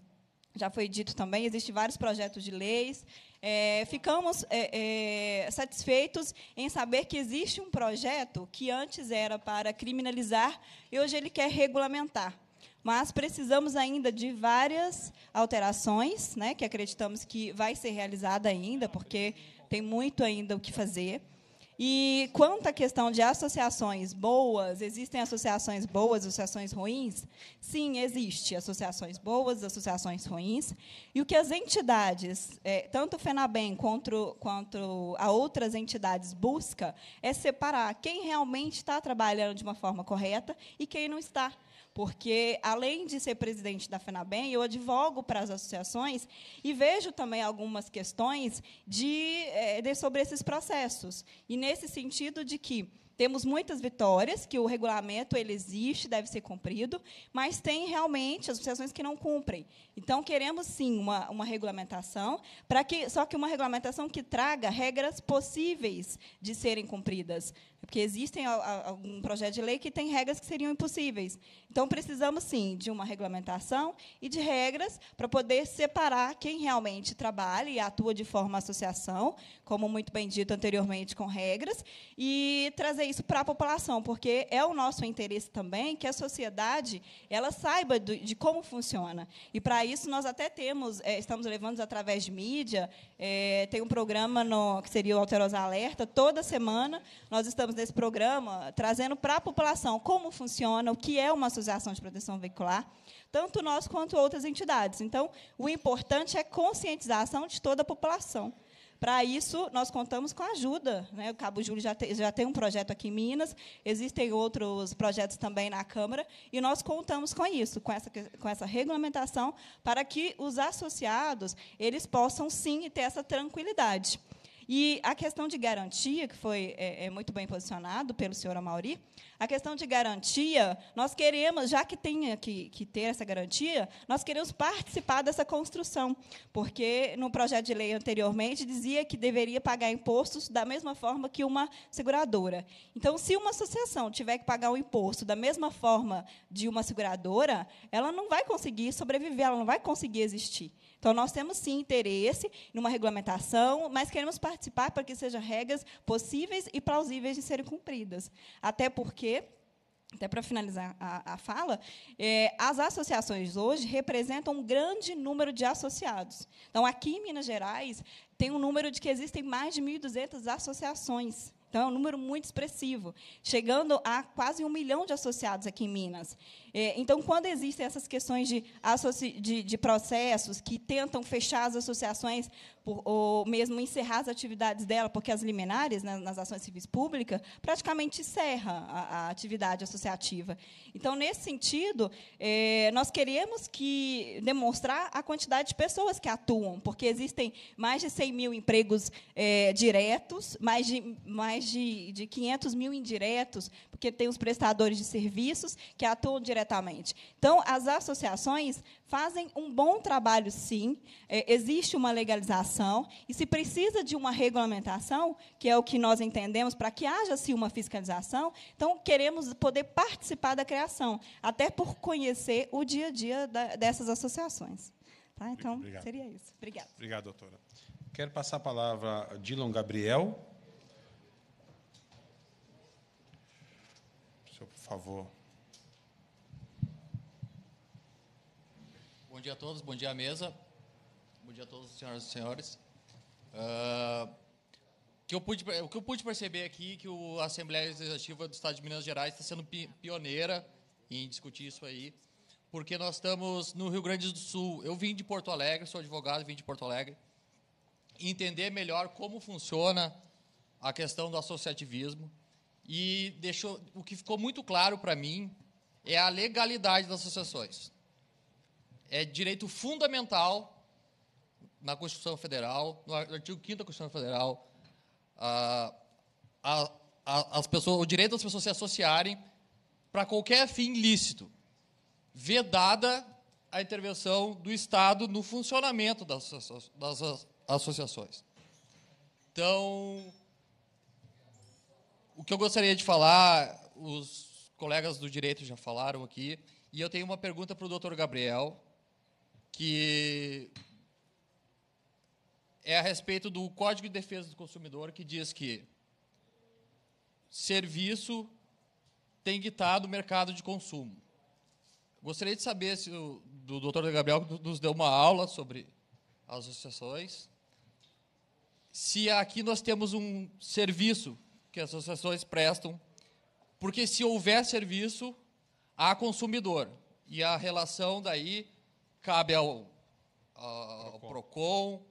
já foi dito também, existem vários projetos de leis, é, ficamos é, é, satisfeitos em saber que existe um projeto que antes era para criminalizar e hoje ele quer regulamentar. Mas precisamos ainda de várias alterações, né, que acreditamos que vai ser realizada ainda, porque tem muito ainda o que fazer. E quanto à questão de associações boas, existem associações boas, associações ruins? Sim, existe associações boas, associações ruins. E o que as entidades, é, tanto o FENABEM quanto, quanto a outras entidades busca é separar quem realmente está trabalhando de uma forma correta e quem não está porque além de ser presidente da FENABEM, eu advogo para as associações e vejo também algumas questões de, eh, de, sobre esses processos. E nesse sentido de que temos muitas vitórias, que o regulamento ele existe, deve ser cumprido, mas tem realmente associações que não cumprem. Então, queremos sim uma, uma regulamentação, para que, só que uma regulamentação que traga regras possíveis de serem cumpridas. Porque existem algum projeto de lei que tem regras que seriam impossíveis. Então, precisamos sim de uma regulamentação e de regras para poder separar quem realmente trabalha e atua de forma associação, como muito bem dito anteriormente, com regras, e trazer isso para a população, porque é o nosso interesse também que a sociedade ela saiba de como funciona. E para isso, nós até temos, é, estamos levando através de mídia, é, tem um programa no, que seria o Alterosa Alerta, toda semana nós estamos nesse programa trazendo para a população como funciona, o que é uma associação de proteção veicular, tanto nós quanto outras entidades. Então, o importante é conscientização de toda a população. Para isso, nós contamos com a ajuda. Né? O Cabo Júlio já, te, já tem um projeto aqui em Minas, existem outros projetos também na Câmara, e nós contamos com isso, com essa, com essa regulamentação, para que os associados eles possam, sim, ter essa tranquilidade. E a questão de garantia, que foi é, é muito bem posicionado pelo senhor Amauri, a questão de garantia, nós queremos, já que tenha que, que ter essa garantia, nós queremos participar dessa construção, porque no projeto de lei anteriormente dizia que deveria pagar impostos da mesma forma que uma seguradora. Então, se uma associação tiver que pagar o imposto da mesma forma de uma seguradora, ela não vai conseguir sobreviver, ela não vai conseguir existir. Então, nós temos sim interesse numa regulamentação, mas queremos participar para que sejam regras possíveis e plausíveis de serem cumpridas. Até porque, até para finalizar a, a fala, é, as associações hoje representam um grande número de associados. Então, aqui em Minas Gerais, tem um número de que existem mais de 1.200 associações. Então, é um número muito expressivo, chegando a quase um milhão de associados aqui em Minas. É, então, quando existem essas questões de, de, de processos que tentam fechar as associações por, ou mesmo encerrar as atividades dela, porque as liminares né, nas ações civis públicas praticamente encerra a, a atividade associativa. Então, nesse sentido, é, nós queremos que demonstrar a quantidade de pessoas que atuam, porque existem mais de 100 mil empregos é, diretos, mais de mais de, de 500 mil indiretos, porque tem os prestadores de serviços que atuam diretamente. Então, as associações fazem um bom trabalho, sim, é, existe uma legalização, e se precisa de uma regulamentação, que é o que nós entendemos, para que haja, sim, uma fiscalização, então queremos poder participar da criação, até por conhecer o dia a dia da, dessas associações. Tá? Então, Obrigado. seria isso. Obrigada. Obrigado, doutora. Quero passar a palavra a Dilon Gabriel, favor. Bom dia a todos, bom dia à mesa, bom dia a todos, senhoras e senhores. Uh, que eu pude, o que eu pude perceber aqui é que a Assembleia Legislativa do Estado de Minas Gerais está sendo pioneira em discutir isso aí, porque nós estamos no Rio Grande do Sul. Eu vim de Porto Alegre, sou advogado, vim de Porto Alegre, entender melhor como funciona a questão do associativismo, e deixou o que ficou muito claro para mim é a legalidade das associações. É direito fundamental na Constituição Federal, no artigo 5 da Constituição Federal, a, a, a, as pessoas, o direito das pessoas se associarem para qualquer fim lícito, vedada a intervenção do Estado no funcionamento das, das associações. Então, o que eu gostaria de falar, os colegas do direito já falaram aqui, e eu tenho uma pergunta para o doutor Gabriel, que é a respeito do Código de Defesa do Consumidor, que diz que serviço tem ditado o mercado de consumo. Gostaria de saber se o do doutor Gabriel que nos deu uma aula sobre as associações, se aqui nós temos um serviço que as associações prestam, porque se houver serviço, há consumidor. E a relação daí cabe ao, ao Procon. PROCON.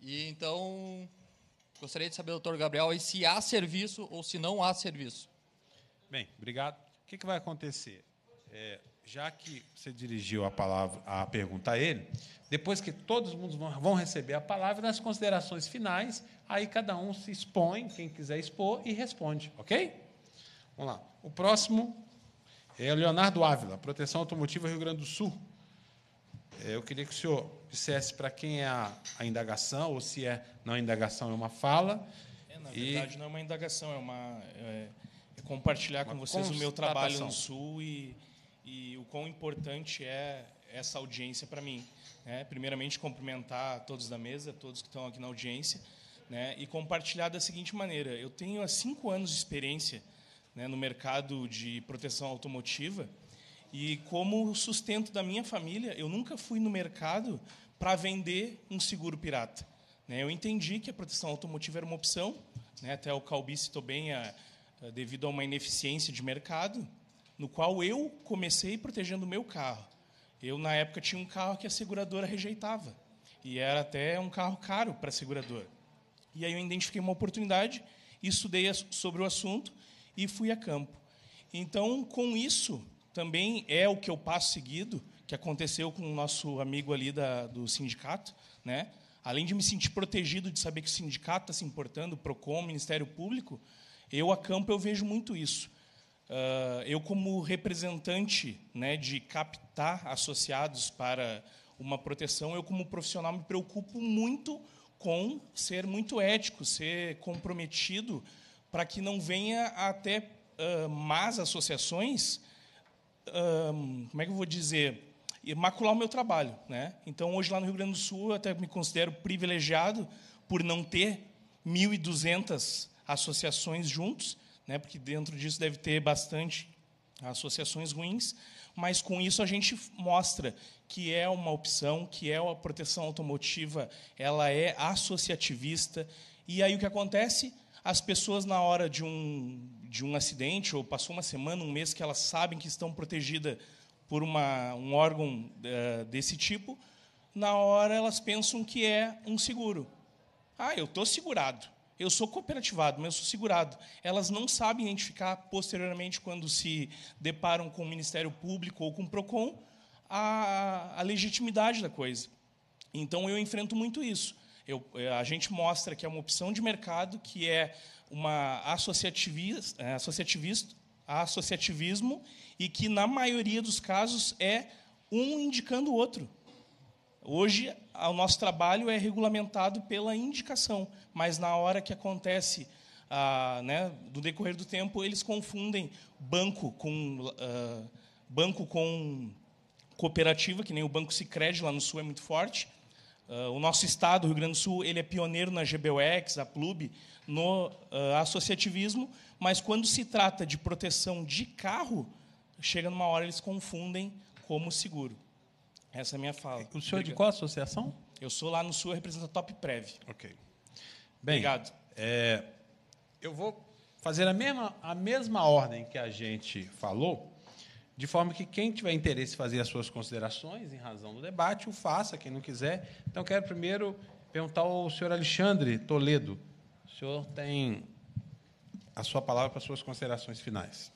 E então, gostaria de saber, doutor Gabriel, se há serviço ou se não há serviço. Bem, obrigado. O que, vai acontecer? É, já que você dirigiu a palavra a pergunta a ele, depois que todos vão receber a palavra, nas considerações finais, aí cada um se expõe, quem quiser expor, e responde, ok? Vamos lá. O próximo é o Leonardo Ávila, Proteção Automotiva Rio Grande do Sul. É, eu queria que o senhor dissesse para quem é a, a indagação, ou se é não é indagação, é uma fala. É, na e... verdade, não é uma indagação, é uma. É, é compartilhar com vocês o meu trabalho no Sul e, e o quão importante é essa audiência para mim. Né? Primeiramente, cumprimentar todos da mesa, todos que estão aqui na audiência, né? e compartilhar da seguinte maneira: eu tenho há cinco anos de experiência né, no mercado de proteção automotiva, e como sustento da minha família, eu nunca fui no mercado para vender um seguro pirata. Né. Eu entendi que a proteção automotiva era uma opção, né, até o Calbi citou bem, a, a, devido a uma ineficiência de mercado, no qual eu comecei protegendo o meu carro. Eu, na época, tinha um carro que a seguradora rejeitava. E era até um carro caro para a seguradora. E aí eu identifiquei uma oportunidade, estudei sobre o assunto e fui a campo. Então, com isso, também é o que eu passo seguido, que aconteceu com o nosso amigo ali da, do sindicato. Né? Além de me sentir protegido de saber que o sindicato está se importando, o PROCON, o Ministério Público, eu, a campo, eu vejo muito isso. Uh, eu, como representante né, de captar associados para uma proteção, eu, como profissional, me preocupo muito com ser muito ético, ser comprometido, para que não venha até uh, más associações, ah, como é que eu vou dizer, macular o meu trabalho. Né? Então, hoje, lá no Rio Grande do Sul, eu até me considero privilegiado por não ter 1.200 associações juntos, né, porque dentro disso deve ter bastante associações ruins, mas com isso a gente mostra que é uma opção, que é a proteção automotiva, ela é associativista. E aí o que acontece? As pessoas, na hora de um, de um acidente, ou passou uma semana, um mês, que elas sabem que estão protegidas por uma, um órgão uh, desse tipo, na hora elas pensam que é um seguro. Ah, eu estou segurado eu sou cooperativado, mas eu sou segurado. Elas não sabem identificar, posteriormente, quando se deparam com o Ministério Público ou com o PROCON, a, a legitimidade da coisa. Então, eu enfrento muito isso. Eu, é, a gente mostra que é uma opção de mercado, que é uma é, associativista, associativismo, e que, na maioria dos casos, é um indicando o outro. Hoje, o nosso trabalho é regulamentado pela indicação, mas na hora que acontece, ah, né, no decorrer do tempo, eles confundem banco com ah, banco com cooperativa, que nem o Banco Sicredi lá no Sul é muito forte. Ah, o nosso estado, o Rio Grande do Sul, ele é pioneiro na GBUX, a Plube, no ah, associativismo, mas quando se trata de proteção de carro, chega numa hora eles confundem como seguro. Essa é a minha fala. O senhor é Obrigado. de qual associação? Eu sou lá no Sul, representa a Top Prev. Ok. Bem, Obrigado. É, eu vou fazer a mesma, a mesma ordem que a gente falou, de forma que quem tiver interesse em fazer as suas considerações em razão do debate, o faça, quem não quiser. Então, quero primeiro perguntar ao senhor Alexandre Toledo. O senhor tem a sua palavra para as suas considerações finais.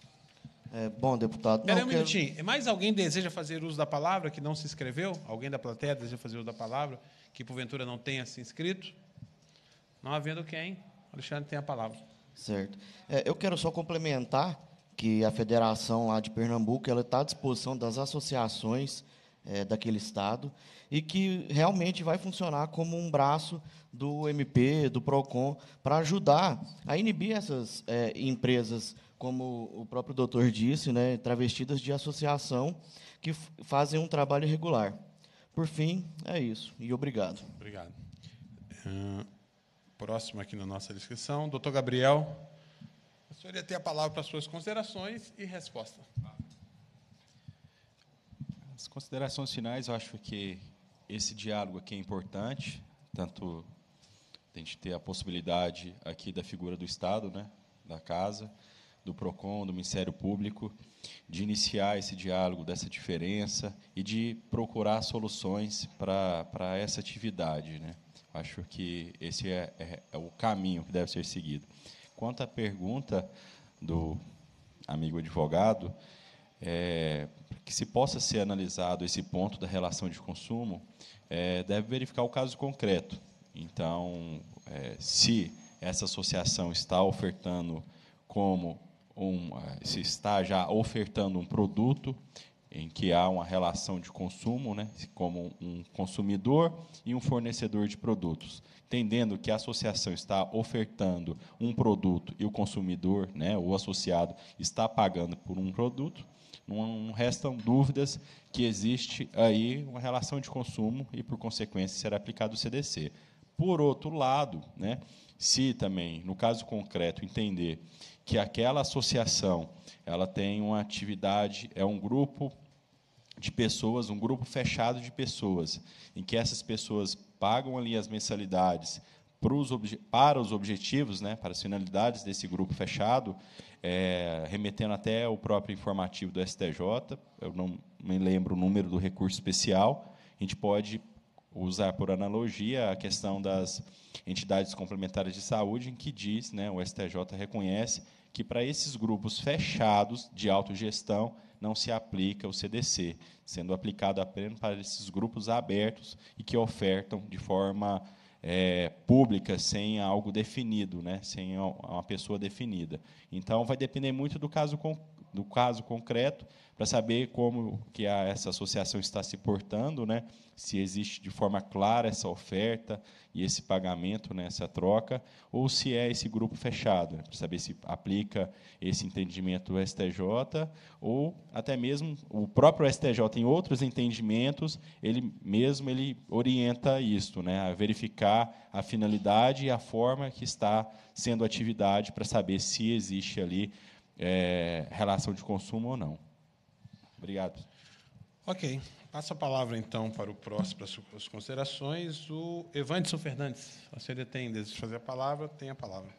É, bom, deputado. Espera um quero... minutinho. É mais alguém deseja fazer uso da palavra que não se inscreveu? Alguém da plateia deseja fazer uso da palavra que, porventura, não tenha se inscrito? Não havendo quem, Alexandre tem a palavra. Certo. É, eu quero só complementar que a federação lá de Pernambuco ela está à disposição das associações é, daquele estado e que realmente vai funcionar como um braço do MP, do PROCON, para ajudar a inibir essas é, empresas como o próprio doutor disse, né, travestidas de associação que fazem um trabalho regular. Por fim, é isso. E obrigado. Obrigado. Uh, próximo aqui na nossa descrição, doutor Gabriel. A senhora tem a palavra para as suas considerações e resposta. As considerações finais, eu acho que esse diálogo aqui é importante, tanto a gente ter a possibilidade aqui da figura do Estado, né, da casa, do PROCON, do Ministério Público, de iniciar esse diálogo dessa diferença e de procurar soluções para essa atividade. Né? Acho que esse é, é, é, o caminho que deve ser seguido. Quanto à pergunta do amigo advogado, é, que se possa ser analisado esse ponto da relação de consumo, é, deve verificar o caso concreto. Então, é, se essa associação está ofertando como um, eh, se está já ofertando um produto em que há uma relação de consumo, né, como um consumidor e um fornecedor de produtos, entendendo que a associação está ofertando um produto e o consumidor, né, o associado, está pagando por um produto, não restam dúvidas que existe aí uma relação de consumo e, por consequência, será aplicado o CDC. Por outro lado, né, se também, no caso concreto, entender que aquela associação ela tem uma atividade, é um grupo de pessoas, um grupo fechado de pessoas, em que essas pessoas pagam ali as mensalidades para os, para os objetivos, né, para as finalidades desse grupo fechado, é, remetendo até o próprio informativo do STJ, eu não me lembro o número do recurso especial, a gente pode usar por analogia a questão das entidades complementares de saúde, em que diz, né, o STJ reconhece que para esses grupos fechados de autogestão não se aplica o CDC, sendo aplicado apenas para esses grupos abertos e que ofertam de forma é, pública, sem algo definido, né, sem uma pessoa definida. Então, vai depender muito do caso do caso concreto, para saber como que a, essa associação está se portando, né? se existe de forma clara essa oferta e esse pagamento, né? essa troca, ou se é esse grupo fechado, né? para saber se aplica esse entendimento do STJ, ou até mesmo o próprio STJ em outros entendimentos, ele mesmo ele orienta isto, né? a verificar a finalidade e a forma que está sendo atividade para saber se existe ali é, relação de consumo ou não. Obrigado. Ok. Passa a palavra, então, para o próximo, para as considerações, o Evandson Fernandes. A senhora tem desde fazer a palavra, tem a palavra.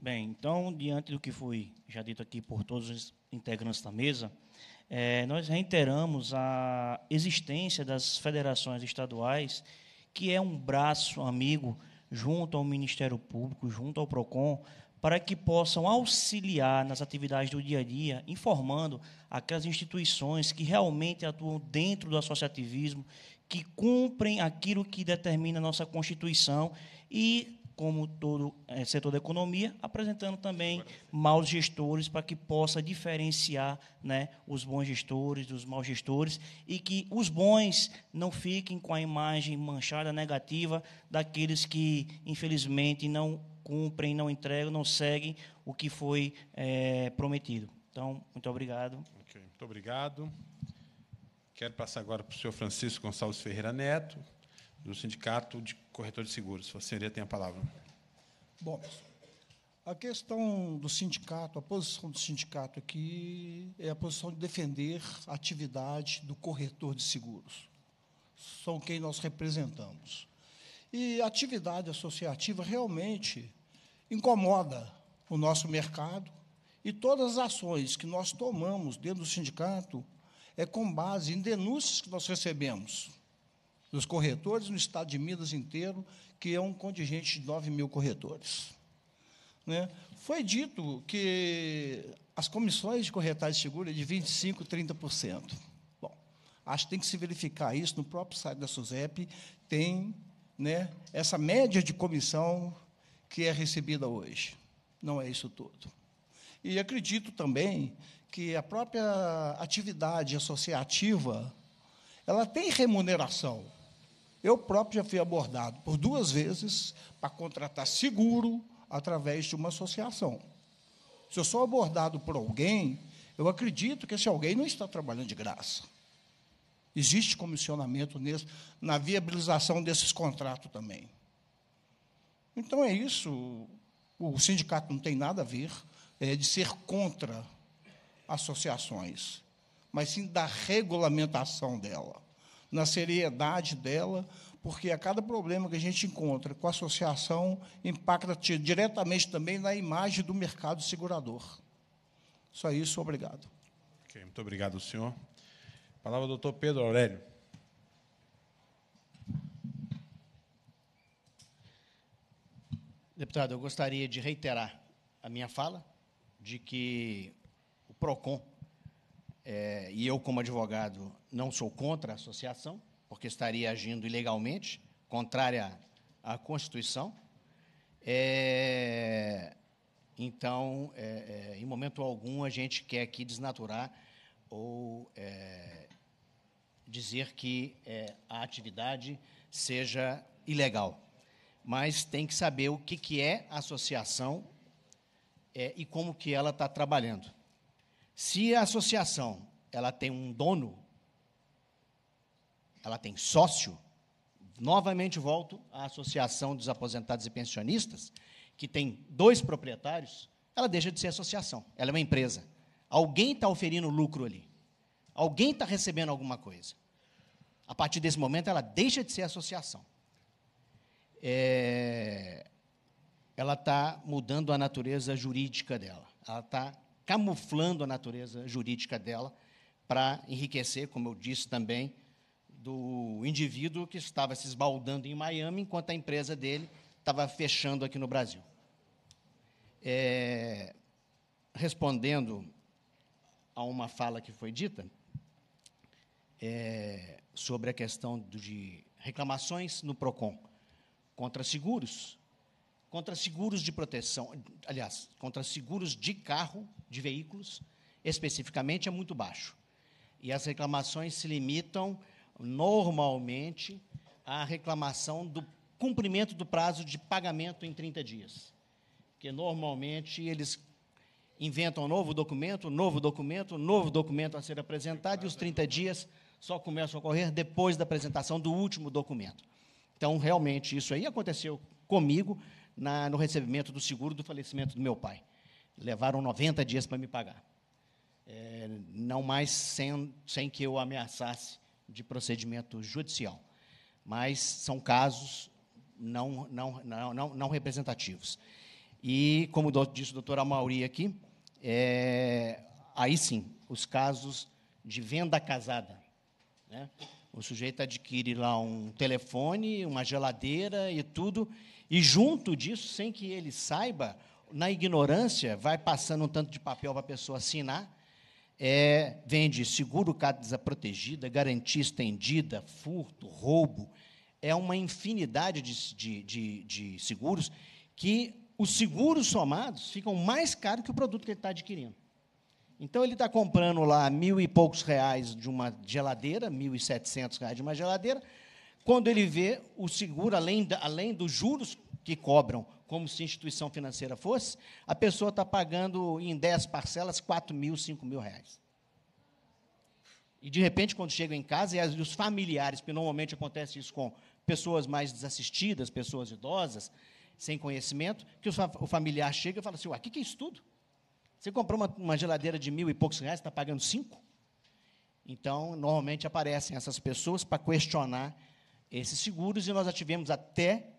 Bem, então, diante do que foi já dito aqui por todos os integrantes da mesa, é, nós reiteramos a existência das federações estaduais, que é um braço amigo junto ao Ministério Público, junto ao PROCON, para que possam auxiliar nas atividades do dia a dia, informando aquelas instituições que realmente atuam dentro do associativismo, que cumprem aquilo que determina a nossa Constituição e como todo é, setor da economia, apresentando também maus gestores para que possa diferenciar né, os bons gestores dos maus gestores e que os bons não fiquem com a imagem manchada negativa daqueles que, infelizmente, não cumprem, não entregam, não seguem o que foi é, prometido. Então, muito obrigado. Okay, muito obrigado. Quero passar agora para o senhor Francisco Gonçalves Ferreira Neto do Sindicato de Corretores de Seguros. Você tem a palavra. Bom, a questão do sindicato, a posição do sindicato aqui é a posição de defender a atividade do corretor de seguros. São quem nós representamos. E a atividade associativa realmente incomoda o nosso mercado e todas as ações que nós tomamos dentro do sindicato é com base em denúncias que nós recebemos dos corretores no estado de Minas inteiro, que é um contingente de 9 mil corretores. Né? Foi dito que as comissões de corretagem de seguro é de 25%, 30%. Bom, acho que tem que se verificar isso no próprio site da SUSEP, tem né, essa média de comissão que é recebida hoje. Não é isso todo. E acredito também que a própria atividade associativa ela tem remuneração. Eu próprio já fui abordado por duas vezes para contratar seguro através de uma associação. Se eu sou abordado por alguém, eu acredito que esse alguém não está trabalhando de graça. Existe comissionamento nesse, na viabilização desses contratos também. Então é isso. O sindicato não tem nada a ver é, de ser contra associações, mas sim da regulamentação dela na seriedade dela, porque a cada problema que a gente encontra com a associação impacta diretamente também na imagem do mercado segurador. Só isso, obrigado. Okay, muito obrigado, senhor. A palavra do doutor Pedro Aurélio. Deputado, eu gostaria de reiterar a minha fala de que o PROCON, é, e eu como advogado não sou contra a associação, porque estaria agindo ilegalmente, contrária à Constituição. É, então, é, é, em momento algum, a gente quer aqui desnaturar ou é, dizer que é, a atividade seja ilegal. Mas tem que saber o que, que é associação é, e como que ela está trabalhando. Se a associação ela tem um dono, ela tem sócio. Novamente volto à Associação dos Aposentados e Pensionistas, que tem dois proprietários, ela deixa de ser associação, ela é uma empresa. Alguém está oferindo lucro ali. Alguém está recebendo alguma coisa. A partir desse momento, ela deixa de ser associação. É, ela está mudando a natureza jurídica dela. Ela está camuflando a natureza jurídica dela para enriquecer, como eu disse também, do indivíduo que estava se esbaldando em Miami, enquanto a empresa dele estava fechando aqui no Brasil. É, respondendo a uma fala que foi dita é, sobre a questão de reclamações no PROCON contra seguros, contra seguros de proteção, aliás, contra seguros de carro, de veículos, especificamente, é muito baixo. E as reclamações se limitam normalmente, a reclamação do cumprimento do prazo de pagamento em 30 dias. Porque, normalmente, eles inventam um novo documento, um novo documento, um novo documento a ser apresentado, e os 30 dias só começam a ocorrer depois da apresentação do último documento. Então, realmente, isso aí aconteceu comigo na, no recebimento do seguro do falecimento do meu pai. Levaram 90 dias para me pagar. É, não mais sem, sem que eu ameaçasse de procedimento judicial. Mas são casos não, não, não, não, representativos. E, como disse o doutor Amauri aqui, é, aí sim, os casos de venda casada. Né? O sujeito adquire lá um telefone, uma geladeira e tudo, e junto disso, sem que ele saiba, na ignorância, vai passando um tanto de papel para a pessoa assinar, é, seguro casa protegida, garantia estendida, furto, roubo. É uma infinidade de, de, de, de seguros que os seguros somados ficam mais caros que o produto que ele está adquirindo. Então, ele está comprando lá mil e poucos reais de uma geladeira, mil e setecentos reais de uma geladeira. Quando ele vê o seguro, além, além dos juros, que cobram, como se instituição financeira fosse, a pessoa está pagando em 10 parcelas 4 mil, 5 mil reais. E, de repente, quando chega em casa, e os familiares, porque normalmente acontece isso com pessoas mais desassistidas, pessoas idosas, sem conhecimento, que o familiar chega e fala assim, ué, o que, que é isso tudo? Você comprou uma, uma geladeira de mil e poucos reais, está pagando cinco? Então, normalmente aparecem essas pessoas para questionar esses seguros, e nós já tivemos até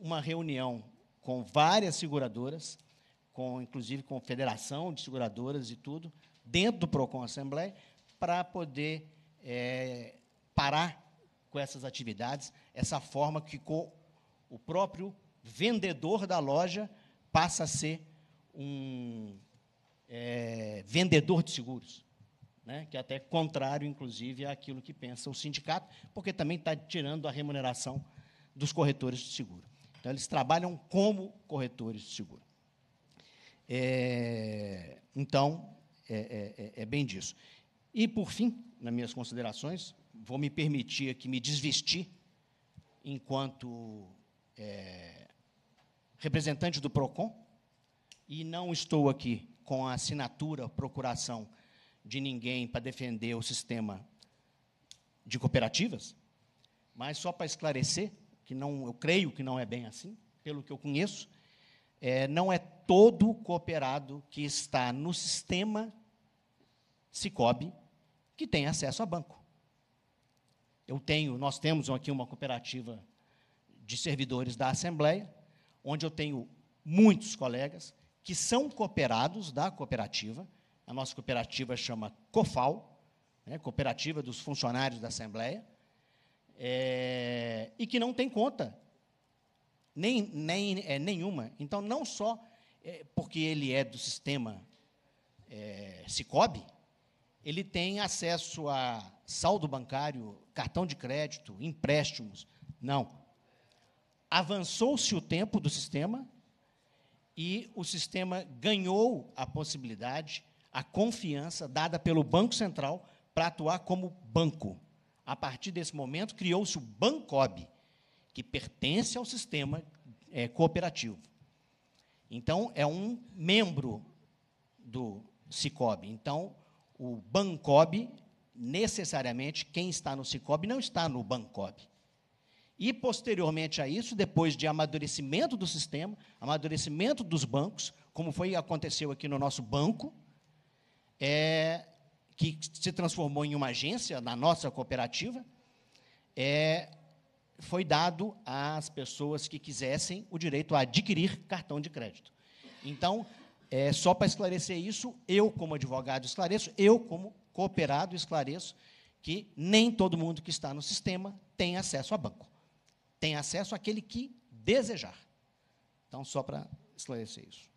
uma reunião com várias seguradoras, com inclusive com a Federação de Seguradoras e tudo, dentro do Procon Assembleia, para poder é, parar com essas atividades, essa forma que o próprio vendedor da loja passa a ser um é, vendedor de seguros, né? que é até contrário, inclusive, àquilo que pensa o sindicato, porque também está tirando a remuneração dos corretores de seguro. Então, eles trabalham como corretores de seguro. É, então, é, é, é, é bem disso. E, por fim, nas minhas considerações, vou me permitir aqui me desvestir enquanto é, representante do PROCON, e não estou aqui com a assinatura, procuração de ninguém para defender o sistema de cooperativas, mas só para esclarecer que não, eu creio que não é bem assim, pelo que eu conheço, é, não é todo cooperado que está no sistema Cicobi que tem acesso a banco. Eu tenho, nós temos aqui uma cooperativa de servidores da Assembleia, onde eu tenho muitos colegas que são cooperados da cooperativa. A nossa cooperativa chama COFAL, né, Cooperativa dos Funcionários da Assembleia é, e que não tem conta nem, nem é, nenhuma. Então, não só é, porque ele é do sistema é, Cicobi, ele tem acesso a saldo bancário, cartão de crédito, empréstimos. Não. Avançou-se o tempo do sistema e o sistema ganhou a possibilidade, a confiança dada pelo Banco Central para atuar como banco a partir desse momento, criou-se o Bancob, que pertence ao sistema é, cooperativo. Então, é um membro do Cicobi. Então, o Bancob, necessariamente, quem está no Cicobi não está no Bancob. E, posteriormente a isso, depois de amadurecimento do sistema, amadurecimento dos bancos, como foi aconteceu aqui no nosso banco, é, que se transformou em uma agência na nossa cooperativa, é, foi dado às pessoas que quisessem o direito a adquirir cartão de crédito. Então, é, só para esclarecer isso, eu, como advogado, esclareço, eu, como cooperado, esclareço que nem todo mundo que está no sistema tem acesso a banco. Tem acesso àquele que desejar. Então, só para esclarecer isso.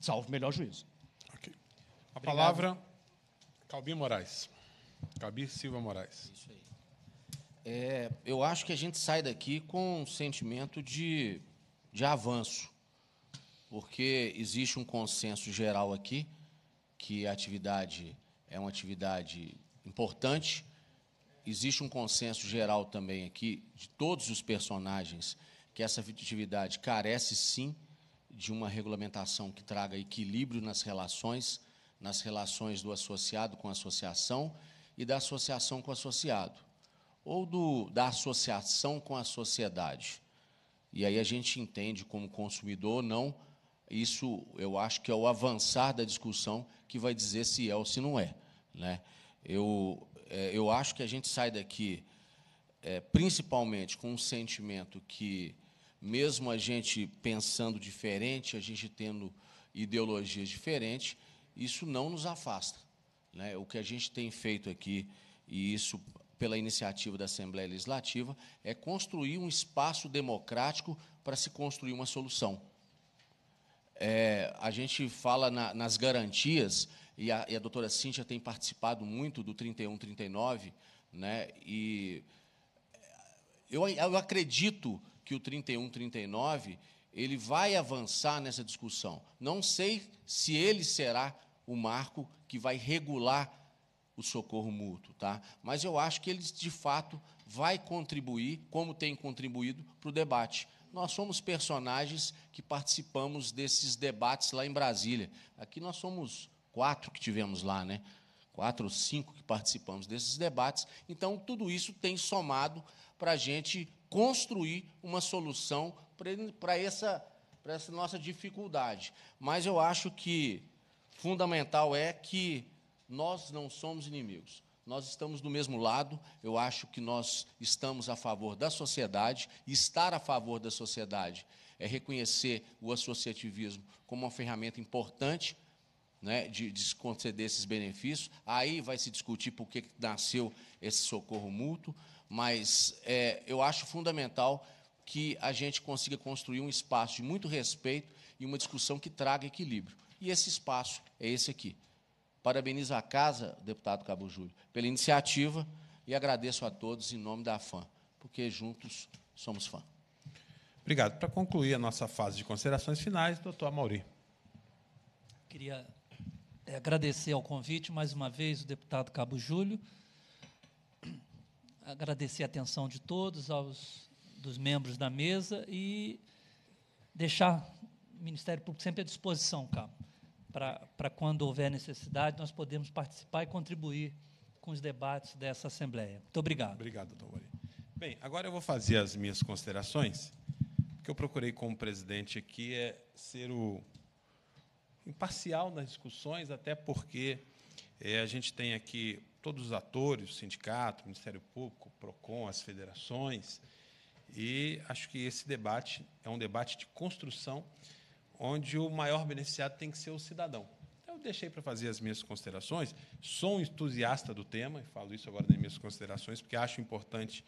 Salvo melhor juízo. Okay. A Obrigado. palavra Calbi Moraes. Calbi Silva Moraes. Isso aí. É, eu acho que a gente sai daqui com um sentimento de, de avanço, porque existe um consenso geral aqui que a atividade é uma atividade importante, existe um consenso geral também aqui de todos os personagens que essa atividade carece sim de uma regulamentação que traga equilíbrio nas relações nas relações do associado com a associação e da associação com o associado, ou do, da associação com a sociedade. E aí a gente entende como consumidor ou não, isso eu acho que é o avançar da discussão que vai dizer se é ou se não é. Né? Eu, é, eu acho que a gente sai daqui é, principalmente com um sentimento que, mesmo a gente pensando diferente, a gente tendo ideologias diferentes, isso não nos afasta. Né? O que a gente tem feito aqui, e isso pela iniciativa da Assembleia Legislativa, é construir um espaço democrático para se construir uma solução. É, a gente fala na, nas garantias, e a, e a doutora Cíntia tem participado muito do 3139, né? e eu, eu acredito que o 3139 ele vai avançar nessa discussão. Não sei se ele será o marco que vai regular o socorro mútuo, tá? Mas eu acho que ele de fato vai contribuir, como tem contribuído para o debate. Nós somos personagens que participamos desses debates lá em Brasília. Aqui nós somos quatro que tivemos lá, né? Quatro ou cinco que participamos desses debates. Então tudo isso tem somado para a gente construir uma solução para essa, essa nossa dificuldade. Mas eu acho que fundamental é que nós não somos inimigos. Nós estamos do mesmo lado, eu acho que nós estamos a favor da sociedade, estar a favor da sociedade é reconhecer o associativismo como uma ferramenta importante né, de, de conceder esses benefícios. Aí vai se discutir por que nasceu esse socorro mútuo, mas é, eu acho fundamental que a gente consiga construir um espaço de muito respeito e uma discussão que traga equilíbrio. E esse espaço é esse aqui. Parabenizo a casa, deputado Cabo Júlio, pela iniciativa e agradeço a todos em nome da FAM, porque juntos somos fã. Obrigado. Para concluir a nossa fase de considerações finais, doutor Amauri. Queria eh, agradecer ao convite, mais uma vez, o deputado Cabo Júlio, agradecer a atenção de todos, aos dos membros da mesa e deixar o Ministério Público sempre à disposição, Cabo, para quando houver necessidade, nós podemos participar e contribuir com os debates dessa Assembleia. Muito obrigado. Obrigado, doutor Mori. Bem, agora eu vou fazer as minhas considerações, que eu procurei como presidente aqui é ser o imparcial nas discussões, até porque é, a gente tem aqui todos os atores, o sindicato, o Ministério Público, o PROCON, as federações, e acho que esse debate é um debate de construção, onde o maior beneficiado tem que ser o cidadão. Então, eu deixei para fazer as minhas considerações. Sou um entusiasta do tema, e falo isso agora nas minhas considerações, porque acho importante,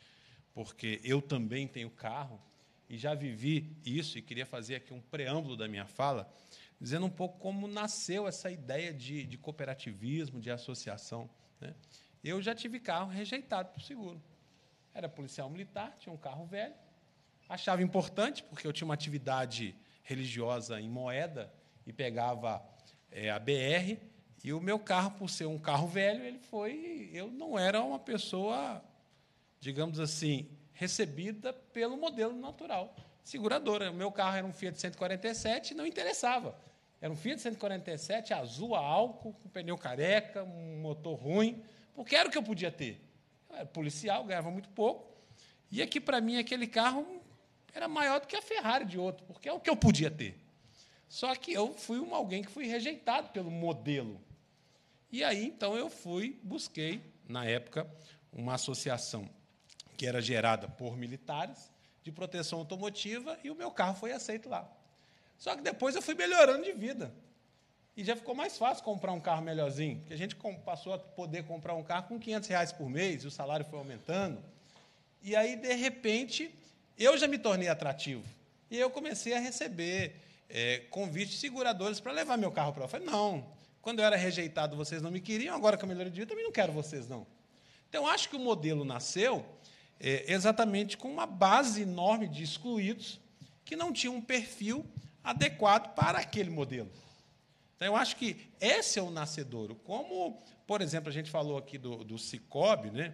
porque eu também tenho carro e já vivi isso, e queria fazer aqui um preâmbulo da minha fala, dizendo um pouco como nasceu essa ideia de, de cooperativismo, de associação. Né? Eu já tive carro rejeitado para o seguro. Era policial militar, tinha um carro velho. Achava importante, porque eu tinha uma atividade religiosa em moeda e pegava é, a BR. E o meu carro, por ser um carro velho, ele foi. Eu não era uma pessoa, digamos assim, recebida pelo modelo natural. Seguradora. O meu carro era um Fiat 147 não interessava. Era um Fiat 147 azul a álcool, com pneu careca, um motor ruim, porque era o que eu podia ter era é, policial, ganhava muito pouco. E aqui, para mim, aquele carro era maior do que a Ferrari de outro, porque é o que eu podia ter. Só que eu fui um alguém que fui rejeitado pelo modelo. E aí, então, eu fui, busquei, na época, uma associação que era gerada por militares de proteção automotiva e o meu carro foi aceito lá. Só que depois eu fui melhorando de vida. E já ficou mais fácil comprar um carro melhorzinho, porque a gente passou a poder comprar um carro com 500 reais por mês, e o salário foi aumentando. E aí, de repente, eu já me tornei atrativo. E eu comecei a receber é, convites de seguradores para levar meu carro para lá. Eu falei, não, quando eu era rejeitado, vocês não me queriam, agora que eu melhorei de vida, também não quero vocês, não. Então, acho que o modelo nasceu é, exatamente com uma base enorme de excluídos que não tinham um perfil adequado para aquele modelo. Então, eu acho que esse é o nascedouro. Como, por exemplo, a gente falou aqui do, do Cicobi, né?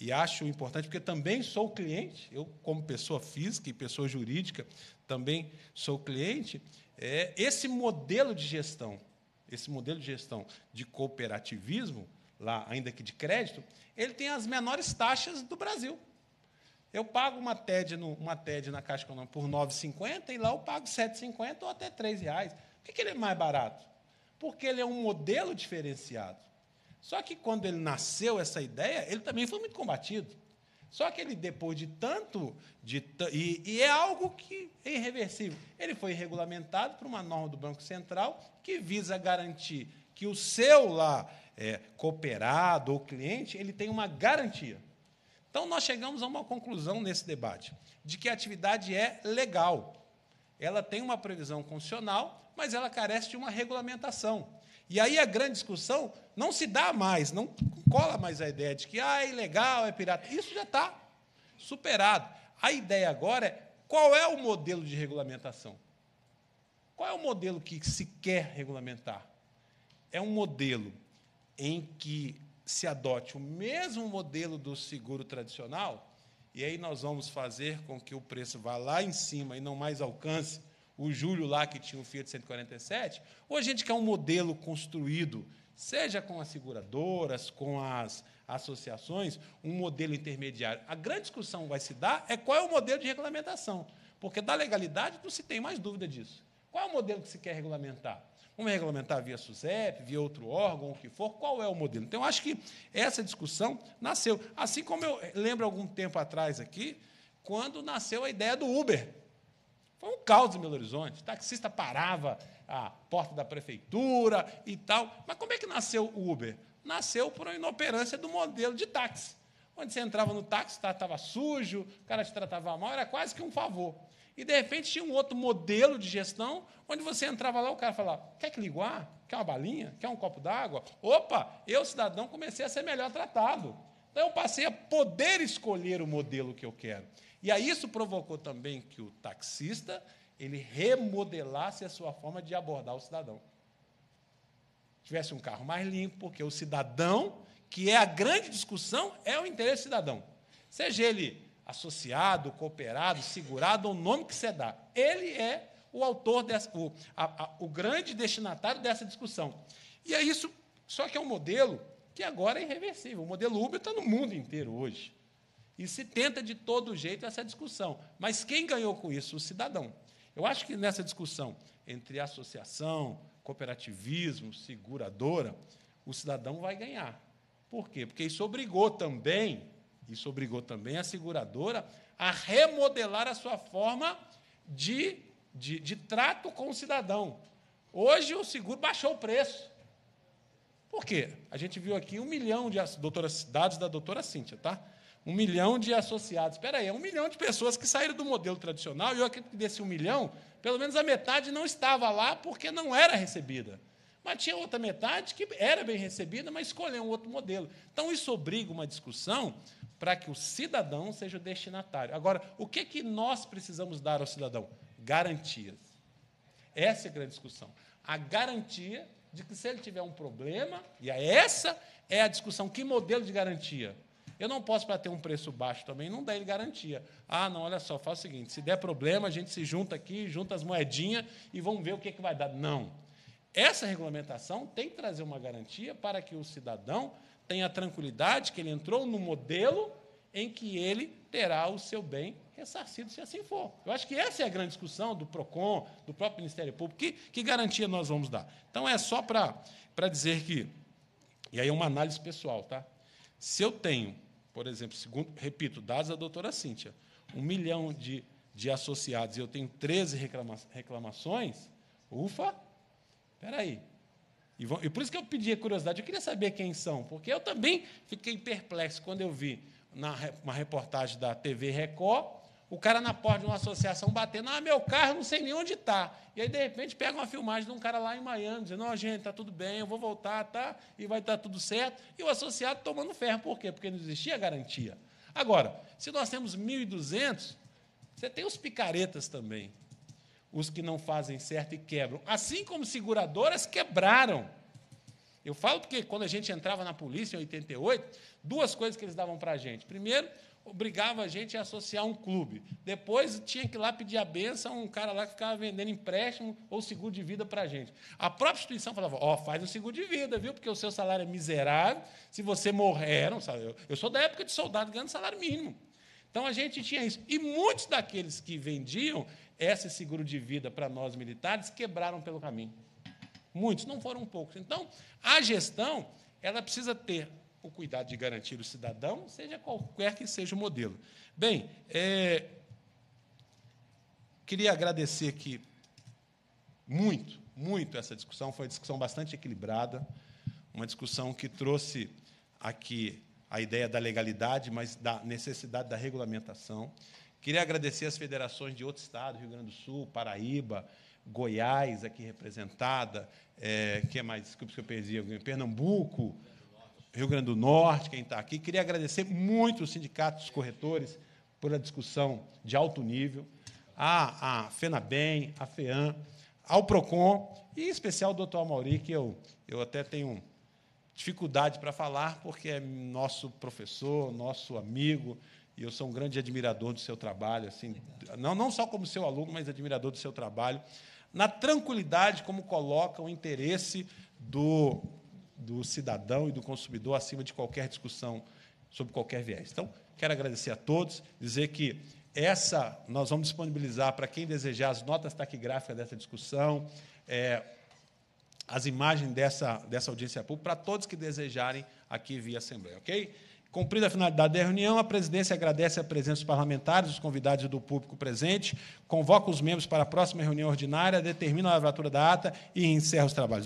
e acho importante, porque também sou cliente, eu, como pessoa física e pessoa jurídica, também sou cliente, é, esse modelo de gestão, esse modelo de gestão de cooperativismo, lá, ainda que de crédito, ele tem as menores taxas do Brasil. Eu pago uma TED, no, uma TED na Caixa Econômica por R$ 9,50 e lá eu pago R$ 7,50 ou até R$ 3,00. Por que, que ele é mais barato? porque ele é um modelo diferenciado. Só que quando ele nasceu essa ideia, ele também foi muito combatido. Só que ele depois de tanto de e, e é algo que é irreversível. Ele foi regulamentado por uma norma do Banco Central que visa garantir que o seu lá é, cooperado ou cliente ele tem uma garantia. Então nós chegamos a uma conclusão nesse debate de que a atividade é legal. Ela tem uma previsão constitucional mas ela carece de uma regulamentação. E aí a grande discussão não se dá mais, não cola mais a ideia de que ah, é ilegal, é pirata. Isso já está superado. A ideia agora é qual é o modelo de regulamentação? Qual é o modelo que se quer regulamentar? É um modelo em que se adote o mesmo modelo do seguro tradicional, e aí nós vamos fazer com que o preço vá lá em cima e não mais alcance o Júlio lá que tinha o Fiat 147, ou a gente quer um modelo construído, seja com as seguradoras, com as associações, um modelo intermediário. A grande discussão vai se dar é qual é o modelo de regulamentação, porque da legalidade não se tem mais dúvida disso. Qual é o modelo que se quer regulamentar? Vamos regulamentar via SUSEP, via outro órgão, o que for, qual é o modelo? Então, acho que essa discussão nasceu. Assim como eu lembro algum tempo atrás aqui, quando nasceu a ideia do Uber. Foi um caos em Belo Horizonte. O taxista parava a porta da prefeitura e tal. Mas como é que nasceu o Uber? Nasceu por uma inoperância do modelo de táxi. Onde você entrava no táxi, estava tá, sujo, o cara te tratava mal, era quase que um favor. E, de repente, tinha um outro modelo de gestão, onde você entrava lá, o cara falava, quer que liguar? Ah? Quer uma balinha? Quer um copo d'água? Opa, eu, cidadão, comecei a ser melhor tratado. Então, eu passei a poder escolher o modelo que eu quero. E aí isso provocou também que o taxista ele remodelasse a sua forma de abordar o cidadão. Tivesse um carro mais limpo, porque o cidadão, que é a grande discussão, é o interesse do cidadão. Seja ele associado, cooperado, segurado, ou o nome que você dá. Ele é o autor, dessa, o, a, a, o grande destinatário dessa discussão. E é isso, só que é um modelo que agora é irreversível. O modelo Uber está no mundo inteiro hoje. E se tenta de todo jeito essa discussão. Mas quem ganhou com isso? O cidadão. Eu acho que nessa discussão entre associação, cooperativismo, seguradora, o cidadão vai ganhar. Por quê? Porque isso obrigou também, isso obrigou também a seguradora a remodelar a sua forma de, de, de trato com o cidadão. Hoje o seguro baixou o preço. Por quê? A gente viu aqui um milhão de dados da doutora Cíntia, tá? Um milhão de associados. Espera aí, é um milhão de pessoas que saíram do modelo tradicional, e eu acredito que desse um milhão, pelo menos a metade não estava lá porque não era recebida. Mas tinha outra metade que era bem recebida, mas escolheu um outro modelo. Então, isso obriga uma discussão para que o cidadão seja o destinatário. Agora, o que, que nós precisamos dar ao cidadão? Garantias. Essa é a grande discussão. A garantia de que, se ele tiver um problema, e é essa é a discussão: que modelo de garantia? Eu não posso, para ter um preço baixo também, não dá ele garantia. Ah, não, olha só, faz o seguinte: se der problema, a gente se junta aqui, junta as moedinhas e vamos ver o que, é que vai dar. Não. Essa regulamentação tem que trazer uma garantia para que o cidadão tenha tranquilidade que ele entrou no modelo em que ele terá o seu bem ressarcido, se assim for. Eu acho que essa é a grande discussão do PROCON, do próprio Ministério Público, que, que garantia nós vamos dar. Então, é só para dizer que, e aí é uma análise pessoal, tá? Se eu tenho por exemplo, segundo, repito, dados da doutora Cíntia, um milhão de, de associados e eu tenho 13 reclama, reclamações, ufa, espera aí. E, e por isso que eu pedi a curiosidade, eu queria saber quem são, porque eu também fiquei perplexo quando eu vi na, uma reportagem da TV Record o cara na porta de uma associação batendo, ah, meu carro, não sei nem onde está. E aí, de repente, pega uma filmagem de um cara lá em Miami, dizendo, não, gente, está tudo bem, eu vou voltar, tá? E vai estar tá tudo certo. E o associado tomando ferro. Por quê? Porque não existia garantia. Agora, se nós temos 1.200, você tem os picaretas também. Os que não fazem certo e quebram. Assim como seguradoras quebraram. Eu falo porque quando a gente entrava na polícia em 88, duas coisas que eles davam para a gente. Primeiro, obrigava a gente a associar um clube. Depois tinha que ir lá pedir a benção a um cara lá que ficava vendendo empréstimo ou seguro de vida para a gente. A própria instituição falava: Ó, oh, faz um seguro de vida, viu? Porque o seu salário é miserável. Se você morrer, sabe? Eu sou da época de soldado ganhando salário mínimo. Então a gente tinha isso. E muitos daqueles que vendiam esse seguro de vida para nós militares quebraram pelo caminho. Muitos, não foram poucos. Então, a gestão, ela precisa ter o cuidado de garantir o cidadão, seja qualquer que seja o modelo. Bem, é, queria agradecer que muito, muito essa discussão, foi uma discussão bastante equilibrada, uma discussão que trouxe aqui a ideia da legalidade, mas da necessidade da regulamentação. Queria agradecer as federações de outros estados, Rio Grande do Sul, Paraíba, Goiás, aqui representada, é, que é mais, desculpa que eu perdi, Pernambuco, Rio Grande do Norte, quem está aqui. Queria agradecer muito os sindicatos corretores pela discussão de alto nível, a, a FENABEM, a FEAM, ao PROCON e, em especial, o doutor Amauri, que eu, eu até tenho dificuldade para falar, porque é nosso professor, nosso amigo, e eu sou um grande admirador do seu trabalho, assim, não, não só como seu aluno, mas admirador do seu trabalho, na tranquilidade como coloca o interesse do do cidadão e do consumidor acima de qualquer discussão sobre qualquer viés. Então, quero agradecer a todos, dizer que essa nós vamos disponibilizar para quem desejar as notas taquigráficas dessa discussão, é, as imagens dessa, dessa audiência pública, para todos que desejarem aqui via Assembleia, ok? Cumprida a finalidade da reunião, a presidência agradece a presença dos parlamentares, dos convidados e do público presente, convoca os membros para a próxima reunião ordinária, determina a lavratura da ata e encerra os trabalhos.